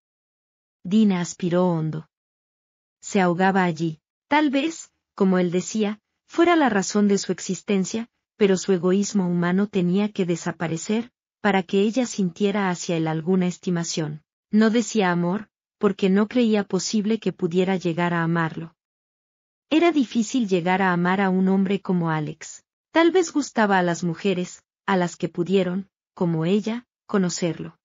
Dina aspiró hondo. Se ahogaba allí. Tal vez, como él decía, fuera la razón de su existencia, pero su egoísmo humano tenía que desaparecer, para que ella sintiera hacia él alguna estimación. No decía amor, porque no creía posible que pudiera llegar a amarlo. Era difícil llegar a amar a un hombre como Alex. Tal vez gustaba a las mujeres, a las que pudieron, como ella, conocerlo.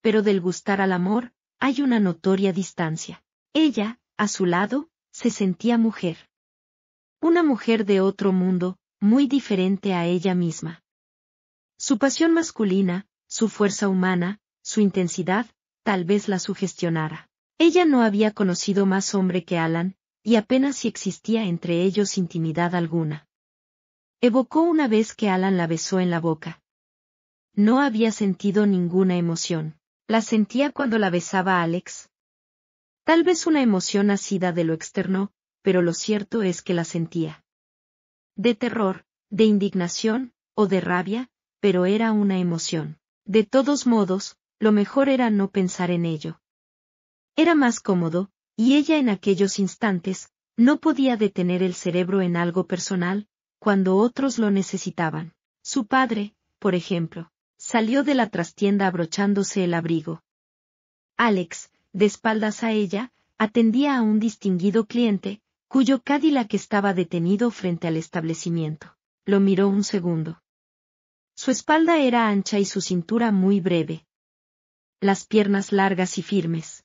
Pero del gustar al amor, hay una notoria distancia. Ella, a su lado, se sentía mujer. Una mujer de otro mundo, muy diferente a ella misma. Su pasión masculina, su fuerza humana, su intensidad, tal vez la sugestionara. Ella no había conocido más hombre que Alan, y apenas si existía entre ellos intimidad alguna. Evocó una vez que Alan la besó en la boca. No había sentido ninguna emoción. La sentía cuando la besaba Alex. Tal vez una emoción nacida de lo externo, pero lo cierto es que la sentía. De terror, de indignación, o de rabia, pero era una emoción. De todos modos, lo mejor era no pensar en ello. Era más cómodo, y ella en aquellos instantes, no podía detener el cerebro en algo personal, cuando otros lo necesitaban. Su padre, por ejemplo, salió de la trastienda abrochándose el abrigo. Alex, de espaldas a ella, atendía a un distinguido cliente, cuyo Cadillac estaba detenido frente al establecimiento. Lo miró un segundo. Su espalda era ancha y su cintura muy breve, las piernas largas y firmes.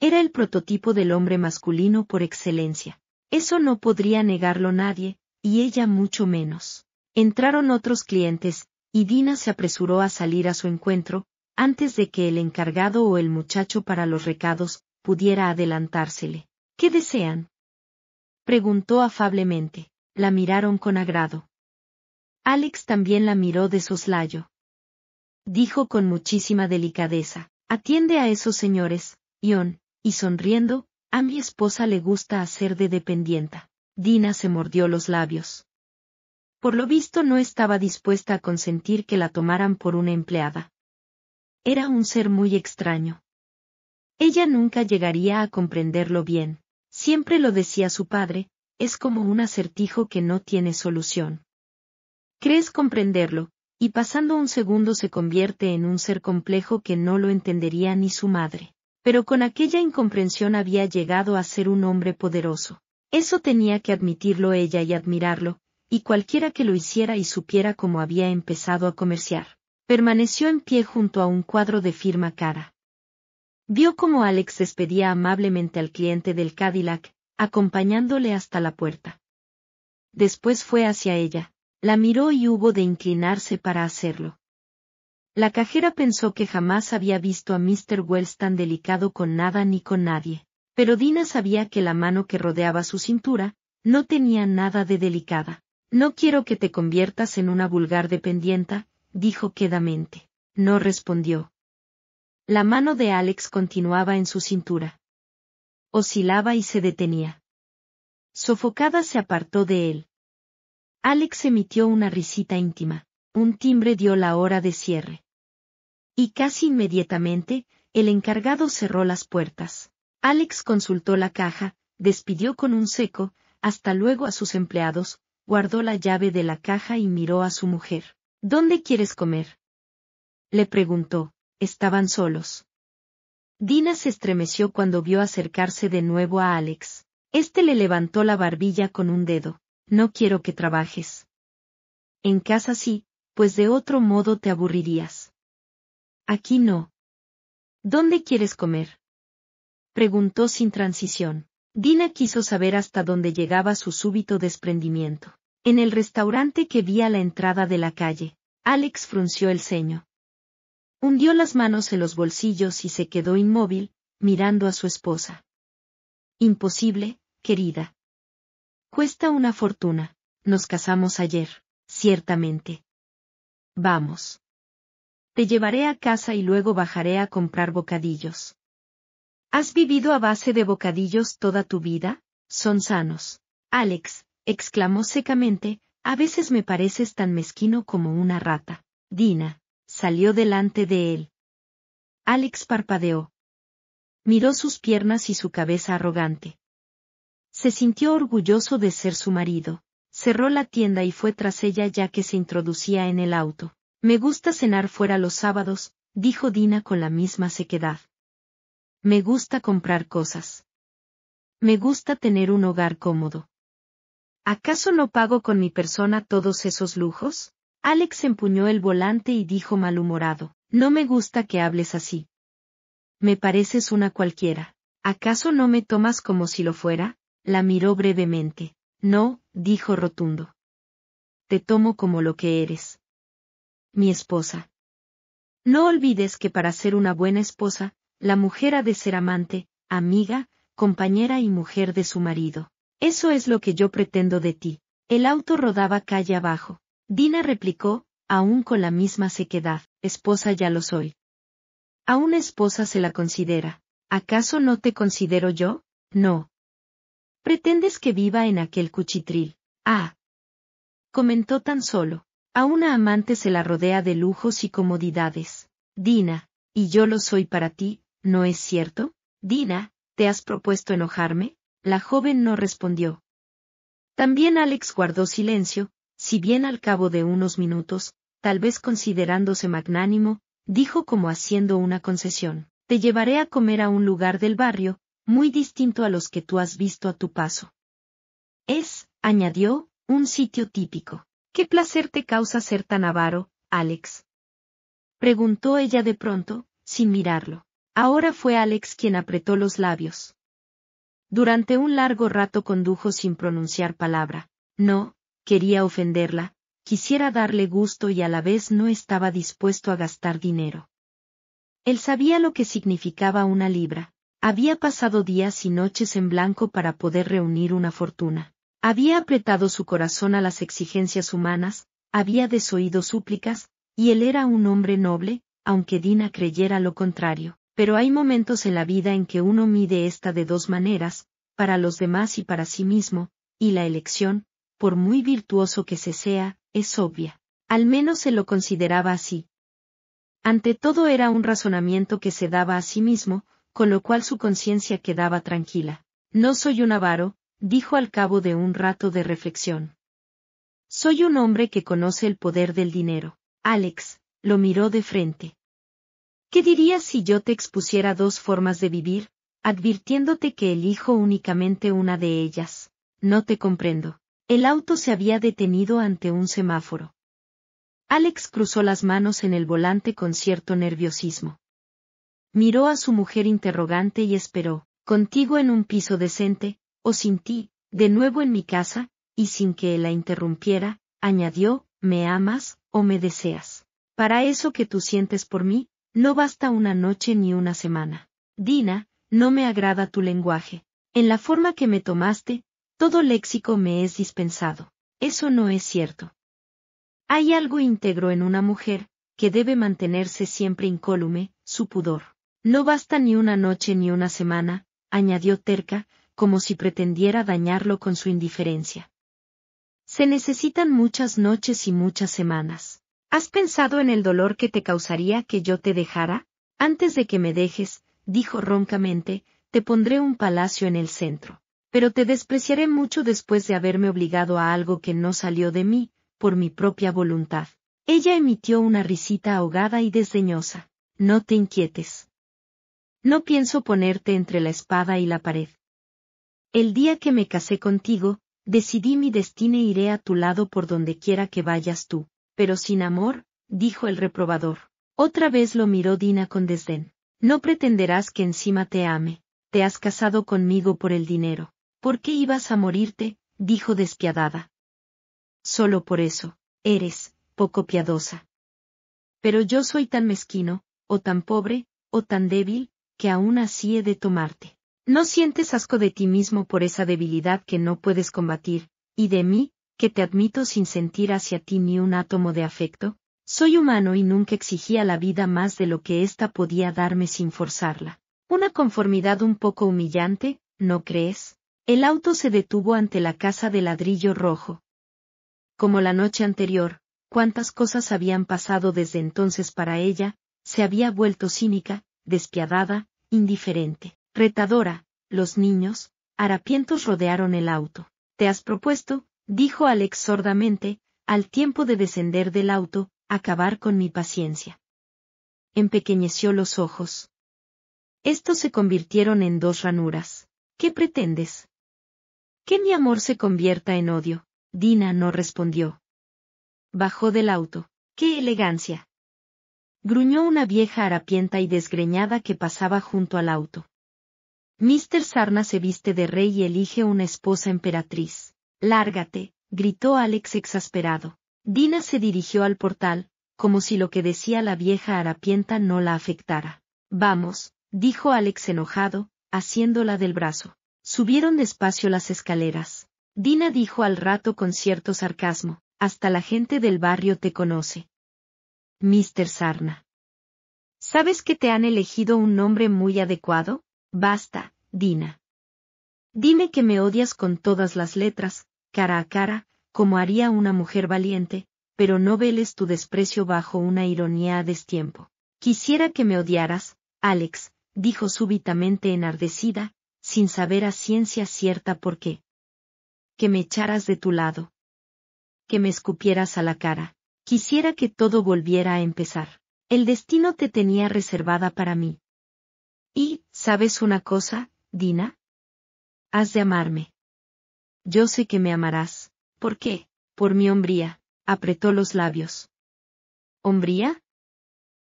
Era el prototipo del hombre masculino por excelencia. Eso no podría negarlo nadie, y ella mucho menos. Entraron otros clientes, y Dina se apresuró a salir a su encuentro, antes de que el encargado o el muchacho para los recados pudiera adelantársele. ¿Qué desean? preguntó afablemente. La miraron con agrado. Alex también la miró de soslayo dijo con muchísima delicadeza, atiende a esos señores, Ion, y sonriendo, a mi esposa le gusta hacer de dependienta. Dina se mordió los labios. Por lo visto no estaba dispuesta a consentir que la tomaran por una empleada. Era un ser muy extraño. Ella nunca llegaría a comprenderlo bien. Siempre lo decía su padre, es como un acertijo que no tiene solución. Crees comprenderlo, y pasando un segundo se convierte en un ser complejo que no lo entendería ni su madre. Pero con aquella incomprensión había llegado a ser un hombre poderoso. Eso tenía que admitirlo ella y admirarlo, y cualquiera que lo hiciera y supiera cómo había empezado a comerciar. Permaneció en pie junto a un cuadro de firma cara. Vio cómo Alex despedía amablemente al cliente del Cadillac, acompañándole hasta la puerta. Después fue hacia ella, la miró y hubo de inclinarse para hacerlo. La cajera pensó que jamás había visto a Mr. Wells tan delicado con nada ni con nadie, pero Dina sabía que la mano que rodeaba su cintura, no tenía nada de delicada. No quiero que te conviertas en una vulgar dependienta, dijo quedamente. No respondió. La mano de Alex continuaba en su cintura. Oscilaba y se detenía. Sofocada se apartó de él. Alex emitió una risita íntima. Un timbre dio la hora de cierre. Y casi inmediatamente, el encargado cerró las puertas. Alex consultó la caja, despidió con un seco, hasta luego a sus empleados, guardó la llave de la caja y miró a su mujer. ¿Dónde quieres comer? Le preguntó. Estaban solos. Dina se estremeció cuando vio acercarse de nuevo a Alex. Este le levantó la barbilla con un dedo. No quiero que trabajes. En casa sí, pues de otro modo te aburrirías. Aquí no. ¿Dónde quieres comer? Preguntó sin transición. Dina quiso saber hasta dónde llegaba su súbito desprendimiento. En el restaurante que vi a la entrada de la calle, Alex frunció el ceño. Hundió las manos en los bolsillos y se quedó inmóvil, mirando a su esposa. Imposible, querida. Cuesta una fortuna. Nos casamos ayer, ciertamente. Vamos. Te llevaré a casa y luego bajaré a comprar bocadillos. ¿Has vivido a base de bocadillos toda tu vida? Son sanos. Alex, exclamó secamente, a veces me pareces tan mezquino como una rata. Dina, salió delante de él. Alex parpadeó. Miró sus piernas y su cabeza arrogante. Se sintió orgulloso de ser su marido. Cerró la tienda y fue tras ella ya que se introducía en el auto. Me gusta cenar fuera los sábados, dijo Dina con la misma sequedad. Me gusta comprar cosas. Me gusta tener un hogar cómodo. ¿Acaso no pago con mi persona todos esos lujos? Alex empuñó el volante y dijo malhumorado, No me gusta que hables así. Me pareces una cualquiera. ¿Acaso no me tomas como si lo fuera? La miró brevemente. No, dijo rotundo. Te tomo como lo que eres. Mi esposa. No olvides que para ser una buena esposa, la mujer ha de ser amante, amiga, compañera y mujer de su marido. Eso es lo que yo pretendo de ti. El auto rodaba calle abajo. Dina replicó, aún con la misma sequedad, esposa ya lo soy. A una esposa se la considera. ¿Acaso no te considero yo? No, ¿Pretendes que viva en aquel cuchitril? Ah. Comentó tan solo. A una amante se la rodea de lujos y comodidades. Dina, y yo lo soy para ti, ¿no es cierto? Dina, ¿te has propuesto enojarme? La joven no respondió. También Alex guardó silencio, si bien al cabo de unos minutos, tal vez considerándose magnánimo, dijo como haciendo una concesión, Te llevaré a comer a un lugar del barrio, muy distinto a los que tú has visto a tu paso. Es, añadió, un sitio típico. ¿Qué placer te causa ser tan avaro, Alex? preguntó ella de pronto, sin mirarlo. Ahora fue Alex quien apretó los labios. Durante un largo rato condujo sin pronunciar palabra. No, quería ofenderla, quisiera darle gusto y a la vez no estaba dispuesto a gastar dinero. Él sabía lo que significaba una libra, había pasado días y noches en blanco para poder reunir una fortuna. Había apretado su corazón a las exigencias humanas, había desoído súplicas, y él era un hombre noble, aunque Dina creyera lo contrario. Pero hay momentos en la vida en que uno mide esta de dos maneras, para los demás y para sí mismo, y la elección, por muy virtuoso que se sea, es obvia. Al menos se lo consideraba así. Ante todo era un razonamiento que se daba a sí mismo, con lo cual su conciencia quedaba tranquila. No soy un avaro, dijo al cabo de un rato de reflexión. Soy un hombre que conoce el poder del dinero. Alex, lo miró de frente. ¿Qué dirías si yo te expusiera dos formas de vivir, advirtiéndote que elijo únicamente una de ellas? No te comprendo. El auto se había detenido ante un semáforo. Alex cruzó las manos en el volante con cierto nerviosismo miró a su mujer interrogante y esperó, contigo en un piso decente, o sin ti, de nuevo en mi casa, y sin que la interrumpiera, añadió, ¿me amas, o me deseas? Para eso que tú sientes por mí, no basta una noche ni una semana. Dina, no me agrada tu lenguaje. En la forma que me tomaste, todo léxico me es dispensado. Eso no es cierto. Hay algo íntegro en una mujer, que debe mantenerse siempre incólume, su pudor. No basta ni una noche ni una semana, añadió terca, como si pretendiera dañarlo con su indiferencia. Se necesitan muchas noches y muchas semanas. ¿Has pensado en el dolor que te causaría que yo te dejara? Antes de que me dejes, dijo roncamente, te pondré un palacio en el centro. Pero te despreciaré mucho después de haberme obligado a algo que no salió de mí, por mi propia voluntad. Ella emitió una risita ahogada y desdeñosa. No te inquietes. No pienso ponerte entre la espada y la pared. El día que me casé contigo, decidí mi destino e iré a tu lado por donde quiera que vayas tú, pero sin amor, dijo el reprobador. Otra vez lo miró Dina con desdén. No pretenderás que encima te ame, te has casado conmigo por el dinero. ¿Por qué ibas a morirte? dijo despiadada. Solo por eso, eres, poco piadosa. Pero yo soy tan mezquino, o tan pobre, o tan débil, que aún así he de tomarte. No sientes asco de ti mismo por esa debilidad que no puedes combatir, y de mí, que te admito sin sentir hacia ti ni un átomo de afecto. Soy humano y nunca exigía la vida más de lo que ésta podía darme sin forzarla. Una conformidad un poco humillante, ¿no crees? El auto se detuvo ante la casa de ladrillo rojo. Como la noche anterior, cuántas cosas habían pasado desde entonces para ella, se había vuelto cínica, despiadada, indiferente, retadora, los niños, harapientos rodearon el auto. ¿Te has propuesto? dijo Alex sordamente, al tiempo de descender del auto, acabar con mi paciencia. Empequeñeció los ojos. Estos se convirtieron en dos ranuras. ¿Qué pretendes? Que mi amor se convierta en odio. Dina no respondió. Bajó del auto. ¡Qué elegancia! gruñó una vieja harapienta y desgreñada que pasaba junto al auto. «Mr. Sarna se viste de rey y elige una esposa emperatriz. Lárgate, gritó Alex exasperado. Dina se dirigió al portal, como si lo que decía la vieja harapienta no la afectara. Vamos, dijo Alex enojado, haciéndola del brazo. Subieron despacio las escaleras. Dina dijo al rato con cierto sarcasmo, hasta la gente del barrio te conoce. Mr. Sarna. ¿Sabes que te han elegido un nombre muy adecuado? Basta, Dina. Dime que me odias con todas las letras, cara a cara, como haría una mujer valiente, pero no veles tu desprecio bajo una ironía a destiempo. Quisiera que me odiaras, Alex, dijo súbitamente enardecida, sin saber a ciencia cierta por qué. Que me echaras de tu lado. Que me escupieras a la cara. Quisiera que todo volviera a empezar. El destino te tenía reservada para mí. Y, ¿sabes una cosa, Dina? Has de amarme. Yo sé que me amarás. ¿Por qué? Por mi hombría, apretó los labios. ¿Hombría?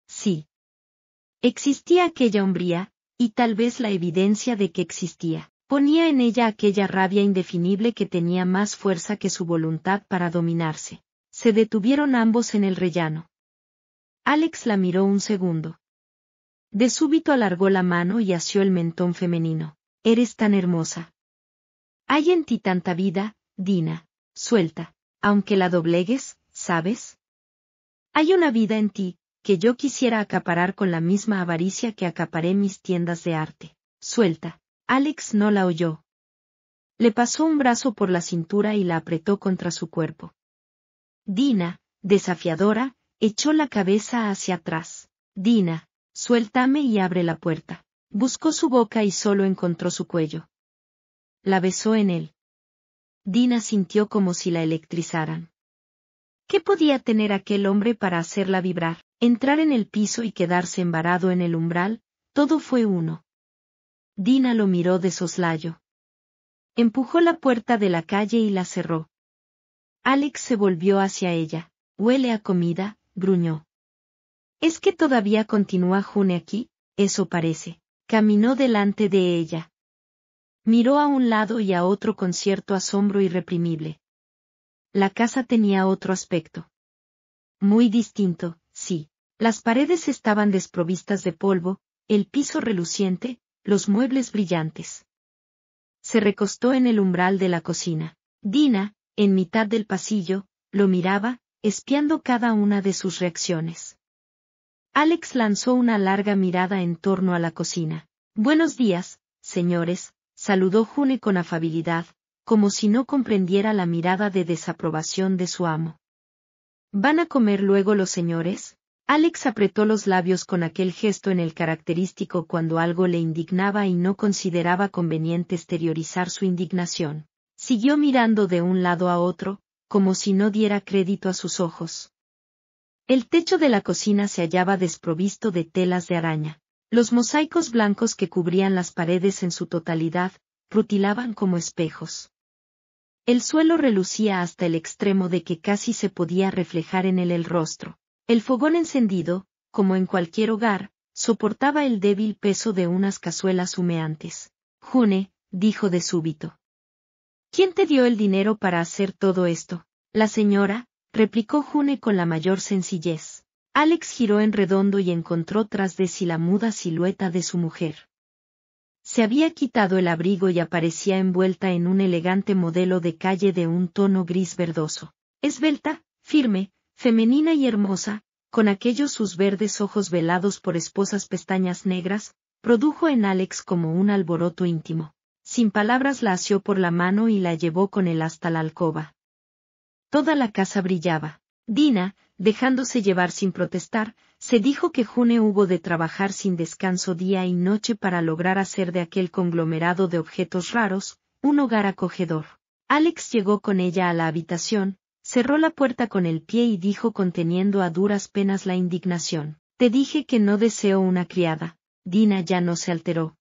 Sí. Existía aquella hombría, y tal vez la evidencia de que existía, ponía en ella aquella rabia indefinible que tenía más fuerza que su voluntad para dominarse. Se detuvieron ambos en el rellano. Alex la miró un segundo. De súbito alargó la mano y asió el mentón femenino. Eres tan hermosa. Hay en ti tanta vida, Dina. Suelta. Aunque la doblegues, ¿sabes? Hay una vida en ti, que yo quisiera acaparar con la misma avaricia que acaparé mis tiendas de arte. Suelta. Alex no la oyó. Le pasó un brazo por la cintura y la apretó contra su cuerpo. Dina, desafiadora, echó la cabeza hacia atrás. Dina, suéltame y abre la puerta. Buscó su boca y solo encontró su cuello. La besó en él. Dina sintió como si la electrizaran. ¿Qué podía tener aquel hombre para hacerla vibrar, entrar en el piso y quedarse embarado en el umbral? Todo fue uno. Dina lo miró de soslayo. Empujó la puerta de la calle y la cerró. Alex se volvió hacia ella. Huele a comida, gruñó. ¿Es que todavía continúa June aquí? Eso parece. Caminó delante de ella. Miró a un lado y a otro con cierto asombro irreprimible. La casa tenía otro aspecto. Muy distinto, sí. Las paredes estaban desprovistas de polvo, el piso reluciente, los muebles brillantes. Se recostó en el umbral de la cocina. Dina, en mitad del pasillo, lo miraba, espiando cada una de sus reacciones. Alex lanzó una larga mirada en torno a la cocina. Buenos días, señores, saludó June con afabilidad, como si no comprendiera la mirada de desaprobación de su amo. ¿Van a comer luego los señores? Alex apretó los labios con aquel gesto en el característico cuando algo le indignaba y no consideraba conveniente exteriorizar su indignación. Siguió mirando de un lado a otro, como si no diera crédito a sus ojos. El techo de la cocina se hallaba desprovisto de telas de araña. Los mosaicos blancos que cubrían las paredes en su totalidad, rutilaban como espejos. El suelo relucía hasta el extremo de que casi se podía reflejar en él el rostro. El fogón encendido, como en cualquier hogar, soportaba el débil peso de unas cazuelas humeantes. June, dijo de súbito. ¿Quién te dio el dinero para hacer todo esto? La señora, replicó June con la mayor sencillez. Alex giró en redondo y encontró tras de sí la muda silueta de su mujer. Se había quitado el abrigo y aparecía envuelta en un elegante modelo de calle de un tono gris verdoso. Esbelta, firme, femenina y hermosa, con aquellos sus verdes ojos velados por esposas pestañas negras, produjo en Alex como un alboroto íntimo. Sin palabras la asió por la mano y la llevó con él hasta la alcoba. Toda la casa brillaba. Dina, dejándose llevar sin protestar, se dijo que June hubo de trabajar sin descanso día y noche para lograr hacer de aquel conglomerado de objetos raros, un hogar acogedor. Alex llegó con ella a la habitación, cerró la puerta con el pie y dijo conteniendo a duras penas la indignación. Te dije que no deseo una criada. Dina ya no se alteró.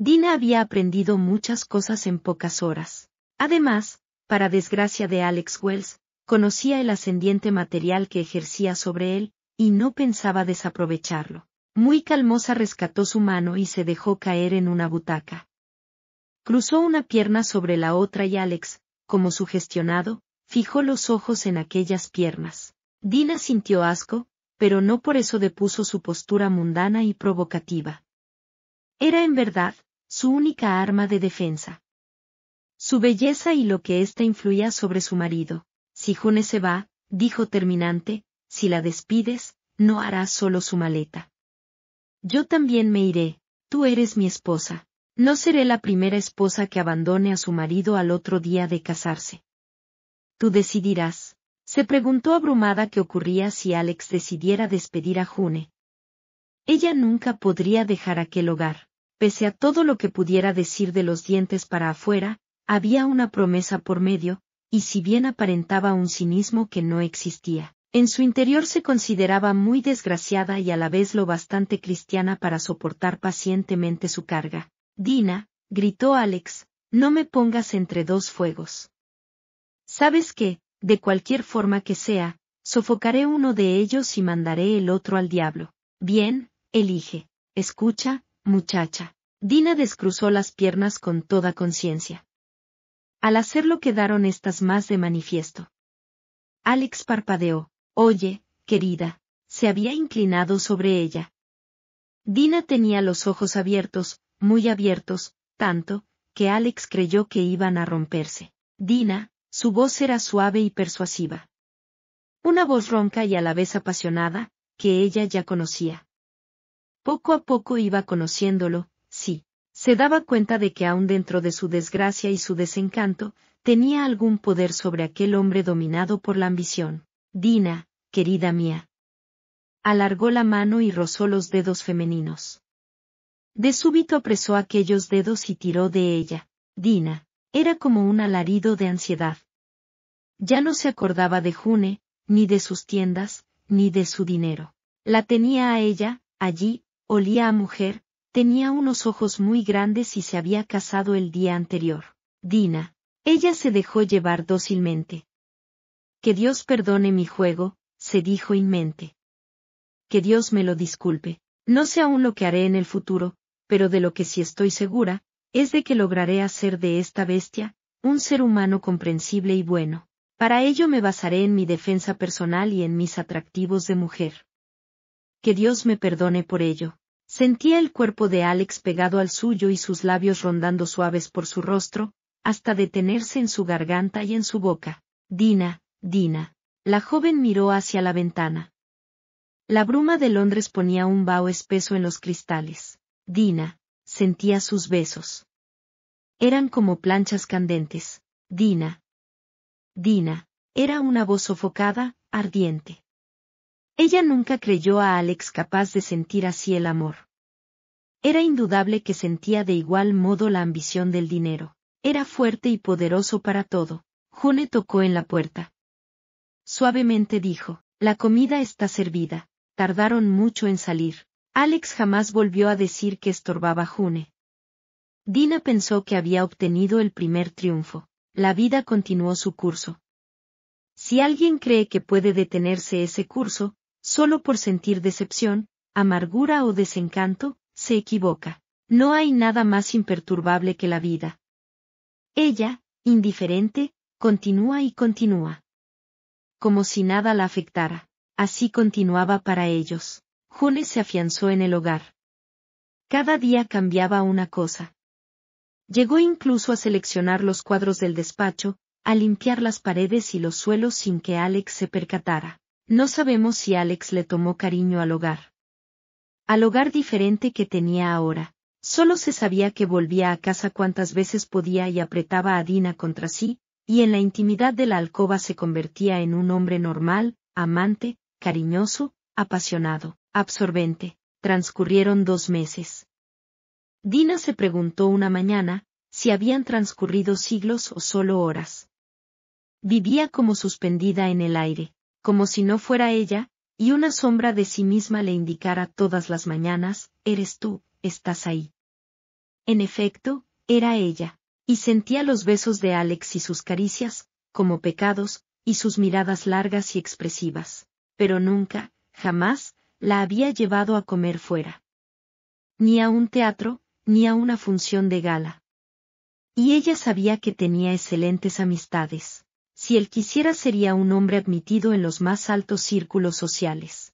Dina había aprendido muchas cosas en pocas horas. Además, para desgracia de Alex Wells, conocía el ascendiente material que ejercía sobre él, y no pensaba desaprovecharlo. Muy calmosa rescató su mano y se dejó caer en una butaca. Cruzó una pierna sobre la otra y Alex, como sugestionado, fijó los ojos en aquellas piernas. Dina sintió asco, pero no por eso depuso su postura mundana y provocativa. Era en verdad, su única arma de defensa. Su belleza y lo que ésta influía sobre su marido. Si June se va, dijo terminante, si la despides, no hará solo su maleta. Yo también me iré, tú eres mi esposa. No seré la primera esposa que abandone a su marido al otro día de casarse. Tú decidirás. Se preguntó abrumada qué ocurría si Alex decidiera despedir a June. Ella nunca podría dejar aquel hogar pese a todo lo que pudiera decir de los dientes para afuera, había una promesa por medio, y si bien aparentaba un cinismo que no existía, en su interior se consideraba muy desgraciada y a la vez lo bastante cristiana para soportar pacientemente su carga. Dina, gritó Alex, no me pongas entre dos fuegos. ¿Sabes que, De cualquier forma que sea, sofocaré uno de ellos y mandaré el otro al diablo. Bien, elige, escucha, muchacha. Dina descruzó las piernas con toda conciencia. Al hacerlo quedaron estas más de manifiesto. Alex parpadeó. Oye, querida, se había inclinado sobre ella. Dina tenía los ojos abiertos, muy abiertos, tanto, que Alex creyó que iban a romperse. Dina, su voz era suave y persuasiva. Una voz ronca y a la vez apasionada, que ella ya conocía. Poco a poco iba conociéndolo, sí. Se daba cuenta de que aún dentro de su desgracia y su desencanto, tenía algún poder sobre aquel hombre dominado por la ambición. Dina, querida mía. Alargó la mano y rozó los dedos femeninos. De súbito apresó aquellos dedos y tiró de ella. Dina. Era como un alarido de ansiedad. Ya no se acordaba de June, ni de sus tiendas, ni de su dinero. La tenía a ella, allí, Olía a mujer, tenía unos ojos muy grandes y se había casado el día anterior. Dina. Ella se dejó llevar dócilmente. Que Dios perdone mi juego, se dijo en mente. Que Dios me lo disculpe. No sé aún lo que haré en el futuro, pero de lo que sí estoy segura, es de que lograré hacer de esta bestia, un ser humano comprensible y bueno. Para ello me basaré en mi defensa personal y en mis atractivos de mujer. Que Dios me perdone por ello. Sentía el cuerpo de Alex pegado al suyo y sus labios rondando suaves por su rostro, hasta detenerse en su garganta y en su boca. Dina, Dina. La joven miró hacia la ventana. La bruma de Londres ponía un vaho espeso en los cristales. Dina, sentía sus besos. Eran como planchas candentes. Dina. Dina, era una voz sofocada, ardiente. Ella nunca creyó a Alex capaz de sentir así el amor. Era indudable que sentía de igual modo la ambición del dinero. Era fuerte y poderoso para todo. June tocó en la puerta. Suavemente dijo, la comida está servida. Tardaron mucho en salir. Alex jamás volvió a decir que estorbaba June. Dina pensó que había obtenido el primer triunfo. La vida continuó su curso. Si alguien cree que puede detenerse ese curso, solo por sentir decepción, amargura o desencanto, se equivoca. No hay nada más imperturbable que la vida. Ella, indiferente, continúa y continúa. Como si nada la afectara. Así continuaba para ellos. Jones se afianzó en el hogar. Cada día cambiaba una cosa. Llegó incluso a seleccionar los cuadros del despacho, a limpiar las paredes y los suelos sin que Alex se percatara. No sabemos si Alex le tomó cariño al hogar. Al hogar diferente que tenía ahora. Solo se sabía que volvía a casa cuantas veces podía y apretaba a Dina contra sí, y en la intimidad de la alcoba se convertía en un hombre normal, amante, cariñoso, apasionado, absorbente. Transcurrieron dos meses. Dina se preguntó una mañana, si habían transcurrido siglos o solo horas. Vivía como suspendida en el aire, como si no fuera ella, y una sombra de sí misma le indicara todas las mañanas, eres tú, estás ahí. En efecto, era ella, y sentía los besos de Alex y sus caricias, como pecados, y sus miradas largas y expresivas, pero nunca, jamás, la había llevado a comer fuera. Ni a un teatro, ni a una función de gala. Y ella sabía que tenía excelentes amistades si él quisiera sería un hombre admitido en los más altos círculos sociales.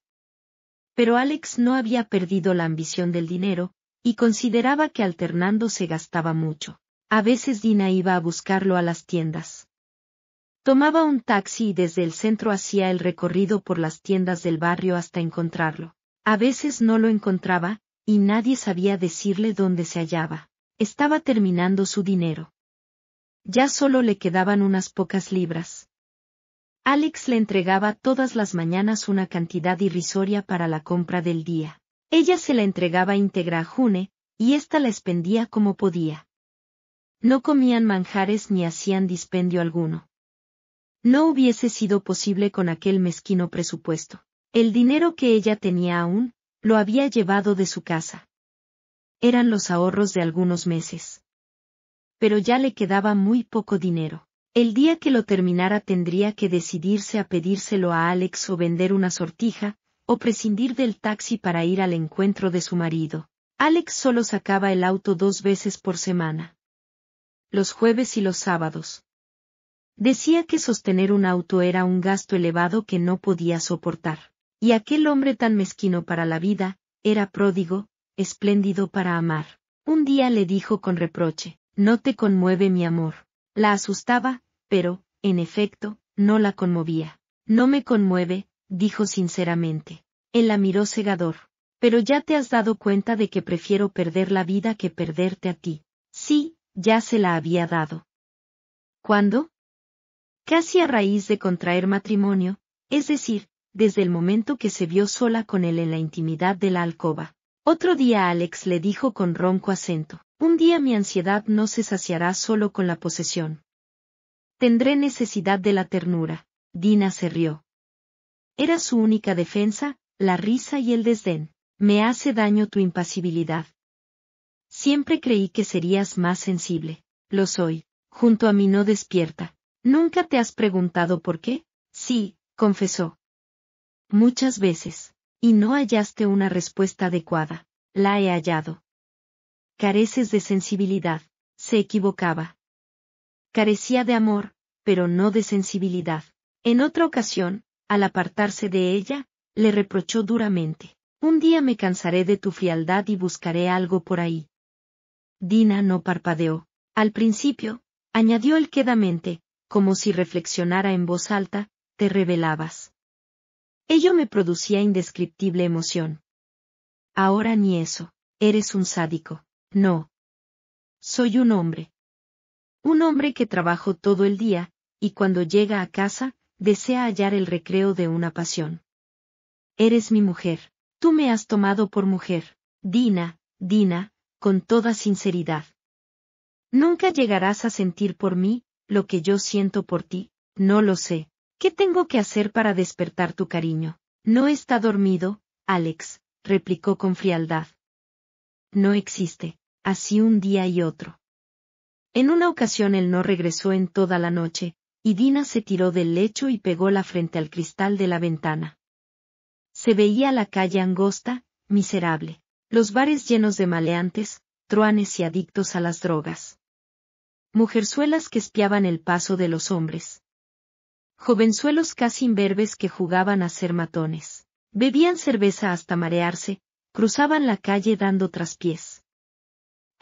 Pero Alex no había perdido la ambición del dinero, y consideraba que alternando se gastaba mucho. A veces Dina iba a buscarlo a las tiendas. Tomaba un taxi y desde el centro hacía el recorrido por las tiendas del barrio hasta encontrarlo. A veces no lo encontraba, y nadie sabía decirle dónde se hallaba. Estaba terminando su dinero. Ya solo le quedaban unas pocas libras. Alex le entregaba todas las mañanas una cantidad irrisoria para la compra del día. Ella se la entregaba íntegra a June, y ésta la expendía como podía. No comían manjares ni hacían dispendio alguno. No hubiese sido posible con aquel mezquino presupuesto. El dinero que ella tenía aún, lo había llevado de su casa. Eran los ahorros de algunos meses pero ya le quedaba muy poco dinero. El día que lo terminara tendría que decidirse a pedírselo a Alex o vender una sortija, o prescindir del taxi para ir al encuentro de su marido. Alex solo sacaba el auto dos veces por semana. Los jueves y los sábados. Decía que sostener un auto era un gasto elevado que no podía soportar. Y aquel hombre tan mezquino para la vida, era pródigo, espléndido para amar. Un día le dijo con reproche, no te conmueve mi amor. La asustaba, pero, en efecto, no la conmovía. No me conmueve, dijo sinceramente. Él la miró cegador. Pero ya te has dado cuenta de que prefiero perder la vida que perderte a ti. Sí, ya se la había dado. ¿Cuándo? Casi a raíz de contraer matrimonio, es decir, desde el momento que se vio sola con él en la intimidad de la alcoba. Otro día Alex le dijo con ronco acento. Un día mi ansiedad no se saciará solo con la posesión. Tendré necesidad de la ternura. Dina se rió. Era su única defensa, la risa y el desdén. Me hace daño tu impasibilidad. Siempre creí que serías más sensible. Lo soy. Junto a mí no despierta. ¿Nunca te has preguntado por qué? Sí, confesó. Muchas veces. Y no hallaste una respuesta adecuada. La he hallado. Careces de sensibilidad, se equivocaba. Carecía de amor, pero no de sensibilidad. En otra ocasión, al apartarse de ella, le reprochó duramente. Un día me cansaré de tu frialdad y buscaré algo por ahí. Dina no parpadeó. Al principio, añadió él quedamente, como si reflexionara en voz alta, te revelabas. Ello me producía indescriptible emoción. Ahora ni eso, eres un sádico. No. Soy un hombre. Un hombre que trabajo todo el día, y cuando llega a casa, desea hallar el recreo de una pasión. Eres mi mujer. Tú me has tomado por mujer. Dina, Dina, con toda sinceridad. Nunca llegarás a sentir por mí, lo que yo siento por ti, no lo sé. ¿Qué tengo que hacer para despertar tu cariño? No está dormido, Alex, replicó con frialdad. No existe así un día y otro. En una ocasión él no regresó en toda la noche, y Dina se tiró del lecho y pegó la frente al cristal de la ventana. Se veía la calle angosta, miserable, los bares llenos de maleantes, truanes y adictos a las drogas. Mujerzuelas que espiaban el paso de los hombres. Jovenzuelos casi imberbes que jugaban a ser matones. Bebían cerveza hasta marearse, cruzaban la calle dando traspiés.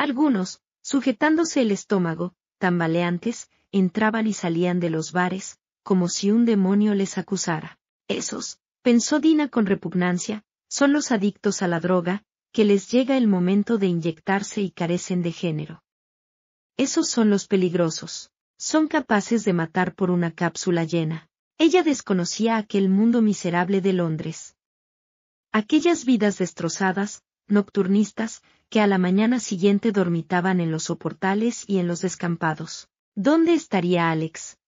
Algunos, sujetándose el estómago, tambaleantes, entraban y salían de los bares, como si un demonio les acusara. Esos, pensó Dina con repugnancia, son los adictos a la droga, que les llega el momento de inyectarse y carecen de género. Esos son los peligrosos. Son capaces de matar por una cápsula llena. Ella desconocía aquel mundo miserable de Londres. Aquellas vidas destrozadas, nocturnistas, que a la mañana siguiente dormitaban en los soportales y en los descampados. ¿Dónde estaría Alex?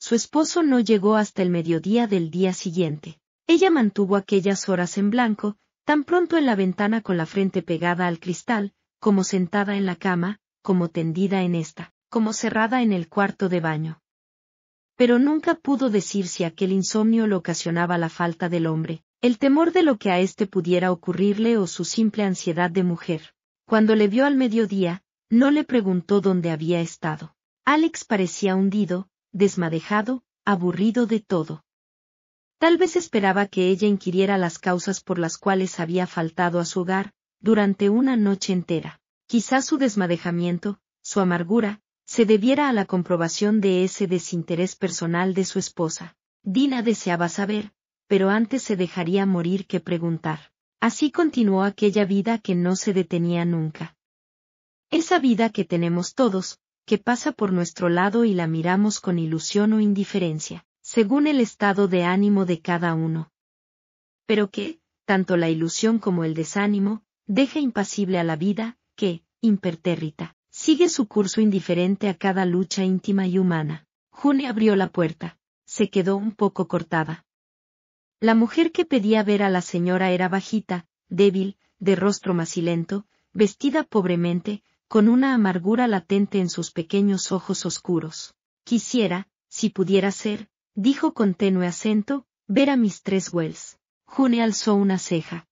Su esposo no llegó hasta el mediodía del día siguiente. Ella mantuvo aquellas horas en blanco, tan pronto en la ventana con la frente pegada al cristal, como sentada en la cama, como tendida en esta, como cerrada en el cuarto de baño. Pero nunca pudo decir si aquel insomnio le ocasionaba la falta del hombre, el temor de lo que a éste pudiera ocurrirle o su simple ansiedad de mujer. Cuando le vio al mediodía, no le preguntó dónde había estado. Alex parecía hundido, desmadejado, aburrido de todo. Tal vez esperaba que ella inquiriera las causas por las cuales había faltado a su hogar, durante una noche entera. Quizás su desmadejamiento, su amargura, se debiera a la comprobación de ese desinterés personal de su esposa. Dina deseaba saber, pero antes se dejaría morir que preguntar. Así continuó aquella vida que no se detenía nunca. Esa vida que tenemos todos, que pasa por nuestro lado y la miramos con ilusión o indiferencia, según el estado de ánimo de cada uno. Pero que, tanto la ilusión como el desánimo, deja impasible a la vida, que, impertérrita, sigue su curso indiferente a cada lucha íntima y humana. June abrió la puerta. Se quedó un poco cortada. La mujer que pedía ver a la señora era bajita, débil, de rostro macilento, vestida pobremente, con una amargura latente en sus pequeños ojos oscuros. Quisiera, si pudiera ser, dijo con tenue acento, ver a mis tres Wells. June alzó una ceja.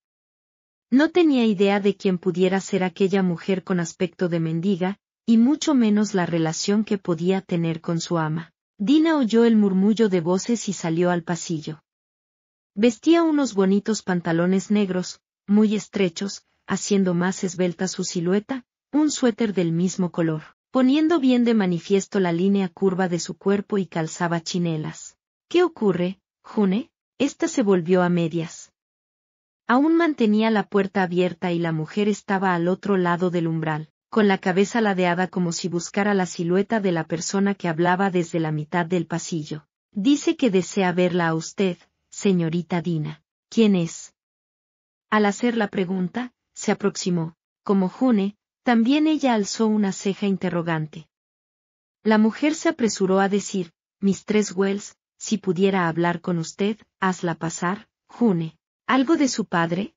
No tenía idea de quién pudiera ser aquella mujer con aspecto de mendiga, y mucho menos la relación que podía tener con su ama. Dina oyó el murmullo de voces y salió al pasillo. Vestía unos bonitos pantalones negros, muy estrechos, haciendo más esbelta su silueta, un suéter del mismo color, poniendo bien de manifiesto la línea curva de su cuerpo y calzaba chinelas. ¿Qué ocurre, June? Esta se volvió a medias. Aún mantenía la puerta abierta y la mujer estaba al otro lado del umbral, con la cabeza ladeada como si buscara la silueta de la persona que hablaba desde la mitad del pasillo. Dice que desea verla a usted, señorita Dina. ¿Quién es? Al hacer la pregunta, se aproximó. Como June, también ella alzó una ceja interrogante. La mujer se apresuró a decir, Mistress Wells, si pudiera hablar con usted, hazla pasar, June. ¿Algo de su padre?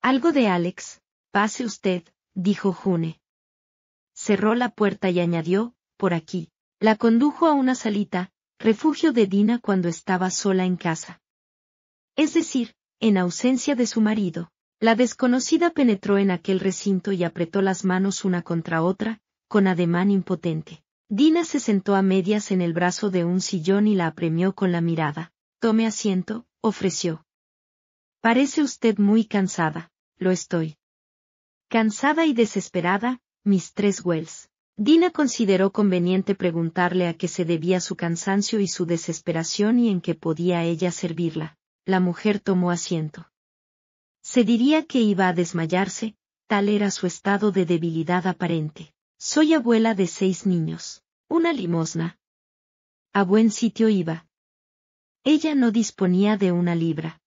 ¿Algo de Alex? Pase usted, dijo June. Cerró la puerta y añadió, por aquí. La condujo a una salita, refugio de Dina cuando estaba sola en casa. Es decir, en ausencia de su marido, la desconocida penetró en aquel recinto y apretó las manos una contra otra, con ademán impotente. Dina se sentó a medias en el brazo de un sillón y la apremió con la mirada. Tome asiento, ofreció. Parece usted muy cansada, lo estoy. Cansada y desesperada, mis tres Wells. Dina consideró conveniente preguntarle a qué se debía su cansancio y su desesperación y en qué podía ella servirla. La mujer tomó asiento. Se diría que iba a desmayarse, tal era su estado de debilidad aparente. Soy abuela de seis niños. Una limosna. A buen sitio iba. Ella no disponía de una libra.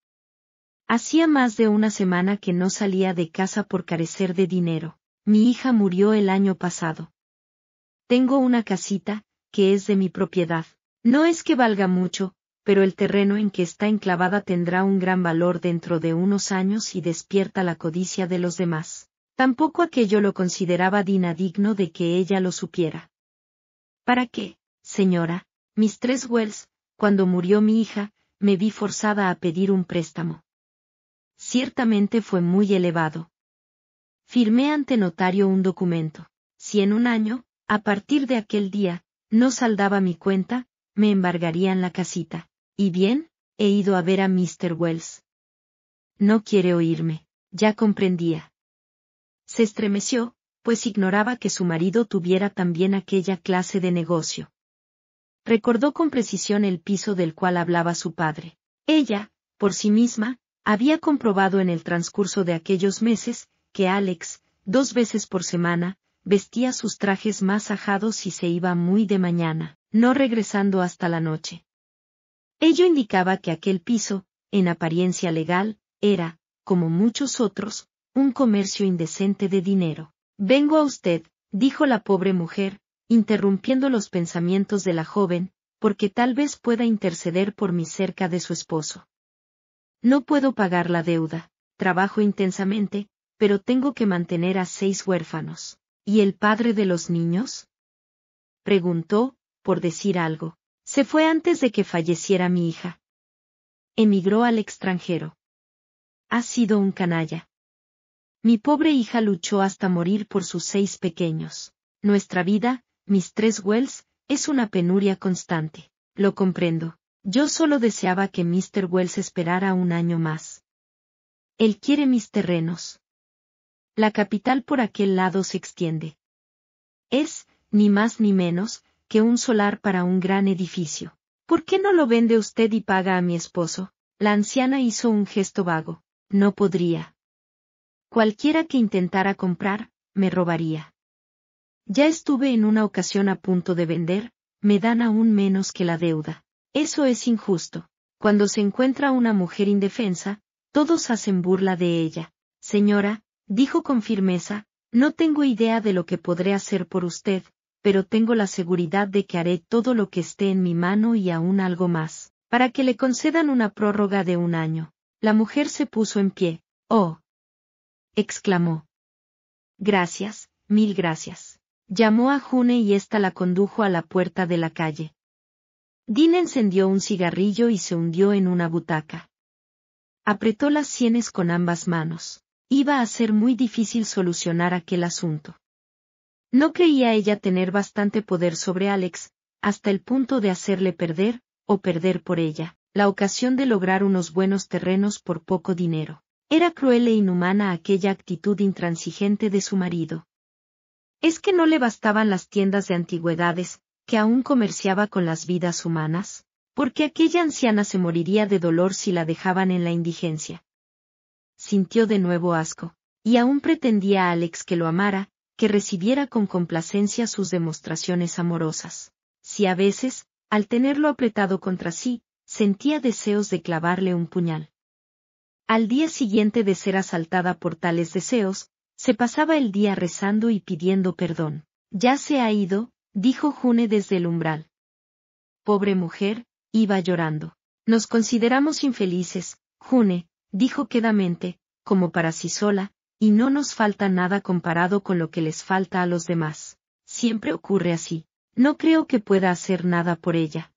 Hacía más de una semana que no salía de casa por carecer de dinero. Mi hija murió el año pasado. Tengo una casita, que es de mi propiedad. No es que valga mucho, pero el terreno en que está enclavada tendrá un gran valor dentro de unos años y despierta la codicia de los demás. Tampoco aquello lo consideraba digno de que ella lo supiera. ¿Para qué, señora? Mis tres Wells, cuando murió mi hija, me vi forzada a pedir un préstamo. Ciertamente fue muy elevado. Firmé ante notario un documento. Si en un año, a partir de aquel día, no saldaba mi cuenta, me embargarían la casita. Y bien, he ido a ver a Mr. Wells. No quiere oírme, ya comprendía. Se estremeció, pues ignoraba que su marido tuviera también aquella clase de negocio. Recordó con precisión el piso del cual hablaba su padre. Ella, por sí misma, había comprobado en el transcurso de aquellos meses, que Alex, dos veces por semana, vestía sus trajes más ajados y se iba muy de mañana, no regresando hasta la noche. Ello indicaba que aquel piso, en apariencia legal, era, como muchos otros, un comercio indecente de dinero. Vengo a usted, dijo la pobre mujer, interrumpiendo los pensamientos de la joven, porque tal vez pueda interceder por mí cerca de su esposo. No puedo pagar la deuda, trabajo intensamente, pero tengo que mantener a seis huérfanos. ¿Y el padre de los niños? Preguntó, por decir algo. Se fue antes de que falleciera mi hija. Emigró al extranjero. Ha sido un canalla. Mi pobre hija luchó hasta morir por sus seis pequeños. Nuestra vida, mis tres Wells, es una penuria constante. Lo comprendo. Yo solo deseaba que Mr. Wells esperara un año más. Él quiere mis terrenos. La capital por aquel lado se extiende. Es, ni más ni menos, que un solar para un gran edificio. ¿Por qué no lo vende usted y paga a mi esposo? La anciana hizo un gesto vago. No podría. Cualquiera que intentara comprar, me robaría. Ya estuve en una ocasión a punto de vender, me dan aún menos que la deuda. Eso es injusto. Cuando se encuentra una mujer indefensa, todos hacen burla de ella. Señora, Dijo con firmeza, no tengo idea de lo que podré hacer por usted, pero tengo la seguridad de que haré todo lo que esté en mi mano y aún algo más, para que le concedan una prórroga de un año. La mujer se puso en pie. Oh. exclamó. Gracias, mil gracias. Llamó a June y ésta la condujo a la puerta de la calle. Dean encendió un cigarrillo y se hundió en una butaca. Apretó las sienes con ambas manos iba a ser muy difícil solucionar aquel asunto. No creía ella tener bastante poder sobre Alex, hasta el punto de hacerle perder, o perder por ella, la ocasión de lograr unos buenos terrenos por poco dinero. Era cruel e inhumana aquella actitud intransigente de su marido. ¿Es que no le bastaban las tiendas de antigüedades, que aún comerciaba con las vidas humanas? Porque aquella anciana se moriría de dolor si la dejaban en la indigencia sintió de nuevo asco, y aún pretendía a Alex que lo amara, que recibiera con complacencia sus demostraciones amorosas. Si a veces, al tenerlo apretado contra sí, sentía deseos de clavarle un puñal. Al día siguiente de ser asaltada por tales deseos, se pasaba el día rezando y pidiendo perdón. Ya se ha ido, dijo June desde el umbral. Pobre mujer, iba llorando. Nos consideramos infelices, June, dijo quedamente, como para sí sola, y no nos falta nada comparado con lo que les falta a los demás. Siempre ocurre así. No creo que pueda hacer nada por ella.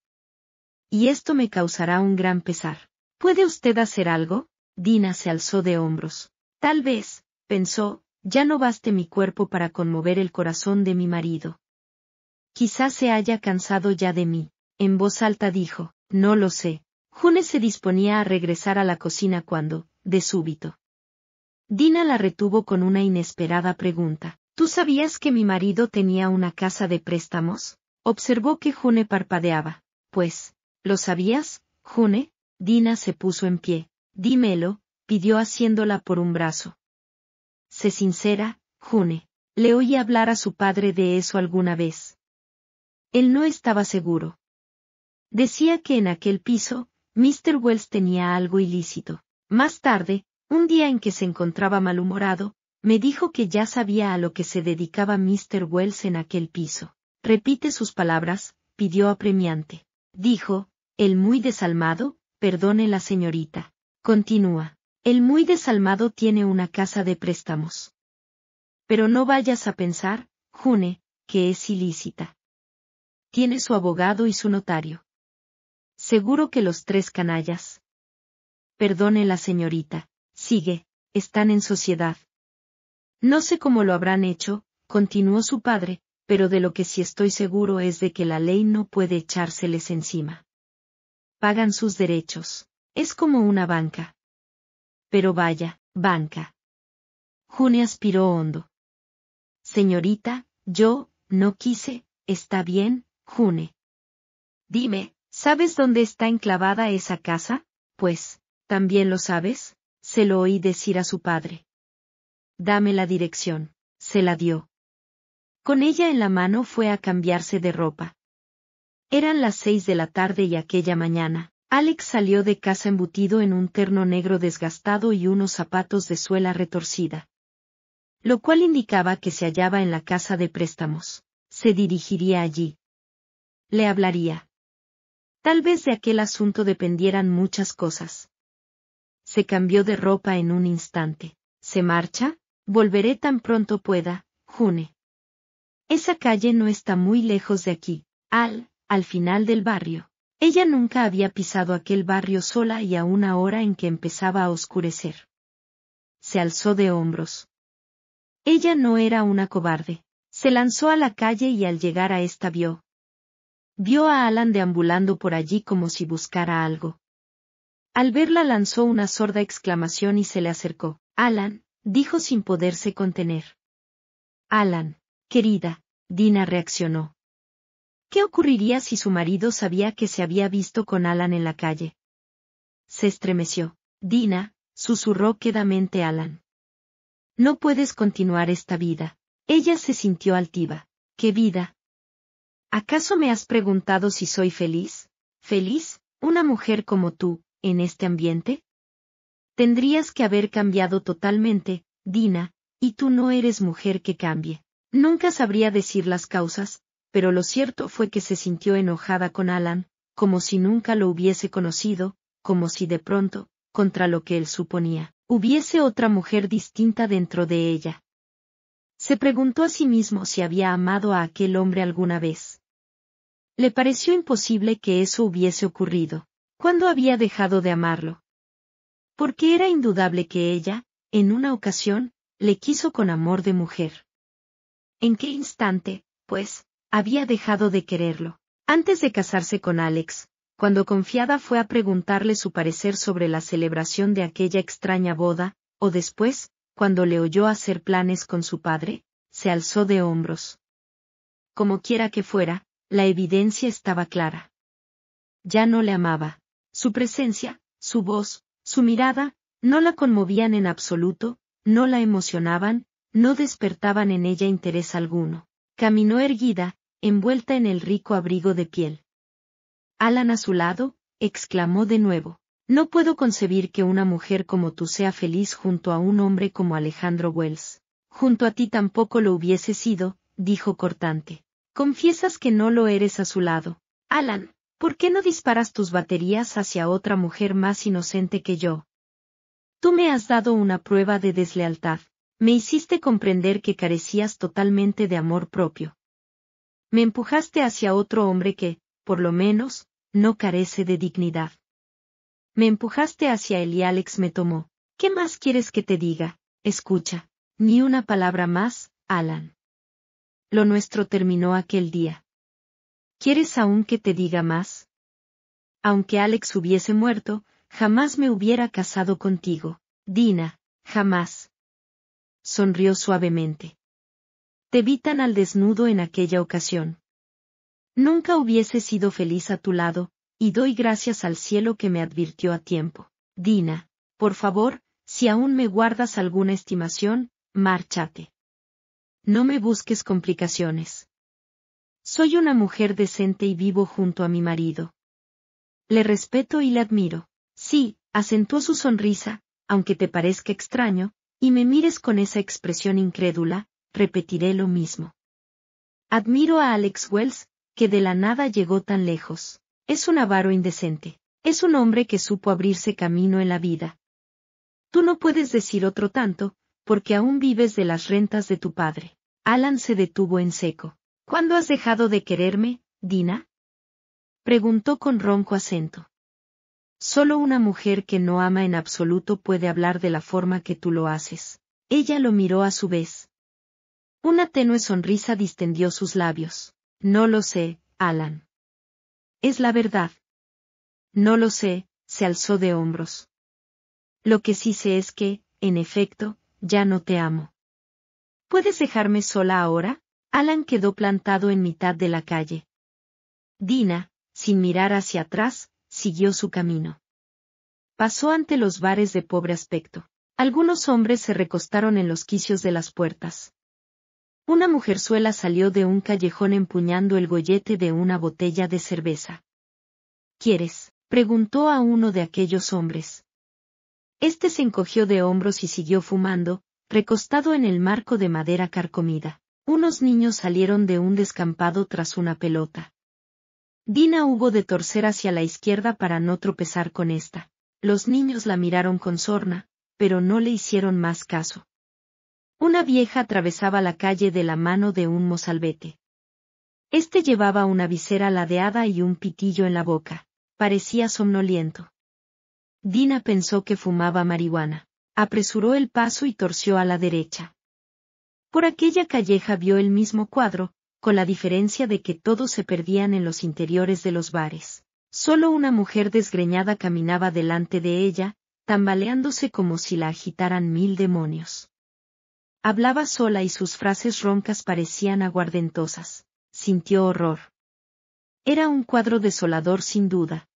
Y esto me causará un gran pesar. ¿Puede usted hacer algo? Dina se alzó de hombros. Tal vez, pensó, ya no baste mi cuerpo para conmover el corazón de mi marido. Quizás se haya cansado ya de mí. En voz alta dijo, no lo sé, June se disponía a regresar a la cocina cuando, de súbito, Dina la retuvo con una inesperada pregunta. ¿Tú sabías que mi marido tenía una casa de préstamos? Observó que June parpadeaba. Pues, ¿lo sabías, June? Dina se puso en pie. Dímelo, pidió haciéndola por un brazo. Sé sincera, June. Le oí hablar a su padre de eso alguna vez. Él no estaba seguro. Decía que en aquel piso, Mr. Wells tenía algo ilícito. Más tarde, un día en que se encontraba malhumorado, me dijo que ya sabía a lo que se dedicaba Mr. Wells en aquel piso. Repite sus palabras, pidió apremiante. Dijo, el muy desalmado, perdone la señorita. Continúa. El muy desalmado tiene una casa de préstamos. Pero no vayas a pensar, June, que es ilícita. Tiene su abogado y su notario. Seguro que los tres canallas. Perdone la señorita, sigue, están en sociedad. No sé cómo lo habrán hecho, continuó su padre, pero de lo que sí estoy seguro es de que la ley no puede echárseles encima. Pagan sus derechos. Es como una banca. Pero vaya, banca. June aspiró hondo. Señorita, yo, no quise, está bien, June. Dime, ¿Sabes dónde está enclavada esa casa? Pues, ¿también lo sabes? Se lo oí decir a su padre. Dame la dirección. Se la dio. Con ella en la mano fue a cambiarse de ropa. Eran las seis de la tarde y aquella mañana, Alex salió de casa embutido en un terno negro desgastado y unos zapatos de suela retorcida. Lo cual indicaba que se hallaba en la casa de préstamos. Se dirigiría allí. Le hablaría. Tal vez de aquel asunto dependieran muchas cosas. Se cambió de ropa en un instante. ¿Se marcha? Volveré tan pronto pueda, June. Esa calle no está muy lejos de aquí, al, al final del barrio. Ella nunca había pisado aquel barrio sola y a una hora en que empezaba a oscurecer. Se alzó de hombros. Ella no era una cobarde. Se lanzó a la calle y al llegar a esta vio, Vio a Alan deambulando por allí como si buscara algo. Al verla lanzó una sorda exclamación y se le acercó. Alan, dijo sin poderse contener. Alan, querida, Dina reaccionó. ¿Qué ocurriría si su marido sabía que se había visto con Alan en la calle? Se estremeció. Dina, susurró quedamente Alan. No puedes continuar esta vida. Ella se sintió altiva. ¿Qué vida? ¿Acaso me has preguntado si soy feliz? ¿Feliz, una mujer como tú, en este ambiente? Tendrías que haber cambiado totalmente, Dina, y tú no eres mujer que cambie. Nunca sabría decir las causas, pero lo cierto fue que se sintió enojada con Alan, como si nunca lo hubiese conocido, como si de pronto, contra lo que él suponía, hubiese otra mujer distinta dentro de ella. Se preguntó a sí mismo si había amado a aquel hombre alguna vez le pareció imposible que eso hubiese ocurrido. ¿Cuándo había dejado de amarlo? Porque era indudable que ella, en una ocasión, le quiso con amor de mujer. ¿En qué instante, pues, había dejado de quererlo? Antes de casarse con Alex, cuando confiada fue a preguntarle su parecer sobre la celebración de aquella extraña boda, o después, cuando le oyó hacer planes con su padre, se alzó de hombros. Como quiera que fuera, la evidencia estaba clara. Ya no le amaba. Su presencia, su voz, su mirada, no la conmovían en absoluto, no la emocionaban, no despertaban en ella interés alguno. Caminó erguida, envuelta en el rico abrigo de piel. Alan a su lado, exclamó de nuevo. No puedo concebir que una mujer como tú sea feliz junto a un hombre como Alejandro Wells. Junto a ti tampoco lo hubiese sido, dijo cortante. Confiesas que no lo eres a su lado. Alan, ¿por qué no disparas tus baterías hacia otra mujer más inocente que yo? Tú me has dado una prueba de deslealtad. Me hiciste comprender que carecías totalmente de amor propio. Me empujaste hacia otro hombre que, por lo menos, no carece de dignidad. Me empujaste hacia él y Alex me tomó. ¿Qué más quieres que te diga? Escucha. Ni una palabra más, Alan lo nuestro terminó aquel día. ¿Quieres aún que te diga más? Aunque Alex hubiese muerto, jamás me hubiera casado contigo, Dina, jamás. Sonrió suavemente. Te vi tan al desnudo en aquella ocasión. Nunca hubiese sido feliz a tu lado, y doy gracias al cielo que me advirtió a tiempo. Dina, por favor, si aún me guardas alguna estimación, márchate. No me busques complicaciones. Soy una mujer decente y vivo junto a mi marido. Le respeto y le admiro. Sí, acentuó su sonrisa, aunque te parezca extraño, y me mires con esa expresión incrédula, repetiré lo mismo. Admiro a Alex Wells, que de la nada llegó tan lejos. Es un avaro indecente. Es un hombre que supo abrirse camino en la vida. Tú no puedes decir otro tanto, porque aún vives de las rentas de tu padre. Alan se detuvo en seco. ¿Cuándo has dejado de quererme, Dina? preguntó con ronco acento. Solo una mujer que no ama en absoluto puede hablar de la forma que tú lo haces. Ella lo miró a su vez. Una tenue sonrisa distendió sus labios. No lo sé, Alan. Es la verdad. No lo sé, se alzó de hombros. Lo que sí sé es que, en efecto, ya no te amo. ¿Puedes dejarme sola ahora? Alan quedó plantado en mitad de la calle. Dina, sin mirar hacia atrás, siguió su camino. Pasó ante los bares de pobre aspecto. Algunos hombres se recostaron en los quicios de las puertas. Una mujerzuela salió de un callejón empuñando el gollete de una botella de cerveza. ¿Quieres? preguntó a uno de aquellos hombres. Este se encogió de hombros y siguió fumando, recostado en el marco de madera carcomida. Unos niños salieron de un descampado tras una pelota. Dina hubo de torcer hacia la izquierda para no tropezar con esta. Los niños la miraron con sorna, pero no le hicieron más caso. Una vieja atravesaba la calle de la mano de un mozalbete. Este llevaba una visera ladeada y un pitillo en la boca. Parecía somnoliento. Dina pensó que fumaba marihuana. Apresuró el paso y torció a la derecha. Por aquella calleja vio el mismo cuadro, con la diferencia de que todos se perdían en los interiores de los bares. Solo una mujer desgreñada caminaba delante de ella, tambaleándose como si la agitaran mil demonios. Hablaba sola y sus frases roncas parecían aguardentosas. Sintió horror. Era un cuadro desolador sin duda,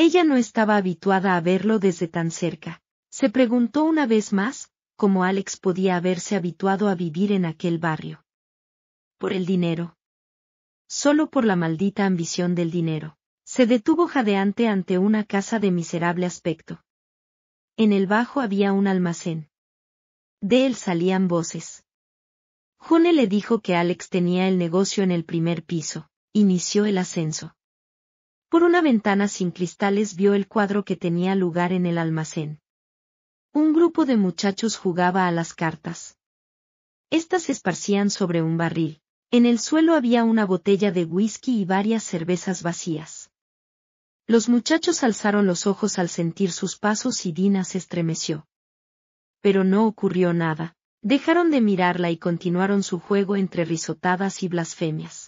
ella no estaba habituada a verlo desde tan cerca. Se preguntó una vez más, cómo Alex podía haberse habituado a vivir en aquel barrio. Por el dinero. Solo por la maldita ambición del dinero. Se detuvo jadeante ante una casa de miserable aspecto. En el bajo había un almacén. De él salían voces. June le dijo que Alex tenía el negocio en el primer piso. Inició el ascenso. Por una ventana sin cristales vio el cuadro que tenía lugar en el almacén. Un grupo de muchachos jugaba a las cartas. Estas se esparcían sobre un barril. En el suelo había una botella de whisky y varias cervezas vacías. Los muchachos alzaron los ojos al sentir sus pasos y Dina se estremeció. Pero no ocurrió nada. Dejaron de mirarla y continuaron su juego entre risotadas y blasfemias.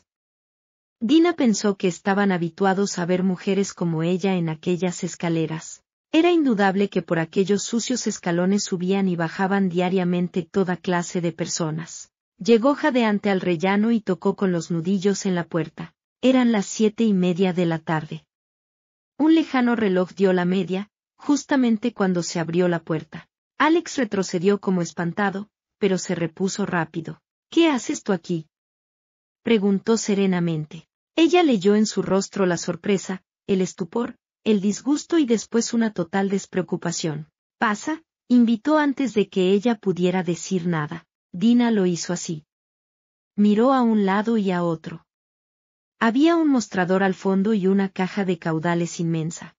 Dina pensó que estaban habituados a ver mujeres como ella en aquellas escaleras. Era indudable que por aquellos sucios escalones subían y bajaban diariamente toda clase de personas. Llegó jadeante al rellano y tocó con los nudillos en la puerta. Eran las siete y media de la tarde. Un lejano reloj dio la media, justamente cuando se abrió la puerta. Alex retrocedió como espantado, pero se repuso rápido. ¿Qué haces tú aquí? preguntó serenamente. Ella leyó en su rostro la sorpresa, el estupor, el disgusto y después una total despreocupación. Pasa, invitó antes de que ella pudiera decir nada. Dina lo hizo así. Miró a un lado y a otro. Había un mostrador al fondo y una caja de caudales inmensa.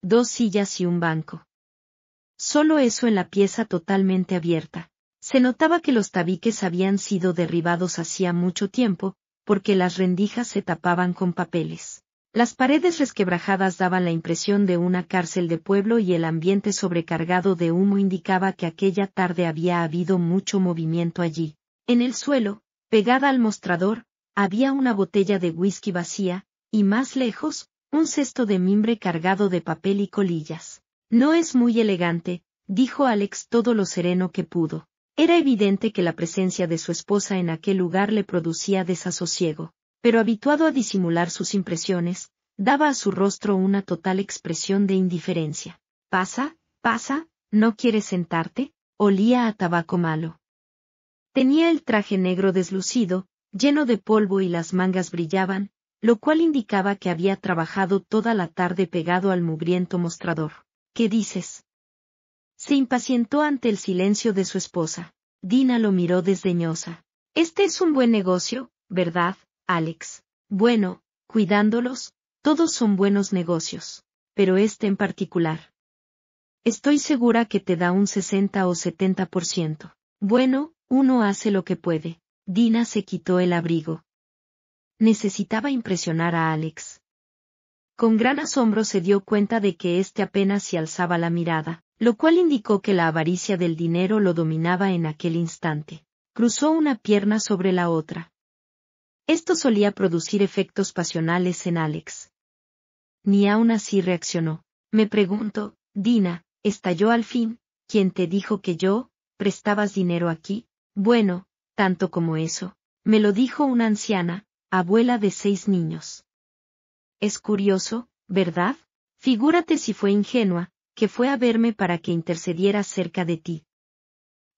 Dos sillas y un banco. Solo eso en la pieza totalmente abierta. Se notaba que los tabiques habían sido derribados hacía mucho tiempo, porque las rendijas se tapaban con papeles. Las paredes resquebrajadas daban la impresión de una cárcel de pueblo y el ambiente sobrecargado de humo indicaba que aquella tarde había habido mucho movimiento allí. En el suelo, pegada al mostrador, había una botella de whisky vacía, y más lejos, un cesto de mimbre cargado de papel y colillas. No es muy elegante, dijo Alex todo lo sereno que pudo. Era evidente que la presencia de su esposa en aquel lugar le producía desasosiego, pero habituado a disimular sus impresiones, daba a su rostro una total expresión de indiferencia. Pasa, pasa, ¿no quieres sentarte? Olía a tabaco malo. Tenía el traje negro deslucido, lleno de polvo y las mangas brillaban, lo cual indicaba que había trabajado toda la tarde pegado al mugriento mostrador. ¿Qué dices? Se impacientó ante el silencio de su esposa. Dina lo miró desdeñosa. Este es un buen negocio, ¿verdad, Alex? Bueno, cuidándolos, todos son buenos negocios. Pero este en particular. Estoy segura que te da un 60 o 70%. Bueno, uno hace lo que puede. Dina se quitó el abrigo. Necesitaba impresionar a Alex. Con gran asombro se dio cuenta de que éste apenas se alzaba la mirada, lo cual indicó que la avaricia del dinero lo dominaba en aquel instante. Cruzó una pierna sobre la otra. Esto solía producir efectos pasionales en Alex. Ni aún así reaccionó. Me pregunto, Dina, estalló al fin, ¿quién te dijo que yo, prestabas dinero aquí? Bueno, tanto como eso, me lo dijo una anciana, abuela de seis niños. Es curioso, ¿verdad? Figúrate si fue ingenua, que fue a verme para que intercediera cerca de ti.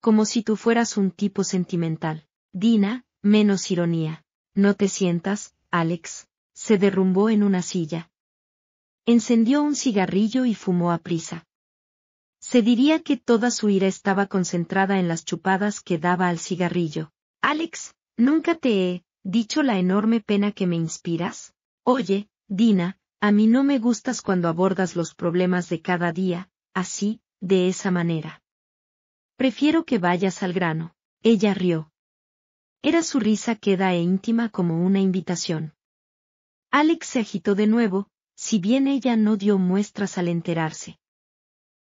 Como si tú fueras un tipo sentimental. Dina, menos ironía. No te sientas, Alex. Se derrumbó en una silla. Encendió un cigarrillo y fumó a prisa. Se diría que toda su ira estaba concentrada en las chupadas que daba al cigarrillo. Alex, ¿nunca te he dicho la enorme pena que me inspiras? Oye, Dina, a mí no me gustas cuando abordas los problemas de cada día, así, de esa manera. Prefiero que vayas al grano. Ella rió. Era su risa queda e íntima como una invitación. Alex se agitó de nuevo, si bien ella no dio muestras al enterarse.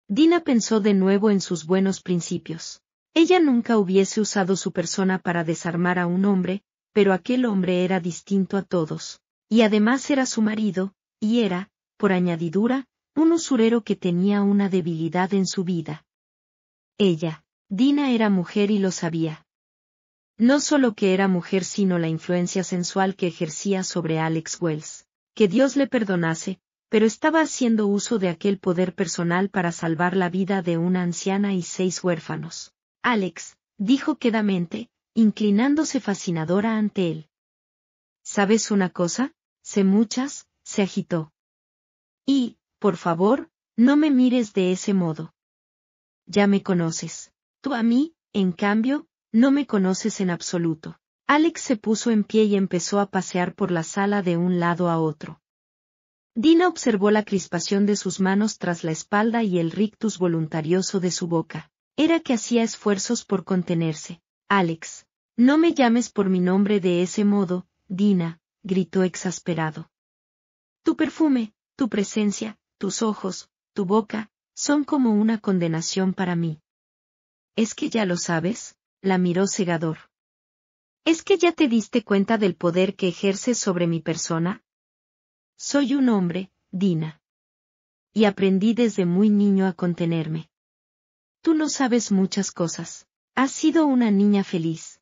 Dina pensó de nuevo en sus buenos principios. Ella nunca hubiese usado su persona para desarmar a un hombre, pero aquel hombre era distinto a todos. Y además era su marido, y era, por añadidura, un usurero que tenía una debilidad en su vida. Ella, Dina era mujer y lo sabía. No solo que era mujer sino la influencia sensual que ejercía sobre Alex Wells. Que Dios le perdonase, pero estaba haciendo uso de aquel poder personal para salvar la vida de una anciana y seis huérfanos. Alex, dijo quedamente, inclinándose fascinadora ante él. ¿Sabes una cosa? Sé muchas, se agitó. Y, por favor, no me mires de ese modo. Ya me conoces. Tú a mí, en cambio, no me conoces en absoluto. Alex se puso en pie y empezó a pasear por la sala de un lado a otro. Dina observó la crispación de sus manos tras la espalda y el rictus voluntarioso de su boca. Era que hacía esfuerzos por contenerse. Alex, no me llames por mi nombre de ese modo, Dina, gritó exasperado. Tu perfume, tu presencia, tus ojos, tu boca, son como una condenación para mí. ¿Es que ya lo sabes? la miró segador. ¿Es que ya te diste cuenta del poder que ejerces sobre mi persona? Soy un hombre, Dina. Y aprendí desde muy niño a contenerme. Tú no sabes muchas cosas. Has sido una niña feliz.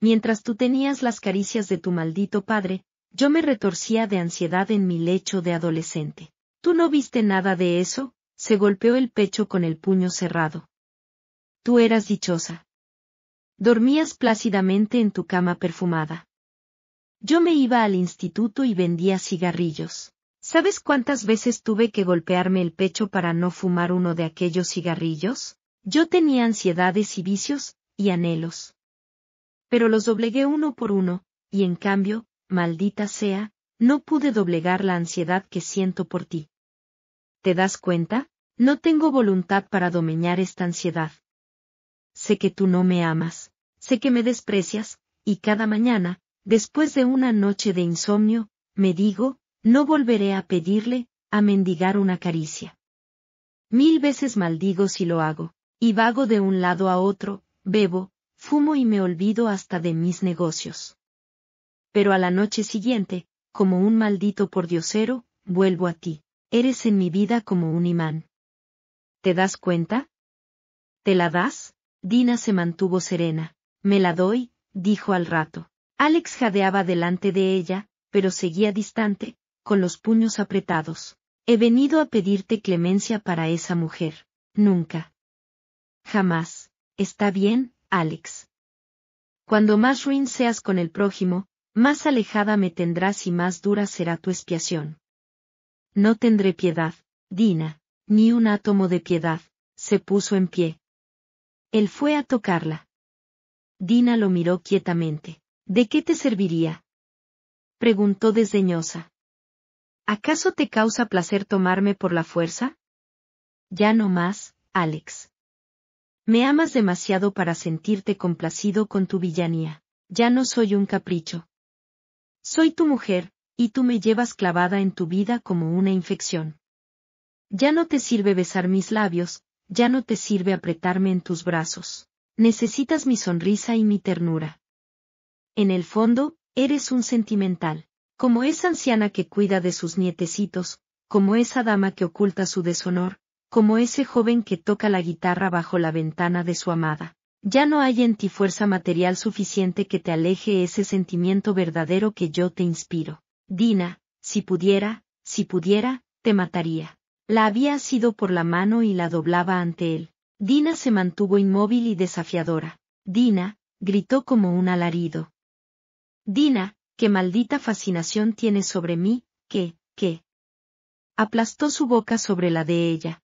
Mientras tú tenías las caricias de tu maldito padre, yo me retorcía de ansiedad en mi lecho de adolescente. ¿Tú no viste nada de eso? Se golpeó el pecho con el puño cerrado. Tú eras dichosa. Dormías plácidamente en tu cama perfumada. Yo me iba al instituto y vendía cigarrillos. ¿Sabes cuántas veces tuve que golpearme el pecho para no fumar uno de aquellos cigarrillos? Yo tenía ansiedades y vicios, y anhelos. Pero los doblegué uno por uno, y en cambio, maldita sea, no pude doblegar la ansiedad que siento por ti. ¿Te das cuenta? No tengo voluntad para domeñar esta ansiedad. Sé que tú no me amas, sé que me desprecias, y cada mañana, después de una noche de insomnio, me digo, no volveré a pedirle, a mendigar una caricia. Mil veces maldigo si lo hago, y vago de un lado a otro, bebo, fumo y me olvido hasta de mis negocios pero a la noche siguiente, como un maldito pordiosero, vuelvo a ti. Eres en mi vida como un imán. ¿Te das cuenta? ¿Te la das? Dina se mantuvo serena. Me la doy, dijo al rato. Alex jadeaba delante de ella, pero seguía distante, con los puños apretados. He venido a pedirte clemencia para esa mujer. Nunca. Jamás. Está bien, Alex. Cuando más ruin seas con el prójimo, más alejada me tendrás y más dura será tu expiación. No tendré piedad, Dina, ni un átomo de piedad, se puso en pie. Él fue a tocarla. Dina lo miró quietamente. ¿De qué te serviría? preguntó desdeñosa. ¿Acaso te causa placer tomarme por la fuerza? Ya no más, Alex. Me amas demasiado para sentirte complacido con tu villanía. Ya no soy un capricho, soy tu mujer, y tú me llevas clavada en tu vida como una infección. Ya no te sirve besar mis labios, ya no te sirve apretarme en tus brazos. Necesitas mi sonrisa y mi ternura. En el fondo, eres un sentimental. Como esa anciana que cuida de sus nietecitos, como esa dama que oculta su deshonor, como ese joven que toca la guitarra bajo la ventana de su amada. Ya no hay en ti fuerza material suficiente que te aleje ese sentimiento verdadero que yo te inspiro. Dina, si pudiera, si pudiera, te mataría. La había asido por la mano y la doblaba ante él. Dina se mantuvo inmóvil y desafiadora. Dina, gritó como un alarido. Dina, qué maldita fascinación tienes sobre mí, qué, qué. Aplastó su boca sobre la de ella.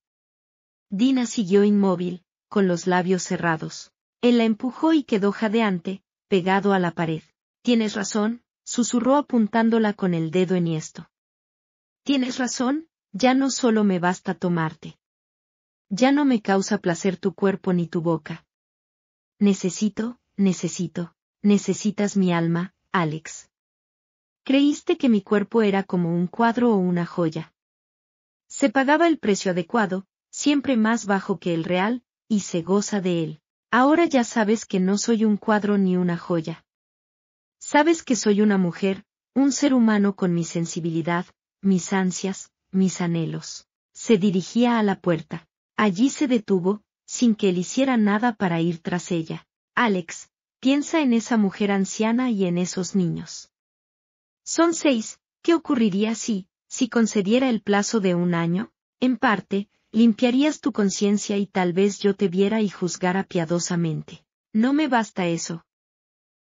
Dina siguió inmóvil, con los labios cerrados. Él la empujó y quedó jadeante, pegado a la pared. Tienes razón, susurró apuntándola con el dedo enhiesto. Tienes razón, ya no solo me basta tomarte. Ya no me causa placer tu cuerpo ni tu boca. Necesito, necesito, necesitas mi alma, Alex. Creíste que mi cuerpo era como un cuadro o una joya. Se pagaba el precio adecuado, siempre más bajo que el real, y se goza de él. Ahora ya sabes que no soy un cuadro ni una joya. Sabes que soy una mujer, un ser humano con mi sensibilidad, mis ansias, mis anhelos. Se dirigía a la puerta. Allí se detuvo, sin que él hiciera nada para ir tras ella. Alex, piensa en esa mujer anciana y en esos niños. Son seis, ¿qué ocurriría si, si concediera el plazo de un año? En parte, Limpiarías tu conciencia y tal vez yo te viera y juzgara piadosamente. No me basta eso.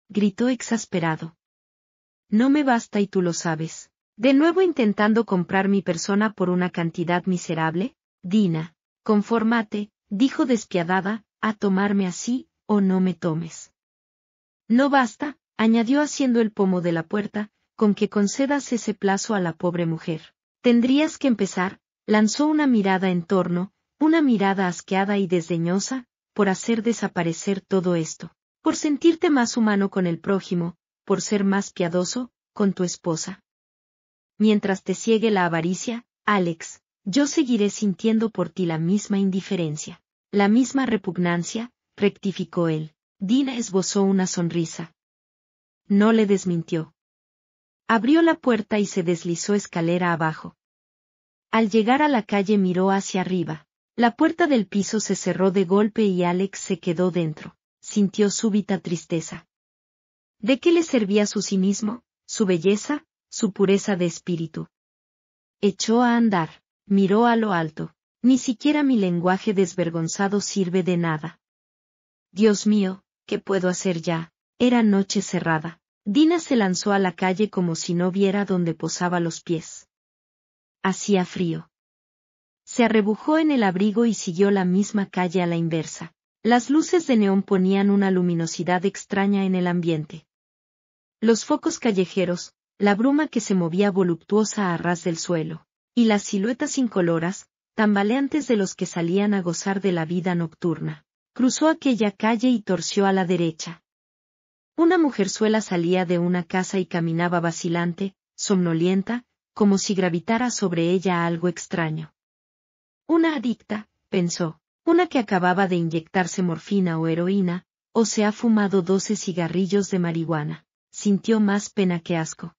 Gritó exasperado. No me basta y tú lo sabes. De nuevo intentando comprar mi persona por una cantidad miserable, Dina, conformate, dijo despiadada, a tomarme así, o no me tomes. No basta, añadió haciendo el pomo de la puerta, con que concedas ese plazo a la pobre mujer. Tendrías que empezar, lanzó una mirada en torno, una mirada asqueada y desdeñosa, por hacer desaparecer todo esto, por sentirte más humano con el prójimo, por ser más piadoso, con tu esposa. Mientras te ciegue la avaricia, Alex, yo seguiré sintiendo por ti la misma indiferencia, la misma repugnancia, rectificó él. Dina esbozó una sonrisa. No le desmintió. Abrió la puerta y se deslizó escalera abajo. Al llegar a la calle miró hacia arriba. La puerta del piso se cerró de golpe y Alex se quedó dentro. Sintió súbita tristeza. ¿De qué le servía su cinismo, su belleza, su pureza de espíritu? Echó a andar, miró a lo alto. Ni siquiera mi lenguaje desvergonzado sirve de nada. Dios mío, ¿qué puedo hacer ya? Era noche cerrada. Dina se lanzó a la calle como si no viera dónde posaba los pies. Hacía frío. Se arrebujó en el abrigo y siguió la misma calle a la inversa. Las luces de neón ponían una luminosidad extraña en el ambiente. Los focos callejeros, la bruma que se movía voluptuosa a ras del suelo, y las siluetas incoloras, tambaleantes de los que salían a gozar de la vida nocturna. Cruzó aquella calle y torció a la derecha. Una mujerzuela salía de una casa y caminaba vacilante, somnolienta, como si gravitara sobre ella algo extraño. Una adicta, pensó, una que acababa de inyectarse morfina o heroína, o se ha fumado doce cigarrillos de marihuana, sintió más pena que asco.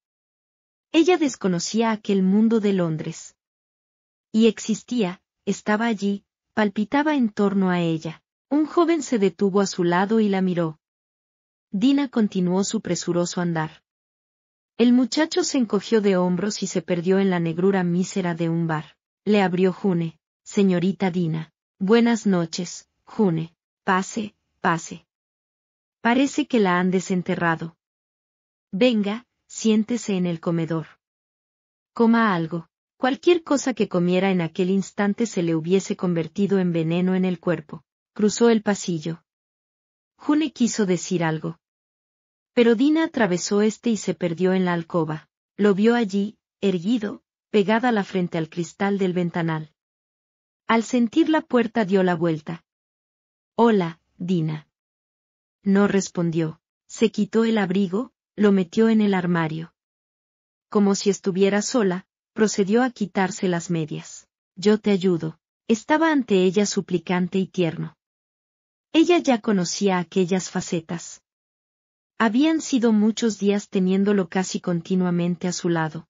Ella desconocía aquel mundo de Londres. Y existía, estaba allí, palpitaba en torno a ella. Un joven se detuvo a su lado y la miró. Dina continuó su presuroso andar. El muchacho se encogió de hombros y se perdió en la negrura mísera de un bar. Le abrió June. Señorita Dina. Buenas noches, June. Pase, pase. Parece que la han desenterrado. Venga, siéntese en el comedor. Coma algo. Cualquier cosa que comiera en aquel instante se le hubiese convertido en veneno en el cuerpo. Cruzó el pasillo. June quiso decir algo, pero Dina atravesó este y se perdió en la alcoba. Lo vio allí, erguido, pegada la frente al cristal del ventanal. Al sentir la puerta dio la vuelta. Hola, Dina. No respondió. Se quitó el abrigo, lo metió en el armario. Como si estuviera sola, procedió a quitarse las medias. Yo te ayudo. Estaba ante ella suplicante y tierno. Ella ya conocía aquellas facetas, habían sido muchos días teniéndolo casi continuamente a su lado.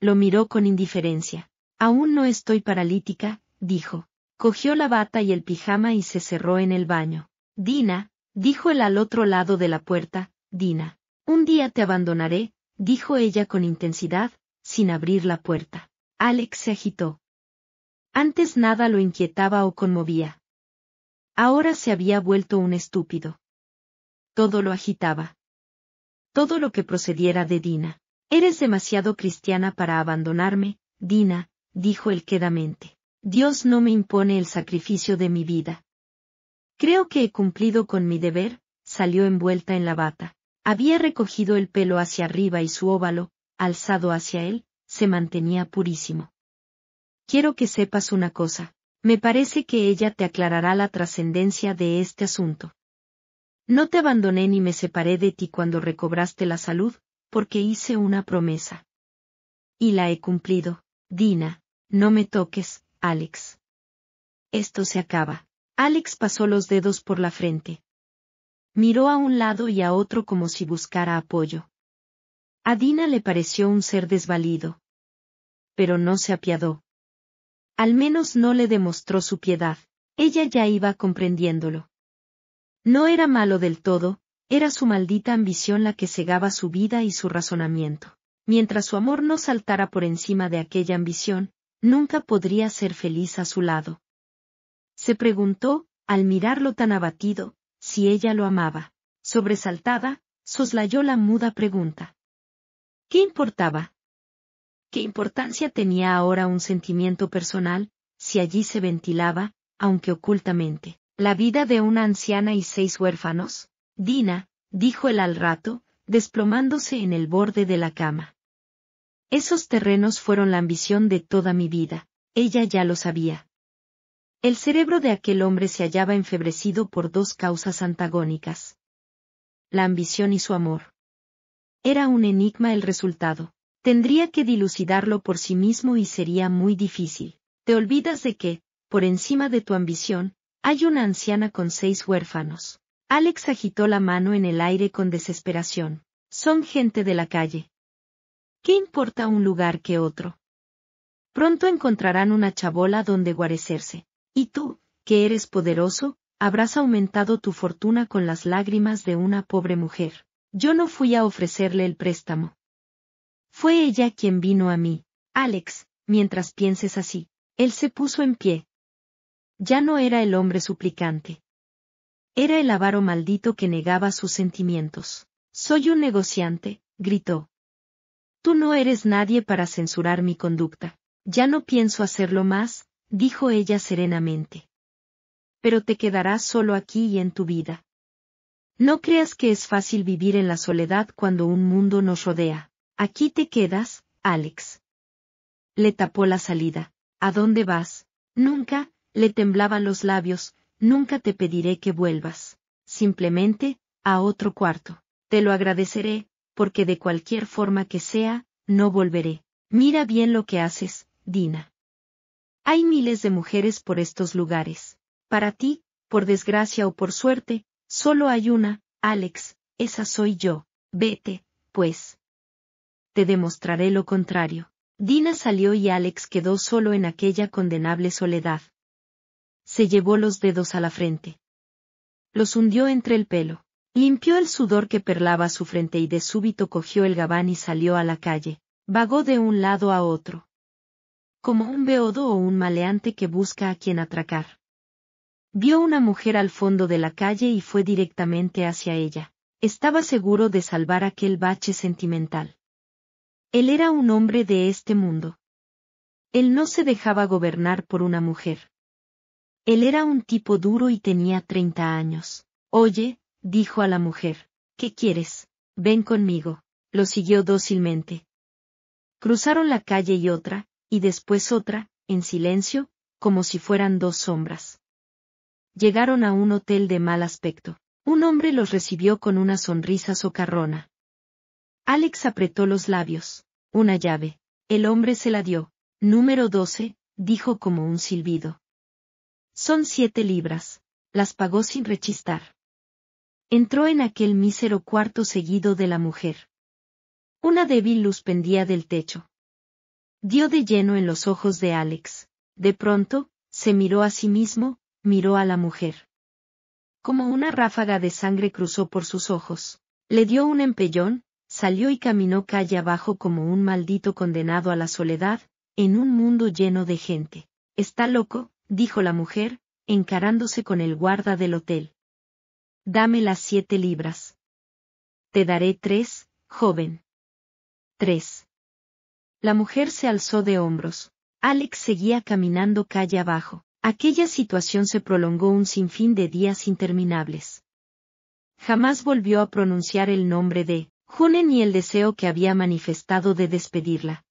Lo miró con indiferencia. Aún no estoy paralítica, dijo. Cogió la bata y el pijama y se cerró en el baño. Dina, dijo él al otro lado de la puerta, Dina. Un día te abandonaré, dijo ella con intensidad, sin abrir la puerta. Alex se agitó. Antes nada lo inquietaba o conmovía. Ahora se había vuelto un estúpido todo lo agitaba. Todo lo que procediera de Dina. Eres demasiado cristiana para abandonarme, Dina, dijo él quedamente. Dios no me impone el sacrificio de mi vida. Creo que he cumplido con mi deber, salió envuelta en la bata. Había recogido el pelo hacia arriba y su óvalo, alzado hacia él, se mantenía purísimo. Quiero que sepas una cosa, me parece que ella te aclarará la trascendencia de este asunto. No te abandoné ni me separé de ti cuando recobraste la salud, porque hice una promesa. Y la he cumplido, Dina, no me toques, Alex. Esto se acaba. Alex pasó los dedos por la frente. Miró a un lado y a otro como si buscara apoyo. A Dina le pareció un ser desvalido. Pero no se apiadó. Al menos no le demostró su piedad, ella ya iba comprendiéndolo. No era malo del todo, era su maldita ambición la que cegaba su vida y su razonamiento. Mientras su amor no saltara por encima de aquella ambición, nunca podría ser feliz a su lado. Se preguntó, al mirarlo tan abatido, si ella lo amaba. Sobresaltada, soslayó la muda pregunta. ¿Qué importaba? ¿Qué importancia tenía ahora un sentimiento personal, si allí se ventilaba, aunque ocultamente? ¿La vida de una anciana y seis huérfanos? Dina, dijo él al rato, desplomándose en el borde de la cama. Esos terrenos fueron la ambición de toda mi vida, ella ya lo sabía. El cerebro de aquel hombre se hallaba enfebrecido por dos causas antagónicas. La ambición y su amor. Era un enigma el resultado. Tendría que dilucidarlo por sí mismo y sería muy difícil. Te olvidas de que, por encima de tu ambición, hay una anciana con seis huérfanos. Alex agitó la mano en el aire con desesperación. Son gente de la calle. ¿Qué importa un lugar que otro? Pronto encontrarán una chabola donde guarecerse. Y tú, que eres poderoso, habrás aumentado tu fortuna con las lágrimas de una pobre mujer. Yo no fui a ofrecerle el préstamo. Fue ella quien vino a mí. Alex, mientras pienses así, él se puso en pie, ya no era el hombre suplicante. Era el avaro maldito que negaba sus sentimientos. Soy un negociante, gritó. Tú no eres nadie para censurar mi conducta. Ya no pienso hacerlo más, dijo ella serenamente. Pero te quedarás solo aquí y en tu vida. No creas que es fácil vivir en la soledad cuando un mundo nos rodea. Aquí te quedas, Alex. Le tapó la salida. ¿A dónde vas? Nunca, le temblaban los labios, nunca te pediré que vuelvas. Simplemente, a otro cuarto. Te lo agradeceré, porque de cualquier forma que sea, no volveré. Mira bien lo que haces, Dina. Hay miles de mujeres por estos lugares. Para ti, por desgracia o por suerte, solo hay una, Alex, esa soy yo. Vete, pues. Te demostraré lo contrario. Dina salió y Alex quedó solo en aquella condenable soledad se llevó los dedos a la frente. Los hundió entre el pelo. Limpió el sudor que perlaba su frente y de súbito cogió el gabán y salió a la calle. Vagó de un lado a otro. Como un beodo o un maleante que busca a quien atracar. Vio una mujer al fondo de la calle y fue directamente hacia ella. Estaba seguro de salvar aquel bache sentimental. Él era un hombre de este mundo. Él no se dejaba gobernar por una mujer. Él era un tipo duro y tenía treinta años. Oye, dijo a la mujer, ¿qué quieres? Ven conmigo. Lo siguió dócilmente. Cruzaron la calle y otra, y después otra, en silencio, como si fueran dos sombras. Llegaron a un hotel de mal aspecto. Un hombre los recibió con una sonrisa socarrona. Alex apretó los labios. Una llave. El hombre se la dio. Número doce, dijo como un silbido. Son siete libras. Las pagó sin rechistar. Entró en aquel mísero cuarto seguido de la mujer. Una débil luz pendía del techo. Dio de lleno en los ojos de Alex. De pronto, se miró a sí mismo, miró a la mujer. Como una ráfaga de sangre cruzó por sus ojos. Le dio un empellón, salió y caminó calle abajo como un maldito condenado a la soledad, en un mundo lleno de gente. ¿Está loco? dijo la mujer, encarándose con el guarda del hotel. Dame las siete libras. Te daré tres, joven. Tres. La mujer se alzó de hombros. Alex seguía caminando calle abajo. Aquella situación se prolongó un sinfín de días interminables. Jamás volvió a pronunciar el nombre de June ni el deseo que había manifestado de despedirla.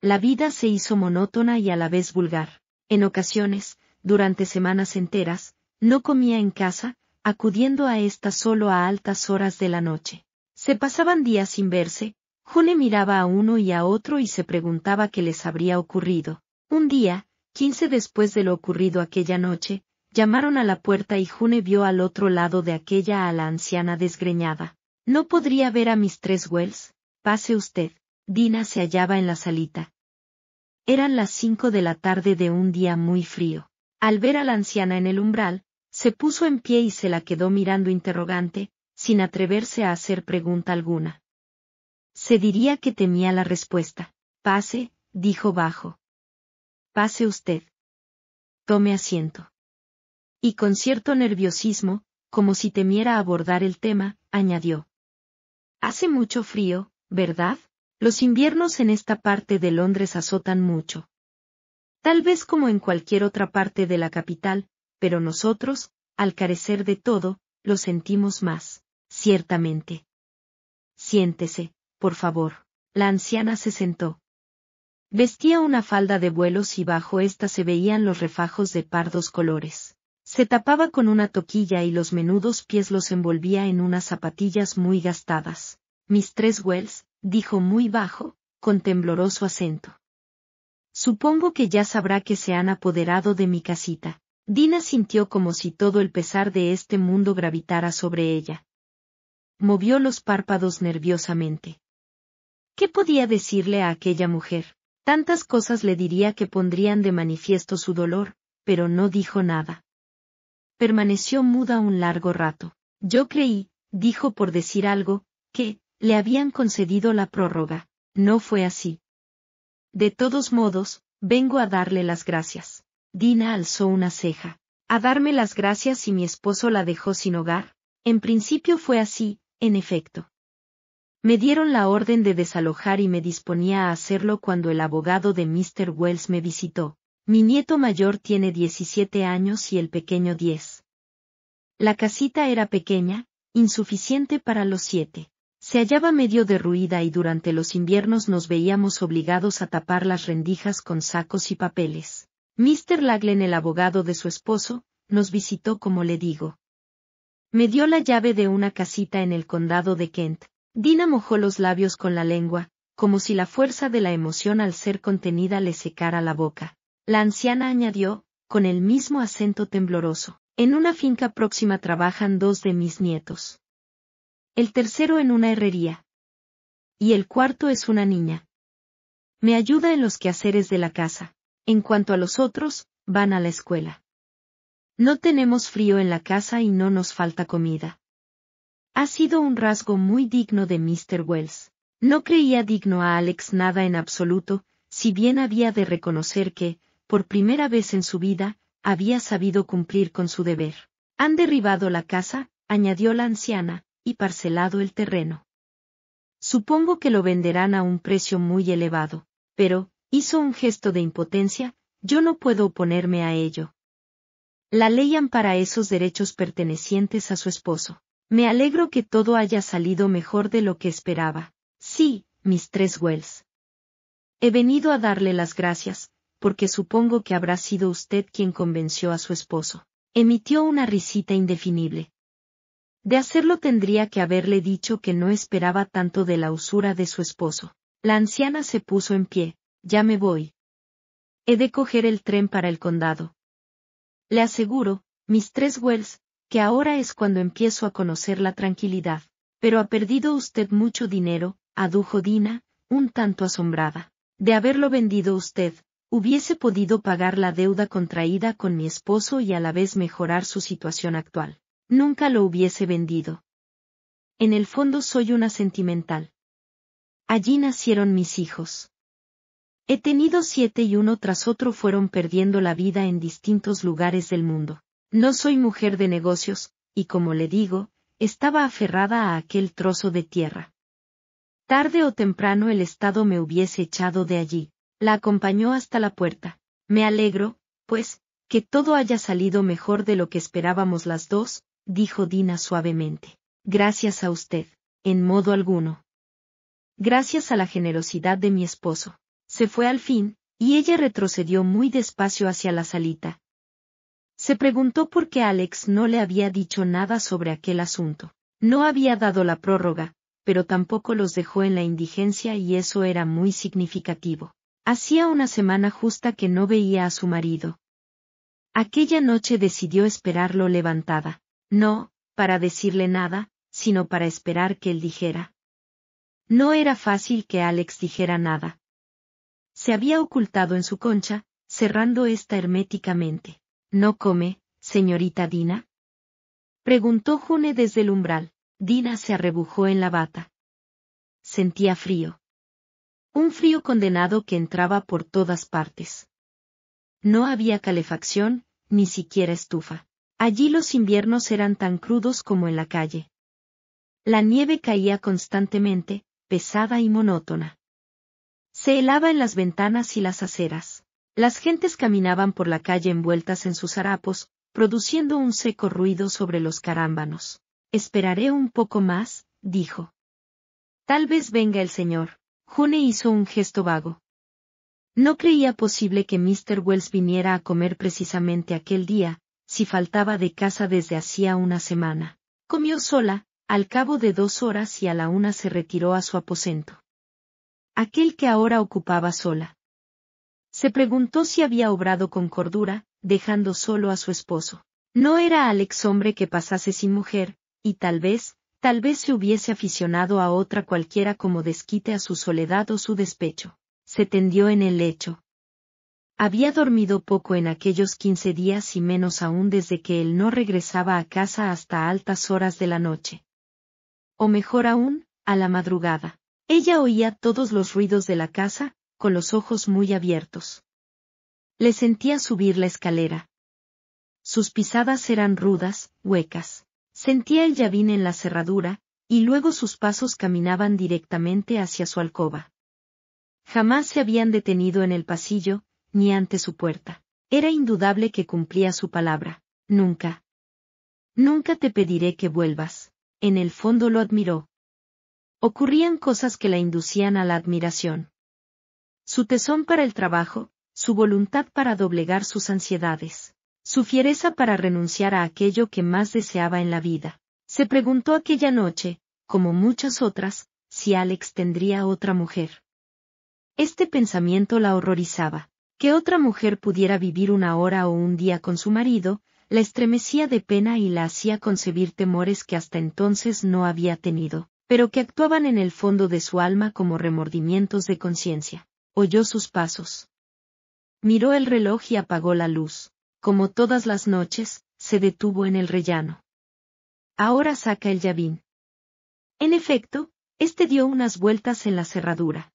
La vida se hizo monótona y a la vez vulgar. En ocasiones, durante semanas enteras, no comía en casa, acudiendo a ésta solo a altas horas de la noche. Se pasaban días sin verse, June miraba a uno y a otro y se preguntaba qué les habría ocurrido. Un día, quince después de lo ocurrido aquella noche, llamaron a la puerta y June vio al otro lado de aquella a la anciana desgreñada. No podría ver a mis tres Wells. Pase usted. Dina se hallaba en la salita, eran las cinco de la tarde de un día muy frío. Al ver a la anciana en el umbral, se puso en pie y se la quedó mirando interrogante, sin atreverse a hacer pregunta alguna. Se diría que temía la respuesta. Pase, dijo bajo. Pase usted. Tome asiento. Y con cierto nerviosismo, como si temiera abordar el tema, añadió. Hace mucho frío, ¿verdad? Los inviernos en esta parte de Londres azotan mucho. Tal vez como en cualquier otra parte de la capital, pero nosotros, al carecer de todo, lo sentimos más, ciertamente. Siéntese, por favor. La anciana se sentó. Vestía una falda de vuelos y bajo ésta se veían los refajos de pardos colores. Se tapaba con una toquilla y los menudos pies los envolvía en unas zapatillas muy gastadas. Mis tres Wells, dijo muy bajo, con tembloroso acento. Supongo que ya sabrá que se han apoderado de mi casita. Dina sintió como si todo el pesar de este mundo gravitara sobre ella. Movió los párpados nerviosamente. ¿Qué podía decirle a aquella mujer? Tantas cosas le diría que pondrían de manifiesto su dolor, pero no dijo nada. Permaneció muda un largo rato. Yo creí, dijo por decir algo, que, le habían concedido la prórroga, no fue así. De todos modos, vengo a darle las gracias. Dina alzó una ceja. A darme las gracias si mi esposo la dejó sin hogar. En principio fue así, en efecto. Me dieron la orden de desalojar y me disponía a hacerlo cuando el abogado de Mr. Wells me visitó. Mi nieto mayor tiene 17 años y el pequeño 10. La casita era pequeña, insuficiente para los siete se hallaba medio derruida y durante los inviernos nos veíamos obligados a tapar las rendijas con sacos y papeles. Mr. Laglen, el abogado de su esposo, nos visitó como le digo. Me dio la llave de una casita en el condado de Kent. Dina mojó los labios con la lengua, como si la fuerza de la emoción al ser contenida le secara la boca. La anciana añadió, con el mismo acento tembloroso. En una finca próxima trabajan dos de mis nietos el tercero en una herrería. Y el cuarto es una niña. Me ayuda en los quehaceres de la casa. En cuanto a los otros, van a la escuela. No tenemos frío en la casa y no nos falta comida. Ha sido un rasgo muy digno de Mr. Wells. No creía digno a Alex nada en absoluto, si bien había de reconocer que, por primera vez en su vida, había sabido cumplir con su deber. Han derribado la casa, añadió la anciana, y parcelado el terreno. Supongo que lo venderán a un precio muy elevado, pero, hizo un gesto de impotencia, yo no puedo oponerme a ello. La ley ampara esos derechos pertenecientes a su esposo. Me alegro que todo haya salido mejor de lo que esperaba. Sí, mis tres Wells. He venido a darle las gracias, porque supongo que habrá sido usted quien convenció a su esposo. Emitió una risita indefinible. De hacerlo tendría que haberle dicho que no esperaba tanto de la usura de su esposo. La anciana se puso en pie, ya me voy. He de coger el tren para el condado. Le aseguro, mis tres Wells, que ahora es cuando empiezo a conocer la tranquilidad, pero ha perdido usted mucho dinero, adujo Dina, un tanto asombrada. De haberlo vendido usted, hubiese podido pagar la deuda contraída con mi esposo y a la vez mejorar su situación actual. Nunca lo hubiese vendido. En el fondo soy una sentimental. Allí nacieron mis hijos. He tenido siete y uno tras otro fueron perdiendo la vida en distintos lugares del mundo. No soy mujer de negocios, y como le digo, estaba aferrada a aquel trozo de tierra. Tarde o temprano el Estado me hubiese echado de allí. La acompañó hasta la puerta. Me alegro, pues, que todo haya salido mejor de lo que esperábamos las dos, dijo Dina suavemente. Gracias a usted, en modo alguno. Gracias a la generosidad de mi esposo. Se fue al fin, y ella retrocedió muy despacio hacia la salita. Se preguntó por qué Alex no le había dicho nada sobre aquel asunto. No había dado la prórroga, pero tampoco los dejó en la indigencia y eso era muy significativo. Hacía una semana justa que no veía a su marido. Aquella noche decidió esperarlo levantada no, para decirle nada, sino para esperar que él dijera. No era fácil que Alex dijera nada. Se había ocultado en su concha, cerrando esta herméticamente. ¿No come, señorita Dina? Preguntó June desde el umbral. Dina se arrebujó en la bata. Sentía frío. Un frío condenado que entraba por todas partes. No había calefacción, ni siquiera estufa. Allí los inviernos eran tan crudos como en la calle. La nieve caía constantemente, pesada y monótona. Se helaba en las ventanas y las aceras. Las gentes caminaban por la calle envueltas en sus harapos, produciendo un seco ruido sobre los carámbanos. Esperaré un poco más, dijo. Tal vez venga el señor. June hizo un gesto vago. No creía posible que Mr. Wells viniera a comer precisamente aquel día, si faltaba de casa desde hacía una semana. Comió sola, al cabo de dos horas y a la una se retiró a su aposento. Aquel que ahora ocupaba sola. Se preguntó si había obrado con cordura, dejando solo a su esposo. No era Alex hombre que pasase sin mujer, y tal vez, tal vez se hubiese aficionado a otra cualquiera como desquite a su soledad o su despecho. Se tendió en el lecho, había dormido poco en aquellos quince días y menos aún desde que él no regresaba a casa hasta altas horas de la noche. O mejor aún, a la madrugada. Ella oía todos los ruidos de la casa, con los ojos muy abiertos. Le sentía subir la escalera. Sus pisadas eran rudas, huecas. Sentía el llavín en la cerradura, y luego sus pasos caminaban directamente hacia su alcoba. Jamás se habían detenido en el pasillo, ni ante su puerta. Era indudable que cumplía su palabra. Nunca. Nunca te pediré que vuelvas. En el fondo lo admiró. Ocurrían cosas que la inducían a la admiración. Su tesón para el trabajo, su voluntad para doblegar sus ansiedades, su fiereza para renunciar a aquello que más deseaba en la vida. Se preguntó aquella noche, como muchas otras, si Alex tendría otra mujer. Este pensamiento la horrorizaba. Que otra mujer pudiera vivir una hora o un día con su marido, la estremecía de pena y la hacía concebir temores que hasta entonces no había tenido, pero que actuaban en el fondo de su alma como remordimientos de conciencia. Oyó sus pasos. Miró el reloj y apagó la luz. Como todas las noches, se detuvo en el rellano. Ahora saca el llavín. En efecto, éste dio unas vueltas en la cerradura.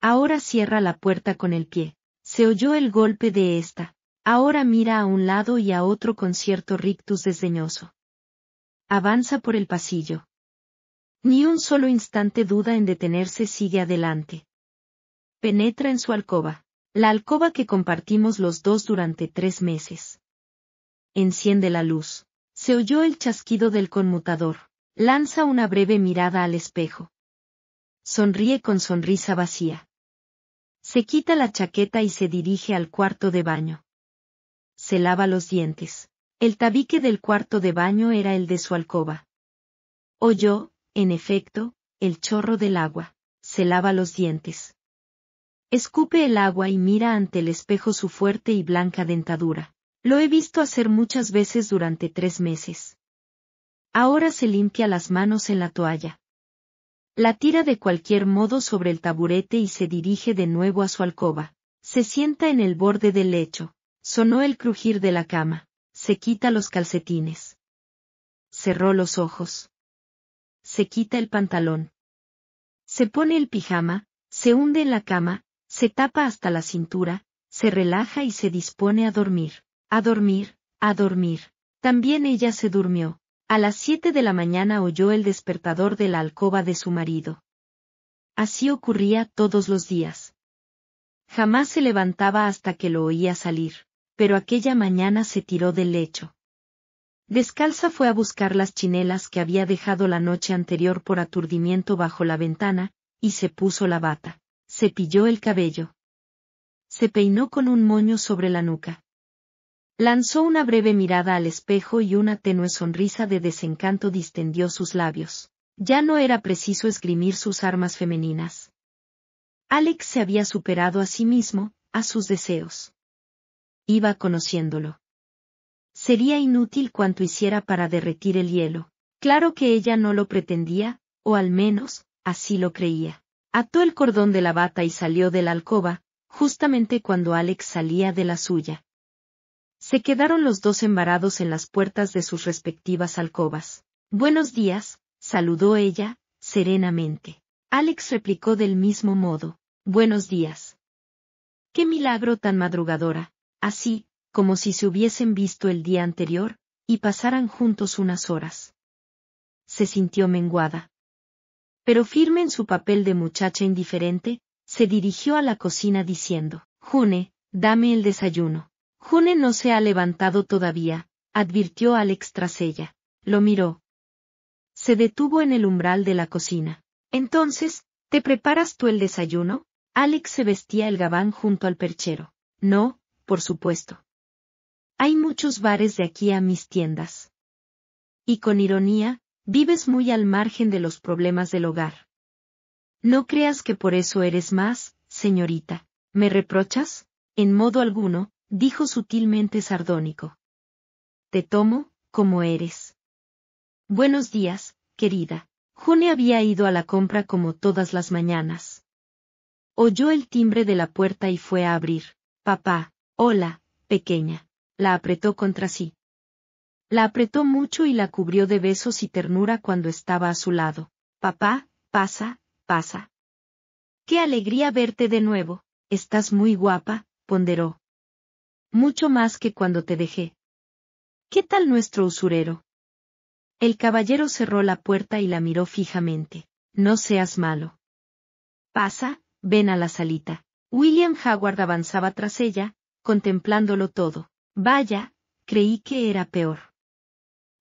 Ahora cierra la puerta con el pie. Se oyó el golpe de ésta. Ahora mira a un lado y a otro con cierto rictus desdeñoso. Avanza por el pasillo. Ni un solo instante duda en detenerse, sigue adelante. Penetra en su alcoba, la alcoba que compartimos los dos durante tres meses. Enciende la luz. Se oyó el chasquido del conmutador. Lanza una breve mirada al espejo. Sonríe con sonrisa vacía. Se quita la chaqueta y se dirige al cuarto de baño. Se lava los dientes. El tabique del cuarto de baño era el de su alcoba. Oyó, en efecto, el chorro del agua. Se lava los dientes. Escupe el agua y mira ante el espejo su fuerte y blanca dentadura. Lo he visto hacer muchas veces durante tres meses. Ahora se limpia las manos en la toalla. La tira de cualquier modo sobre el taburete y se dirige de nuevo a su alcoba. Se sienta en el borde del lecho. Sonó el crujir de la cama. Se quita los calcetines. Cerró los ojos. Se quita el pantalón. Se pone el pijama, se hunde en la cama, se tapa hasta la cintura, se relaja y se dispone a dormir. A dormir, a dormir. También ella se durmió, a las siete de la mañana oyó el despertador de la alcoba de su marido. Así ocurría todos los días. Jamás se levantaba hasta que lo oía salir, pero aquella mañana se tiró del lecho. Descalza fue a buscar las chinelas que había dejado la noche anterior por aturdimiento bajo la ventana, y se puso la bata, cepilló el cabello. Se peinó con un moño sobre la nuca, Lanzó una breve mirada al espejo y una tenue sonrisa de desencanto distendió sus labios. Ya no era preciso esgrimir sus armas femeninas. Alex se había superado a sí mismo, a sus deseos. Iba conociéndolo. Sería inútil cuanto hiciera para derretir el hielo. Claro que ella no lo pretendía, o al menos, así lo creía. Ató el cordón de la bata y salió de la alcoba, justamente cuando Alex salía de la suya. Se quedaron los dos embarados en las puertas de sus respectivas alcobas. Buenos días, saludó ella, serenamente. Alex replicó del mismo modo. Buenos días. Qué milagro tan madrugadora, así, como si se hubiesen visto el día anterior, y pasaran juntos unas horas. Se sintió menguada. Pero firme en su papel de muchacha indiferente, se dirigió a la cocina diciendo, June, dame el desayuno. June no se ha levantado todavía, advirtió Alex tras ella. Lo miró. Se detuvo en el umbral de la cocina. Entonces, ¿te preparas tú el desayuno? Alex se vestía el gabán junto al perchero. No, por supuesto. Hay muchos bares de aquí a mis tiendas. Y con ironía, vives muy al margen de los problemas del hogar. No creas que por eso eres más, señorita. ¿Me reprochas? En modo alguno, dijo sutilmente sardónico. Te tomo, como eres. Buenos días, querida. June había ido a la compra como todas las mañanas. Oyó el timbre de la puerta y fue a abrir. Papá, hola, pequeña. La apretó contra sí. La apretó mucho y la cubrió de besos y ternura cuando estaba a su lado. Papá, pasa, pasa. Qué alegría verte de nuevo. Estás muy guapa, ponderó. Mucho más que cuando te dejé. ¿Qué tal nuestro usurero? El caballero cerró la puerta y la miró fijamente. No seas malo. Pasa, ven a la salita. William Howard avanzaba tras ella, contemplándolo todo. Vaya, creí que era peor.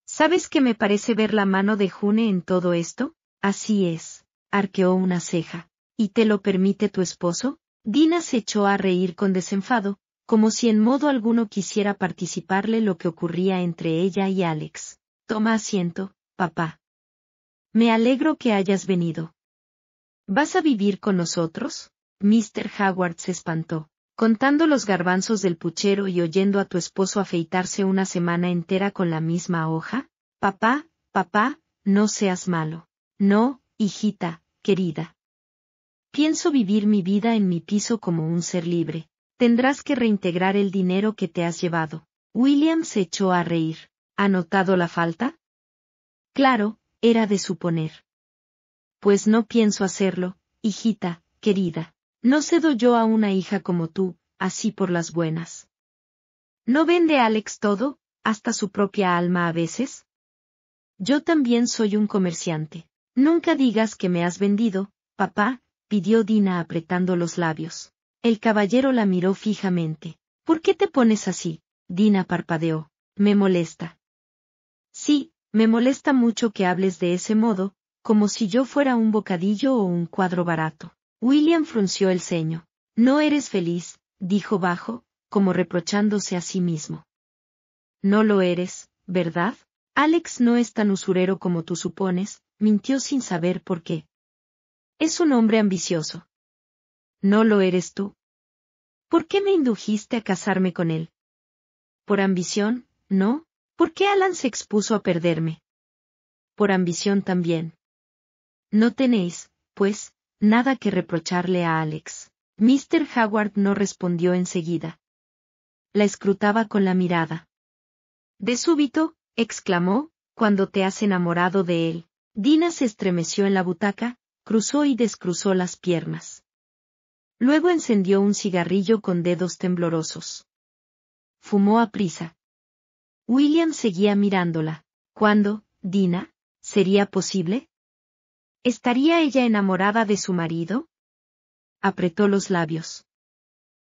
¿Sabes que me parece ver la mano de June en todo esto? Así es, arqueó una ceja. ¿Y te lo permite tu esposo? Dina se echó a reír con desenfado, como si en modo alguno quisiera participarle lo que ocurría entre ella y Alex. Toma asiento, papá. Me alegro que hayas venido. ¿Vas a vivir con nosotros? Mr. Howard se espantó, contando los garbanzos del puchero y oyendo a tu esposo afeitarse una semana entera con la misma hoja. Papá, papá, no seas malo. No, hijita, querida. Pienso vivir mi vida en mi piso como un ser libre, Tendrás que reintegrar el dinero que te has llevado. William se echó a reír. ¿Ha notado la falta? Claro, era de suponer. Pues no pienso hacerlo, hijita, querida. No cedo yo a una hija como tú, así por las buenas. ¿No vende Alex todo, hasta su propia alma a veces? Yo también soy un comerciante. Nunca digas que me has vendido, papá, pidió Dina apretando los labios. El caballero la miró fijamente. ¿Por qué te pones así? Dina parpadeó. Me molesta. Sí, me molesta mucho que hables de ese modo, como si yo fuera un bocadillo o un cuadro barato. William frunció el ceño. No eres feliz, dijo bajo, como reprochándose a sí mismo. No lo eres, ¿verdad? Alex no es tan usurero como tú supones, mintió sin saber por qué. Es un hombre ambicioso, no lo eres tú. ¿Por qué me indujiste a casarme con él? ¿Por ambición? ¿No? ¿Por qué Alan se expuso a perderme? Por ambición también. No tenéis, pues, nada que reprocharle a Alex. Mr. Howard no respondió enseguida. La escrutaba con la mirada. De súbito, exclamó, cuando te has enamorado de él. Dina se estremeció en la butaca, cruzó y descruzó las piernas. Luego encendió un cigarrillo con dedos temblorosos. Fumó a prisa. William seguía mirándola. ¿Cuándo, Dina? ¿Sería posible? ¿Estaría ella enamorada de su marido? Apretó los labios.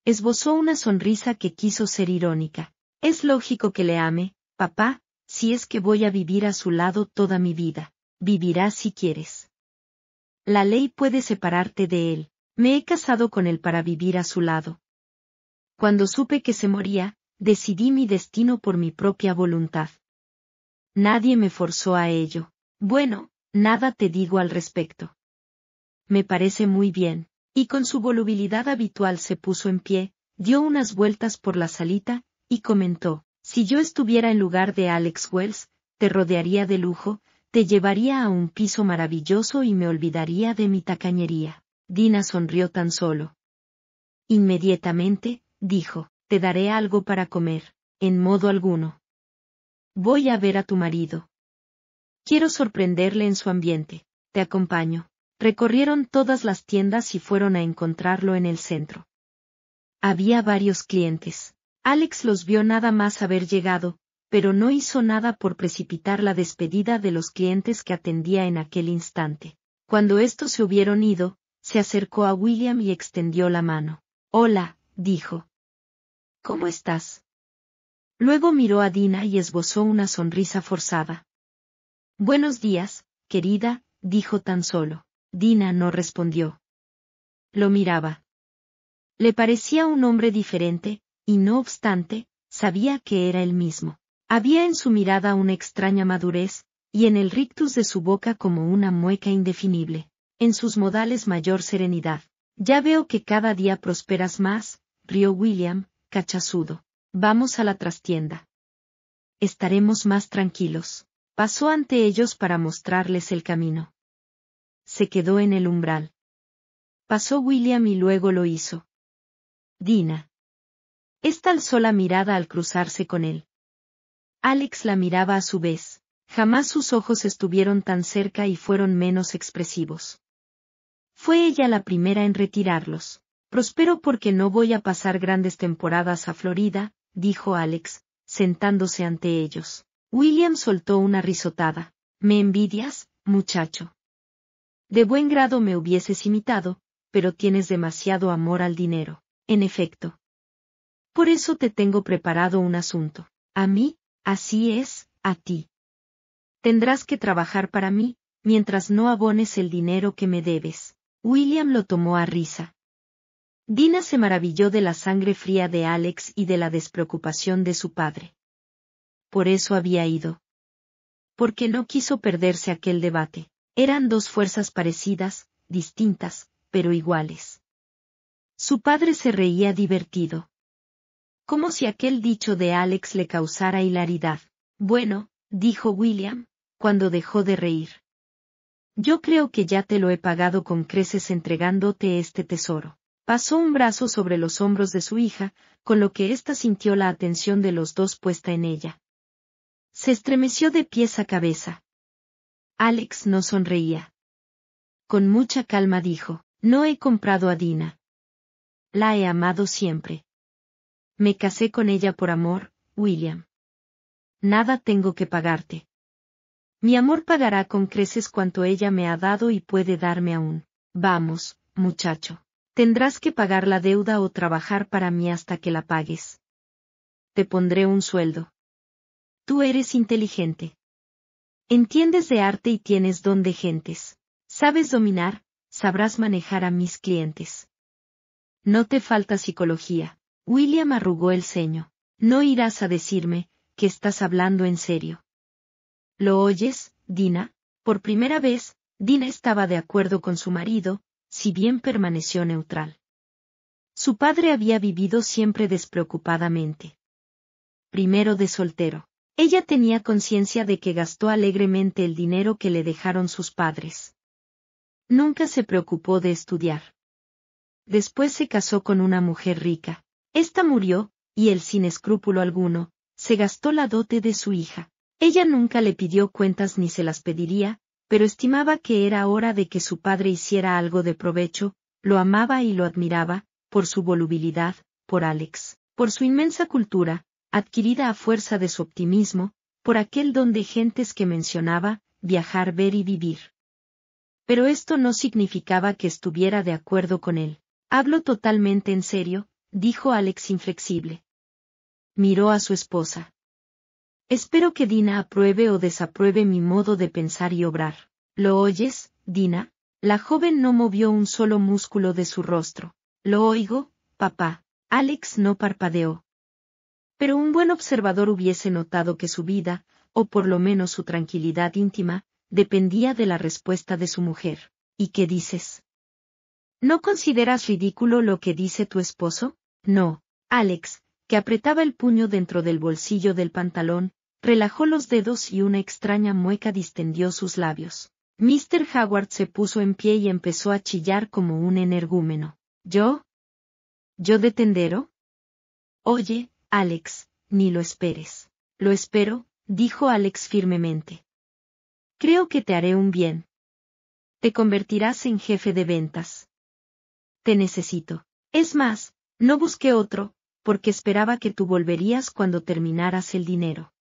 Esbozó una sonrisa que quiso ser irónica. Es lógico que le ame, papá, si es que voy a vivir a su lado toda mi vida. Vivirás si quieres. La ley puede separarte de él, me he casado con él para vivir a su lado. Cuando supe que se moría, decidí mi destino por mi propia voluntad. Nadie me forzó a ello. Bueno, nada te digo al respecto. Me parece muy bien, y con su volubilidad habitual se puso en pie, dio unas vueltas por la salita, y comentó, si yo estuviera en lugar de Alex Wells, te rodearía de lujo, te llevaría a un piso maravilloso y me olvidaría de mi tacañería. Dina sonrió tan solo. Inmediatamente, dijo, te daré algo para comer, en modo alguno. Voy a ver a tu marido. Quiero sorprenderle en su ambiente, te acompaño. Recorrieron todas las tiendas y fueron a encontrarlo en el centro. Había varios clientes. Alex los vio nada más haber llegado, pero no hizo nada por precipitar la despedida de los clientes que atendía en aquel instante. Cuando estos se hubieron ido, se acercó a William y extendió la mano. Hola, dijo. ¿Cómo estás? Luego miró a Dina y esbozó una sonrisa forzada. Buenos días, querida, dijo tan solo. Dina no respondió. Lo miraba. Le parecía un hombre diferente, y no obstante, sabía que era el mismo. Había en su mirada una extraña madurez, y en el rictus de su boca como una mueca indefinible en sus modales mayor serenidad. Ya veo que cada día prosperas más, rió William, cachazudo. Vamos a la trastienda. Estaremos más tranquilos. Pasó ante ellos para mostrarles el camino. Se quedó en el umbral. Pasó William y luego lo hizo. Dina. Esta alzó la mirada al cruzarse con él. Alex la miraba a su vez. Jamás sus ojos estuvieron tan cerca y fueron menos expresivos. Fue ella la primera en retirarlos. Prospero porque no voy a pasar grandes temporadas a Florida, dijo Alex, sentándose ante ellos. William soltó una risotada. ¿Me envidias, muchacho? De buen grado me hubieses imitado, pero tienes demasiado amor al dinero. En efecto. Por eso te tengo preparado un asunto. A mí, así es, a ti. Tendrás que trabajar para mí, mientras no abones el dinero que me debes. William lo tomó a risa. Dina se maravilló de la sangre fría de Alex y de la despreocupación de su padre. Por eso había ido. Porque no quiso perderse aquel debate. Eran dos fuerzas parecidas, distintas, pero iguales. Su padre se reía divertido. Como si aquel dicho de Alex le causara hilaridad. Bueno, dijo William, cuando dejó de reír. Yo creo que ya te lo he pagado con creces entregándote este tesoro. Pasó un brazo sobre los hombros de su hija, con lo que ésta sintió la atención de los dos puesta en ella. Se estremeció de pies a cabeza. Alex no sonreía. Con mucha calma dijo, no he comprado a Dina. La he amado siempre. Me casé con ella por amor, William. Nada tengo que pagarte. Mi amor pagará con creces cuanto ella me ha dado y puede darme aún. Vamos, muchacho. Tendrás que pagar la deuda o trabajar para mí hasta que la pagues. Te pondré un sueldo. Tú eres inteligente. Entiendes de arte y tienes don de gentes. Sabes dominar, sabrás manejar a mis clientes. No te falta psicología. William arrugó el ceño. No irás a decirme, que estás hablando en serio. ¿Lo oyes, Dina? Por primera vez, Dina estaba de acuerdo con su marido, si bien permaneció neutral. Su padre había vivido siempre despreocupadamente. Primero de soltero. Ella tenía conciencia de que gastó alegremente el dinero que le dejaron sus padres. Nunca se preocupó de estudiar. Después se casó con una mujer rica. Esta murió, y él sin escrúpulo alguno, se gastó la dote de su hija. Ella nunca le pidió cuentas ni se las pediría, pero estimaba que era hora de que su padre hiciera algo de provecho, lo amaba y lo admiraba, por su volubilidad, por Alex, por su inmensa cultura, adquirida a fuerza de su optimismo, por aquel don de gentes que mencionaba, viajar, ver y vivir. Pero esto no significaba que estuviera de acuerdo con él. Hablo totalmente en serio, dijo Alex inflexible. Miró a su esposa. Espero que Dina apruebe o desapruebe mi modo de pensar y obrar. ¿Lo oyes, Dina? La joven no movió un solo músculo de su rostro. Lo oigo, papá. Alex no parpadeó. Pero un buen observador hubiese notado que su vida, o por lo menos su tranquilidad íntima, dependía de la respuesta de su mujer. ¿Y qué dices? ¿No consideras ridículo lo que dice tu esposo? No, Alex, que apretaba el puño dentro del bolsillo del pantalón, relajó los dedos y una extraña mueca distendió sus labios. Mr. Howard se puso en pie y empezó a chillar como un energúmeno. ¿Yo? ¿Yo de tendero? Oye, Alex, ni lo esperes. Lo espero, dijo Alex firmemente. Creo que te haré un bien. Te convertirás en jefe de ventas. Te necesito. Es más, no busque otro, porque esperaba que tú volverías cuando terminaras el dinero.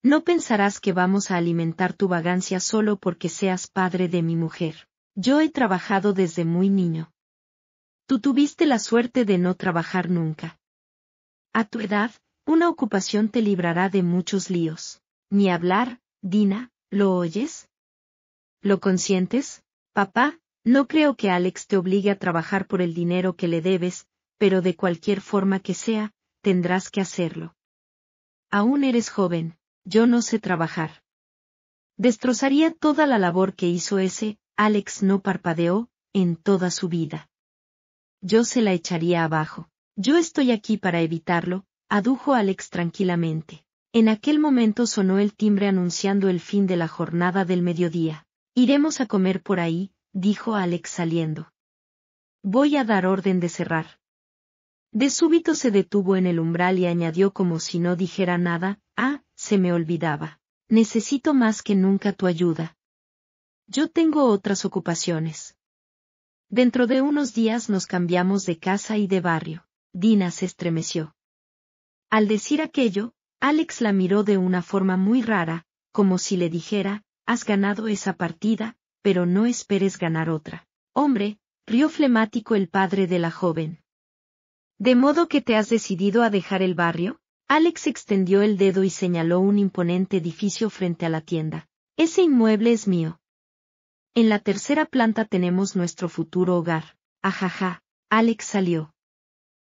No pensarás que vamos a alimentar tu vagancia solo porque seas padre de mi mujer. Yo he trabajado desde muy niño. Tú tuviste la suerte de no trabajar nunca. A tu edad, una ocupación te librará de muchos líos. Ni hablar, Dina, ¿lo oyes? ¿Lo consientes? Papá, no creo que Alex te obligue a trabajar por el dinero que le debes, pero de cualquier forma que sea, tendrás que hacerlo. Aún eres joven, yo no sé trabajar. Destrozaría toda la labor que hizo ese, Alex no parpadeó, en toda su vida. Yo se la echaría abajo. Yo estoy aquí para evitarlo, adujo Alex tranquilamente. En aquel momento sonó el timbre anunciando el fin de la jornada del mediodía. Iremos a comer por ahí, dijo Alex saliendo. Voy a dar orden de cerrar. De súbito se detuvo en el umbral y añadió como si no dijera nada, Ah, se me olvidaba. Necesito más que nunca tu ayuda. Yo tengo otras ocupaciones. Dentro de unos días nos cambiamos de casa y de barrio. Dina se estremeció. Al decir aquello, Alex la miró de una forma muy rara, como si le dijera, has ganado esa partida, pero no esperes ganar otra. Hombre, rió flemático el padre de la joven. ¿De modo que te has decidido a dejar el barrio? Alex extendió el dedo y señaló un imponente edificio frente a la tienda. Ese inmueble es mío. En la tercera planta tenemos nuestro futuro hogar. Ajaja. Alex salió.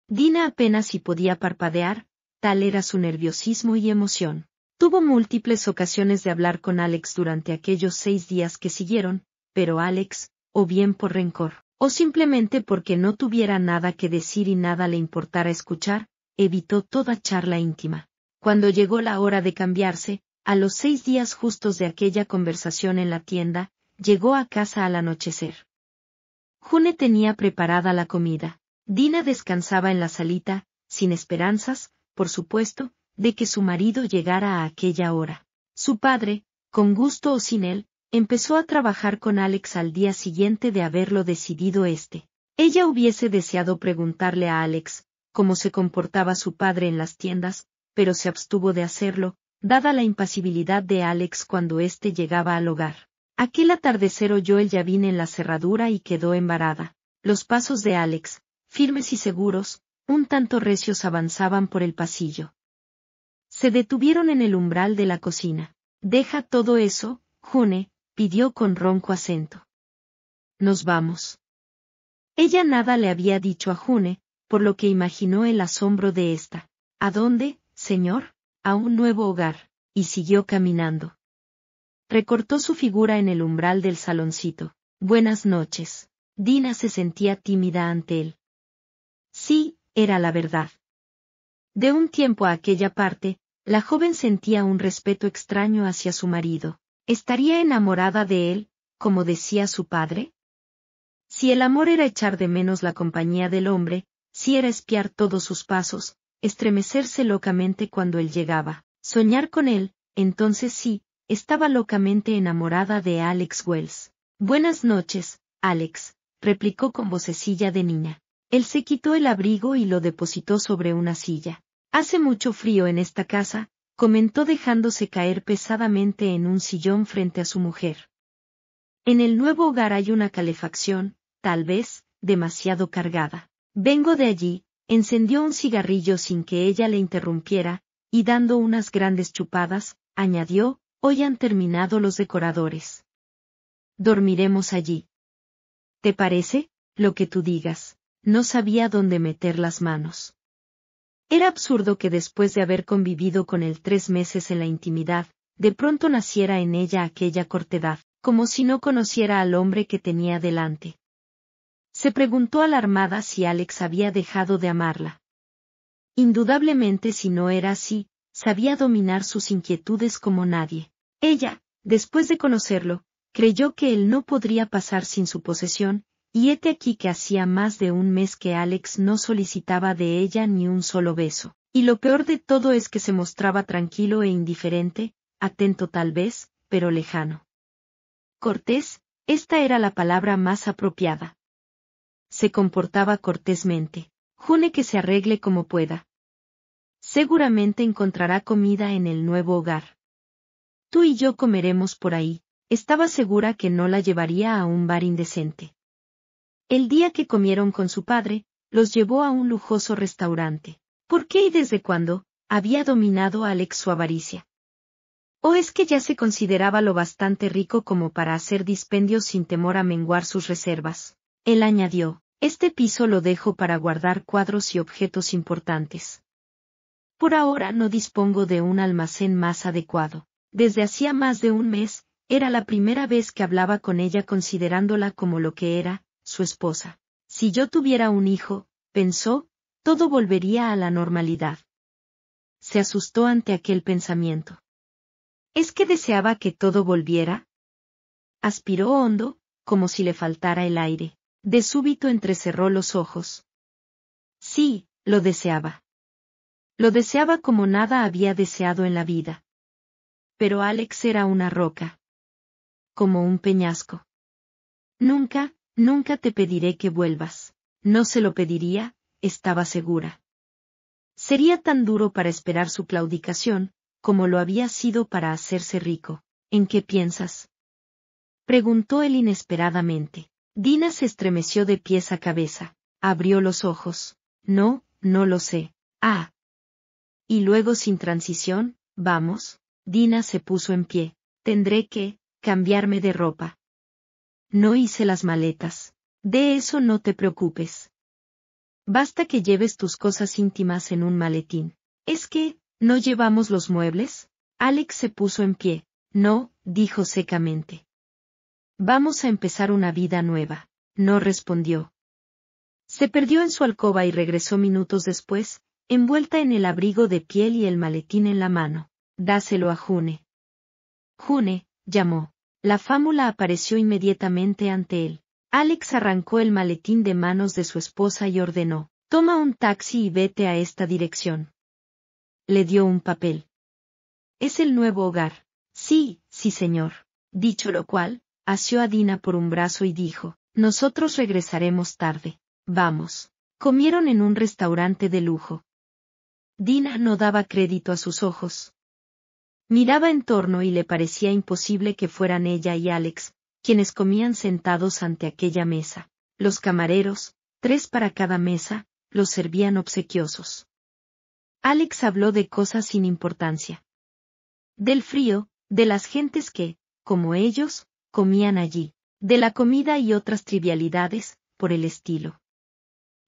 Dina apenas si podía parpadear, tal era su nerviosismo y emoción. Tuvo múltiples ocasiones de hablar con Alex durante aquellos seis días que siguieron, pero Alex, o bien por rencor, o simplemente porque no tuviera nada que decir y nada le importara escuchar, evitó toda charla íntima. Cuando llegó la hora de cambiarse, a los seis días justos de aquella conversación en la tienda, llegó a casa al anochecer. June tenía preparada la comida. Dina descansaba en la salita, sin esperanzas, por supuesto, de que su marido llegara a aquella hora. Su padre, con gusto o sin él, Empezó a trabajar con Alex al día siguiente de haberlo decidido este. Ella hubiese deseado preguntarle a Alex cómo se comportaba su padre en las tiendas, pero se abstuvo de hacerlo, dada la impasibilidad de Alex cuando éste llegaba al hogar. Aquel atardecer oyó el llavín en la cerradura y quedó embarada. Los pasos de Alex, firmes y seguros, un tanto recios avanzaban por el pasillo. Se detuvieron en el umbral de la cocina. Deja todo eso, June, pidió con ronco acento. Nos vamos. Ella nada le había dicho a June, por lo que imaginó el asombro de ésta. ¿A dónde, señor? A un nuevo hogar, y siguió caminando. Recortó su figura en el umbral del saloncito. Buenas noches. Dina se sentía tímida ante él. Sí, era la verdad. De un tiempo a aquella parte, la joven sentía un respeto extraño hacia su marido, ¿Estaría enamorada de él, como decía su padre? Si el amor era echar de menos la compañía del hombre, si era espiar todos sus pasos, estremecerse locamente cuando él llegaba, soñar con él, entonces sí, estaba locamente enamorada de Alex Wells. Buenas noches, Alex, replicó con vocecilla de niña. Él se quitó el abrigo y lo depositó sobre una silla. Hace mucho frío en esta casa, comentó dejándose caer pesadamente en un sillón frente a su mujer. En el nuevo hogar hay una calefacción, tal vez, demasiado cargada. Vengo de allí, encendió un cigarrillo sin que ella le interrumpiera, y dando unas grandes chupadas, añadió, hoy han terminado los decoradores. Dormiremos allí. ¿Te parece? Lo que tú digas. No sabía dónde meter las manos. Era absurdo que después de haber convivido con él tres meses en la intimidad, de pronto naciera en ella aquella cortedad, como si no conociera al hombre que tenía delante. Se preguntó alarmada si Alex había dejado de amarla. Indudablemente si no era así, sabía dominar sus inquietudes como nadie. Ella, después de conocerlo, creyó que él no podría pasar sin su posesión, y hete aquí que hacía más de un mes que Alex no solicitaba de ella ni un solo beso. Y lo peor de todo es que se mostraba tranquilo e indiferente, atento tal vez, pero lejano. Cortés, esta era la palabra más apropiada. Se comportaba cortésmente. June que se arregle como pueda. Seguramente encontrará comida en el nuevo hogar. Tú y yo comeremos por ahí. Estaba segura que no la llevaría a un bar indecente. El día que comieron con su padre, los llevó a un lujoso restaurante. ¿Por qué y desde cuándo había dominado a Alex su avaricia? ¿O es que ya se consideraba lo bastante rico como para hacer dispendios sin temor a menguar sus reservas? Él añadió, este piso lo dejo para guardar cuadros y objetos importantes. Por ahora no dispongo de un almacén más adecuado. Desde hacía más de un mes, era la primera vez que hablaba con ella considerándola como lo que era, su esposa. Si yo tuviera un hijo, pensó, todo volvería a la normalidad. Se asustó ante aquel pensamiento. ¿Es que deseaba que todo volviera? Aspiró hondo, como si le faltara el aire. De súbito entrecerró los ojos. Sí, lo deseaba. Lo deseaba como nada había deseado en la vida. Pero Alex era una roca. Como un peñasco. Nunca, Nunca te pediré que vuelvas. No se lo pediría, estaba segura. Sería tan duro para esperar su claudicación, como lo había sido para hacerse rico. ¿En qué piensas? Preguntó él inesperadamente. Dina se estremeció de pies a cabeza, abrió los ojos. No, no lo sé. Ah. Y luego sin transición, vamos. Dina se puso en pie. Tendré que, cambiarme de ropa. No hice las maletas. De eso no te preocupes. Basta que lleves tus cosas íntimas en un maletín. Es que, ¿no llevamos los muebles? Alex se puso en pie. No, dijo secamente. Vamos a empezar una vida nueva. No respondió. Se perdió en su alcoba y regresó minutos después, envuelta en el abrigo de piel y el maletín en la mano. Dáselo a June. June, llamó. La fámula apareció inmediatamente ante él. Alex arrancó el maletín de manos de su esposa y ordenó, Toma un taxi y vete a esta dirección. Le dio un papel. Es el nuevo hogar. Sí, sí señor. Dicho lo cual, asió a Dina por un brazo y dijo, Nosotros regresaremos tarde. Vamos. Comieron en un restaurante de lujo. Dina no daba crédito a sus ojos. Miraba en torno y le parecía imposible que fueran ella y Alex, quienes comían sentados ante aquella mesa. Los camareros, tres para cada mesa, los servían obsequiosos. Alex habló de cosas sin importancia. Del frío, de las gentes que, como ellos, comían allí, de la comida y otras trivialidades, por el estilo.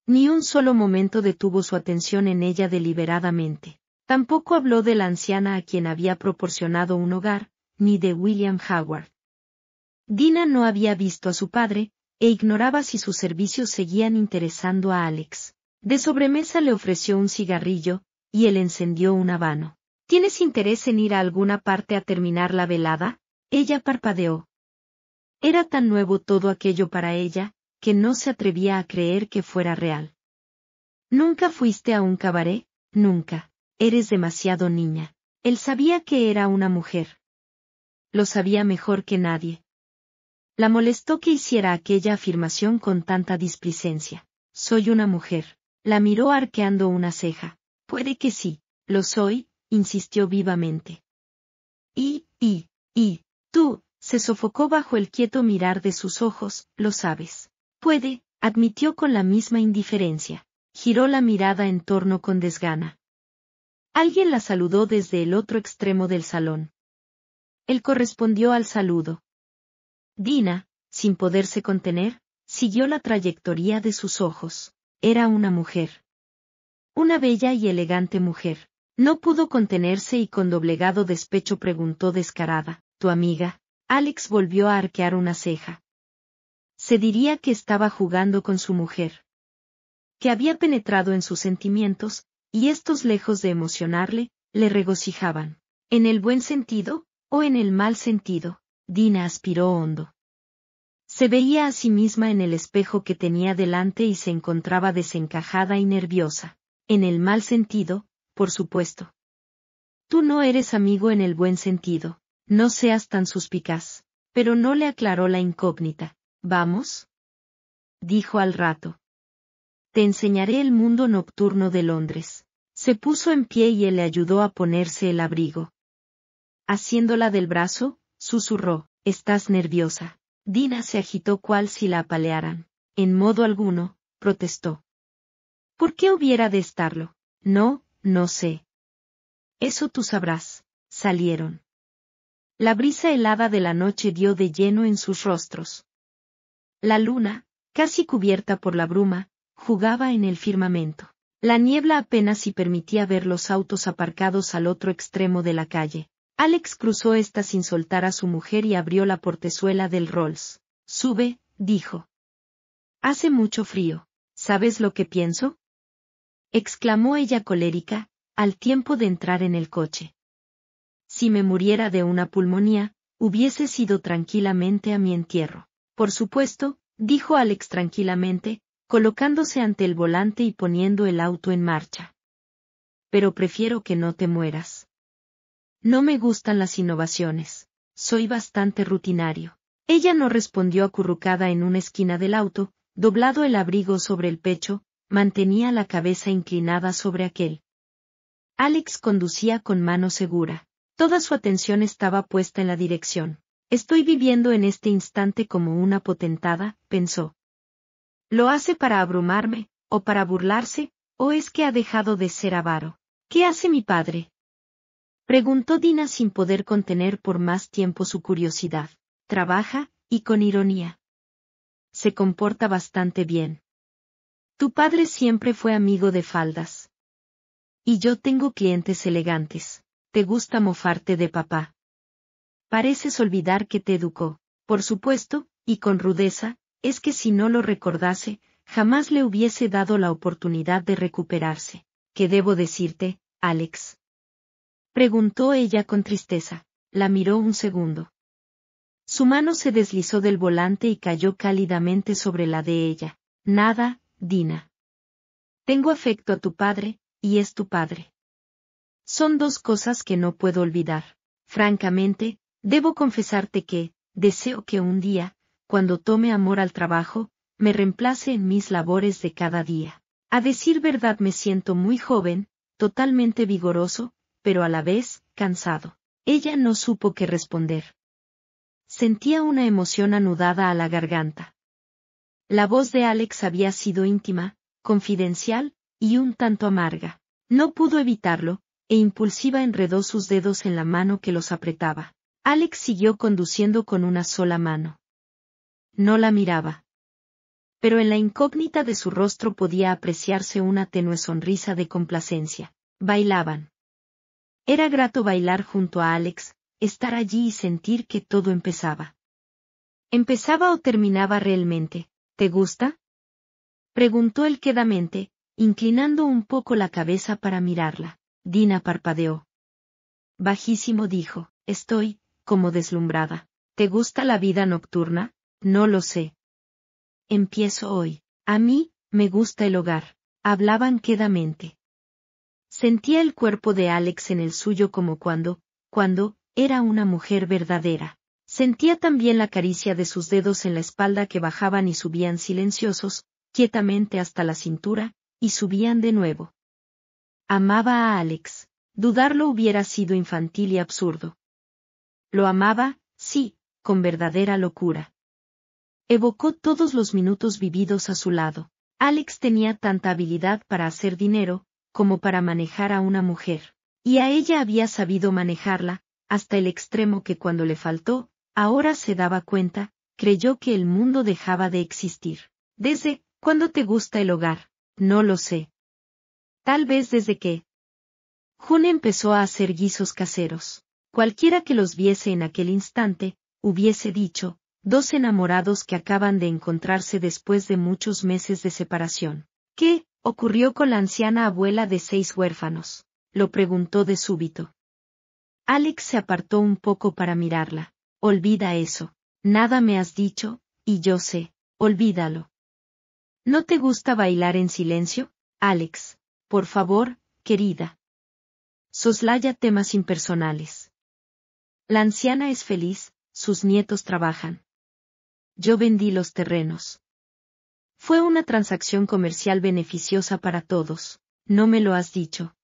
Ni un solo momento detuvo su atención en ella deliberadamente. Tampoco habló de la anciana a quien había proporcionado un hogar, ni de William Howard. Dina no había visto a su padre, e ignoraba si sus servicios seguían interesando a Alex. De sobremesa le ofreció un cigarrillo, y él encendió un habano. ¿Tienes interés en ir a alguna parte a terminar la velada? Ella parpadeó. Era tan nuevo todo aquello para ella, que no se atrevía a creer que fuera real. ¿Nunca fuiste a un cabaret? Nunca. Eres demasiado niña. Él sabía que era una mujer. Lo sabía mejor que nadie. La molestó que hiciera aquella afirmación con tanta displicencia. Soy una mujer. La miró arqueando una ceja. Puede que sí, lo soy, insistió vivamente. Y, y, y, tú, se sofocó bajo el quieto mirar de sus ojos, lo sabes. Puede, admitió con la misma indiferencia. Giró la mirada en torno con desgana. Alguien la saludó desde el otro extremo del salón. Él correspondió al saludo. Dina, sin poderse contener, siguió la trayectoria de sus ojos. Era una mujer. Una bella y elegante mujer. No pudo contenerse y con doblegado despecho preguntó descarada, ¿tu amiga? Alex volvió a arquear una ceja. Se diría que estaba jugando con su mujer. Que había penetrado en sus sentimientos, y estos lejos de emocionarle, le regocijaban. ¿En el buen sentido, o en el mal sentido? Dina aspiró hondo. Se veía a sí misma en el espejo que tenía delante y se encontraba desencajada y nerviosa. En el mal sentido, por supuesto. Tú no eres amigo en el buen sentido. No seas tan suspicaz. Pero no le aclaró la incógnita. ¿Vamos? Dijo al rato. Te enseñaré el mundo nocturno de Londres. Se puso en pie y él le ayudó a ponerse el abrigo. Haciéndola del brazo, susurró, Estás nerviosa. Dina se agitó cual si la apalearan. En modo alguno, protestó. ¿Por qué hubiera de estarlo? No, no sé. Eso tú sabrás. Salieron. La brisa helada de la noche dio de lleno en sus rostros. La luna, casi cubierta por la bruma, jugaba en el firmamento. La niebla apenas si permitía ver los autos aparcados al otro extremo de la calle. Alex cruzó esta sin soltar a su mujer y abrió la portezuela del Rolls. Sube, dijo. Hace mucho frío. ¿Sabes lo que pienso? exclamó ella colérica, al tiempo de entrar en el coche. Si me muriera de una pulmonía, hubiese sido tranquilamente a mi entierro. Por supuesto, dijo Alex tranquilamente, colocándose ante el volante y poniendo el auto en marcha. Pero prefiero que no te mueras. No me gustan las innovaciones. Soy bastante rutinario. Ella no respondió acurrucada en una esquina del auto, doblado el abrigo sobre el pecho, mantenía la cabeza inclinada sobre aquel. Alex conducía con mano segura. Toda su atención estaba puesta en la dirección. Estoy viviendo en este instante como una potentada, pensó. ¿Lo hace para abrumarme, o para burlarse, o es que ha dejado de ser avaro? ¿Qué hace mi padre? Preguntó Dina sin poder contener por más tiempo su curiosidad. Trabaja, y con ironía. Se comporta bastante bien. Tu padre siempre fue amigo de faldas. Y yo tengo clientes elegantes. Te gusta mofarte de papá. Pareces olvidar que te educó, por supuesto, y con rudeza, es que si no lo recordase, jamás le hubiese dado la oportunidad de recuperarse. ¿Qué debo decirte, Alex? Preguntó ella con tristeza. La miró un segundo. Su mano se deslizó del volante y cayó cálidamente sobre la de ella. Nada, Dina. Tengo afecto a tu padre, y es tu padre. Son dos cosas que no puedo olvidar. Francamente, debo confesarte que, deseo que un día, cuando tome amor al trabajo, me reemplace en mis labores de cada día. A decir verdad me siento muy joven, totalmente vigoroso, pero a la vez, cansado. Ella no supo qué responder. Sentía una emoción anudada a la garganta. La voz de Alex había sido íntima, confidencial, y un tanto amarga. No pudo evitarlo, e impulsiva enredó sus dedos en la mano que los apretaba. Alex siguió conduciendo con una sola mano. No la miraba. Pero en la incógnita de su rostro podía apreciarse una tenue sonrisa de complacencia. Bailaban. Era grato bailar junto a Alex, estar allí y sentir que todo empezaba. ¿Empezaba o terminaba realmente? ¿Te gusta? Preguntó él quedamente, inclinando un poco la cabeza para mirarla. Dina parpadeó. Bajísimo dijo, estoy, como deslumbrada. ¿Te gusta la vida nocturna? No lo sé. Empiezo hoy. A mí, me gusta el hogar. Hablaban quedamente. Sentía el cuerpo de Alex en el suyo como cuando, cuando, era una mujer verdadera. Sentía también la caricia de sus dedos en la espalda que bajaban y subían silenciosos, quietamente hasta la cintura, y subían de nuevo. Amaba a Alex. Dudarlo hubiera sido infantil y absurdo. Lo amaba, sí, con verdadera locura. Evocó todos los minutos vividos a su lado. Alex tenía tanta habilidad para hacer dinero, como para manejar a una mujer. Y a ella había sabido manejarla, hasta el extremo que cuando le faltó, ahora se daba cuenta, creyó que el mundo dejaba de existir. ¿Desde cuándo te gusta el hogar? No lo sé. Tal vez desde que... June empezó a hacer guisos caseros. Cualquiera que los viese en aquel instante, hubiese dicho, dos enamorados que acaban de encontrarse después de muchos meses de separación. ¿Qué ocurrió con la anciana abuela de seis huérfanos? lo preguntó de súbito. Alex se apartó un poco para mirarla. Olvida eso. Nada me has dicho, y yo sé, olvídalo. ¿No te gusta bailar en silencio? Alex, por favor, querida. Soslaya temas impersonales. La anciana es feliz, sus nietos trabajan, yo vendí los terrenos. Fue una transacción comercial beneficiosa para todos, no me lo has dicho.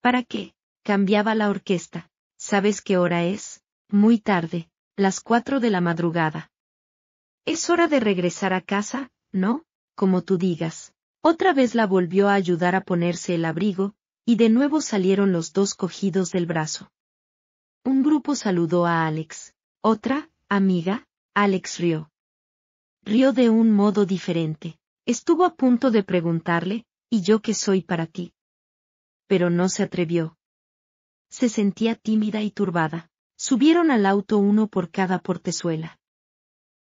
¿Para qué? Cambiaba la orquesta. ¿Sabes qué hora es? Muy tarde, las cuatro de la madrugada. Es hora de regresar a casa, ¿no? Como tú digas. Otra vez la volvió a ayudar a ponerse el abrigo, y de nuevo salieron los dos cogidos del brazo. Un grupo saludó a Alex. Otra, amiga, Alex rió. Rió de un modo diferente. Estuvo a punto de preguntarle, ¿y yo qué soy para ti? Pero no se atrevió. Se sentía tímida y turbada. Subieron al auto uno por cada portezuela.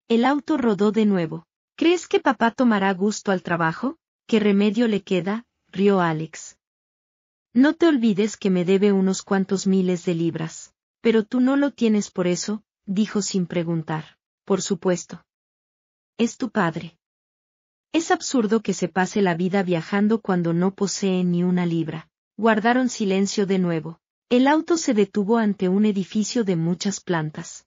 El auto rodó de nuevo. ¿Crees que papá tomará gusto al trabajo? ¿Qué remedio le queda? rió Alex. No te olvides que me debe unos cuantos miles de libras. Pero tú no lo tienes por eso, dijo sin preguntar por supuesto. Es tu padre. Es absurdo que se pase la vida viajando cuando no posee ni una libra. Guardaron silencio de nuevo. El auto se detuvo ante un edificio de muchas plantas.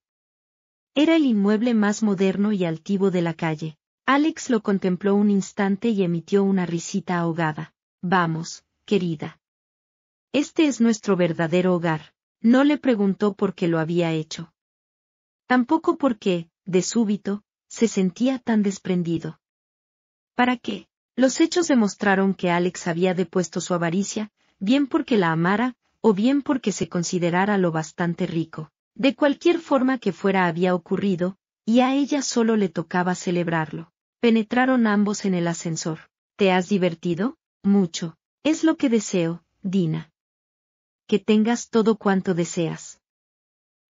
Era el inmueble más moderno y altivo de la calle. Alex lo contempló un instante y emitió una risita ahogada. Vamos, querida. Este es nuestro verdadero hogar. No le preguntó por qué lo había hecho. Tampoco por qué, de súbito, se sentía tan desprendido. ¿Para qué? Los hechos demostraron que Alex había depuesto su avaricia, bien porque la amara, o bien porque se considerara lo bastante rico. De cualquier forma que fuera había ocurrido, y a ella solo le tocaba celebrarlo. Penetraron ambos en el ascensor. ¿Te has divertido? Mucho. Es lo que deseo, Dina. Que tengas todo cuanto deseas.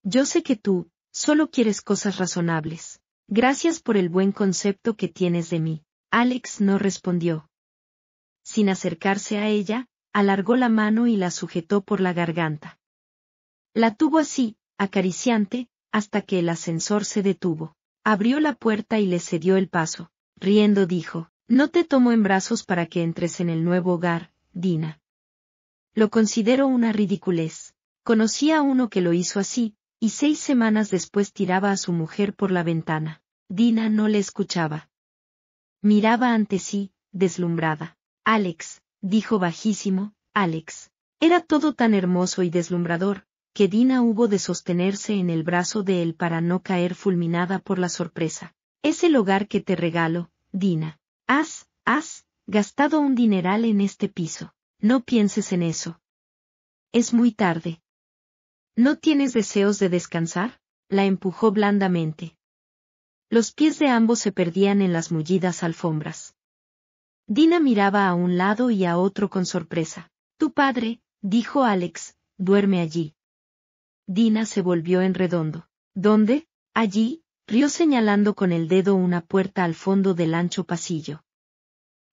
Yo sé que tú, Solo quieres cosas razonables. Gracias por el buen concepto que tienes de mí. Alex no respondió. Sin acercarse a ella, alargó la mano y la sujetó por la garganta. La tuvo así, acariciante, hasta que el ascensor se detuvo. Abrió la puerta y le cedió el paso. Riendo dijo, No te tomo en brazos para que entres en el nuevo hogar, Dina. Lo considero una ridiculez. Conocí a uno que lo hizo así, y seis semanas después tiraba a su mujer por la ventana. Dina no le escuchaba. Miraba ante sí, deslumbrada. Alex, dijo bajísimo, Alex. Era todo tan hermoso y deslumbrador, que Dina hubo de sostenerse en el brazo de él para no caer fulminada por la sorpresa. Es el hogar que te regalo, Dina. Has, has, gastado un dineral en este piso. No pienses en eso. Es muy tarde. ¿No tienes deseos de descansar? la empujó blandamente. Los pies de ambos se perdían en las mullidas alfombras. Dina miraba a un lado y a otro con sorpresa. Tu padre, dijo Alex, duerme allí. Dina se volvió en redondo. ¿Dónde? Allí, rió señalando con el dedo una puerta al fondo del ancho pasillo.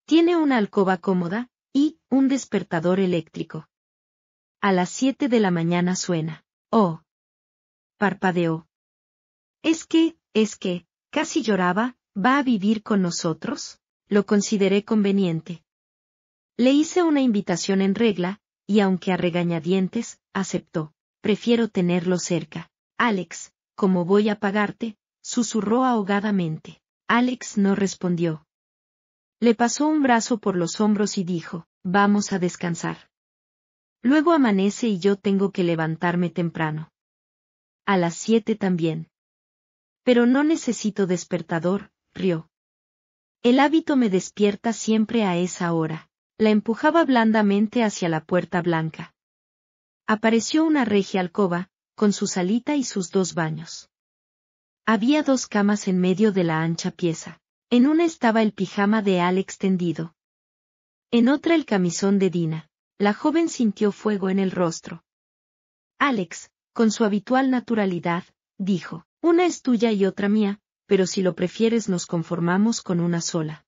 Tiene una alcoba cómoda, y, un despertador eléctrico. A las siete de la mañana suena. Oh. Parpadeó. Es que, es que, casi lloraba, ¿va a vivir con nosotros? Lo consideré conveniente. Le hice una invitación en regla, y aunque a regañadientes, aceptó. Prefiero tenerlo cerca. Alex, ¿cómo voy a pagarte? susurró ahogadamente. Alex no respondió. Le pasó un brazo por los hombros y dijo, vamos a descansar. Luego amanece y yo tengo que levantarme temprano. A las siete también. Pero no necesito despertador, rió. El hábito me despierta siempre a esa hora. La empujaba blandamente hacia la puerta blanca. Apareció una regia alcoba, con su salita y sus dos baños. Había dos camas en medio de la ancha pieza. En una estaba el pijama de Al extendido. En otra el camisón de Dina la joven sintió fuego en el rostro. Alex, con su habitual naturalidad, dijo, una es tuya y otra mía, pero si lo prefieres nos conformamos con una sola.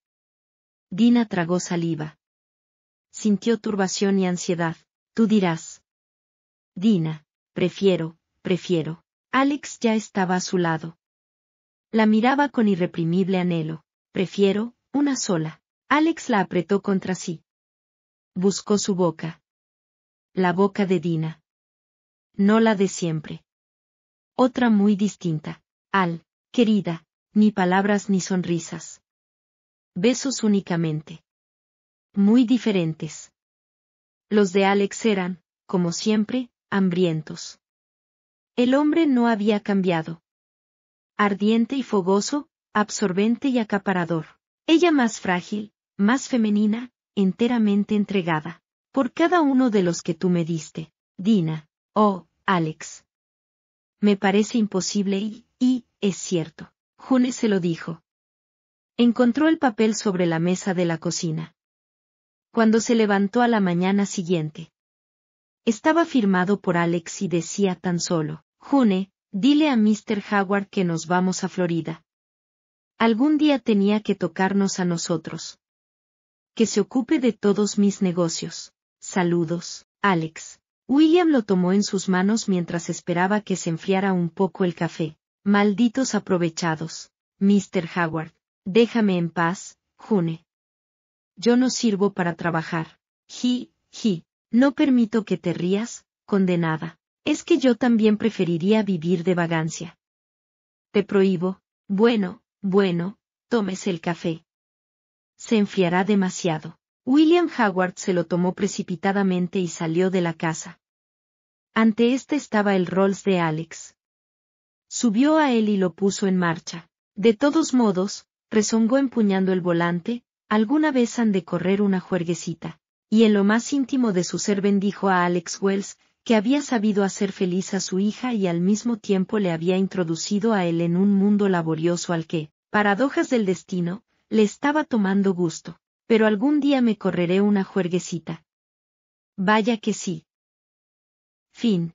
Dina tragó saliva. Sintió turbación y ansiedad. Tú dirás. Dina, prefiero, prefiero. Alex ya estaba a su lado. La miraba con irreprimible anhelo. Prefiero, una sola. Alex la apretó contra sí, Buscó su boca. La boca de Dina. No la de siempre. Otra muy distinta. Al, querida, ni palabras ni sonrisas. Besos únicamente. Muy diferentes. Los de Alex eran, como siempre, hambrientos. El hombre no había cambiado. Ardiente y fogoso, absorbente y acaparador. Ella más frágil, más femenina, enteramente entregada. Por cada uno de los que tú me diste, Dina, oh, Alex. Me parece imposible y, y, es cierto. June se lo dijo. Encontró el papel sobre la mesa de la cocina. Cuando se levantó a la mañana siguiente. Estaba firmado por Alex y decía tan solo, June, dile a Mr. Howard que nos vamos a Florida. Algún día tenía que tocarnos a nosotros que se ocupe de todos mis negocios. Saludos, Alex. William lo tomó en sus manos mientras esperaba que se enfriara un poco el café. Malditos aprovechados. Mr. Howard. Déjame en paz, June. Yo no sirvo para trabajar. He, ji. No permito que te rías, condenada. Es que yo también preferiría vivir de vagancia. Te prohíbo. Bueno, bueno, tómese el café se enfriará demasiado. William Howard se lo tomó precipitadamente y salió de la casa. Ante este estaba el Rolls de Alex. Subió a él y lo puso en marcha. De todos modos, rezongó empuñando el volante, alguna vez han de correr una juerguecita. Y en lo más íntimo de su ser bendijo a Alex Wells, que había sabido hacer feliz a su hija y al mismo tiempo le había introducido a él en un mundo laborioso al que, paradojas del destino, le estaba tomando gusto, pero algún día me correré una juerguecita. Vaya que sí. Fin.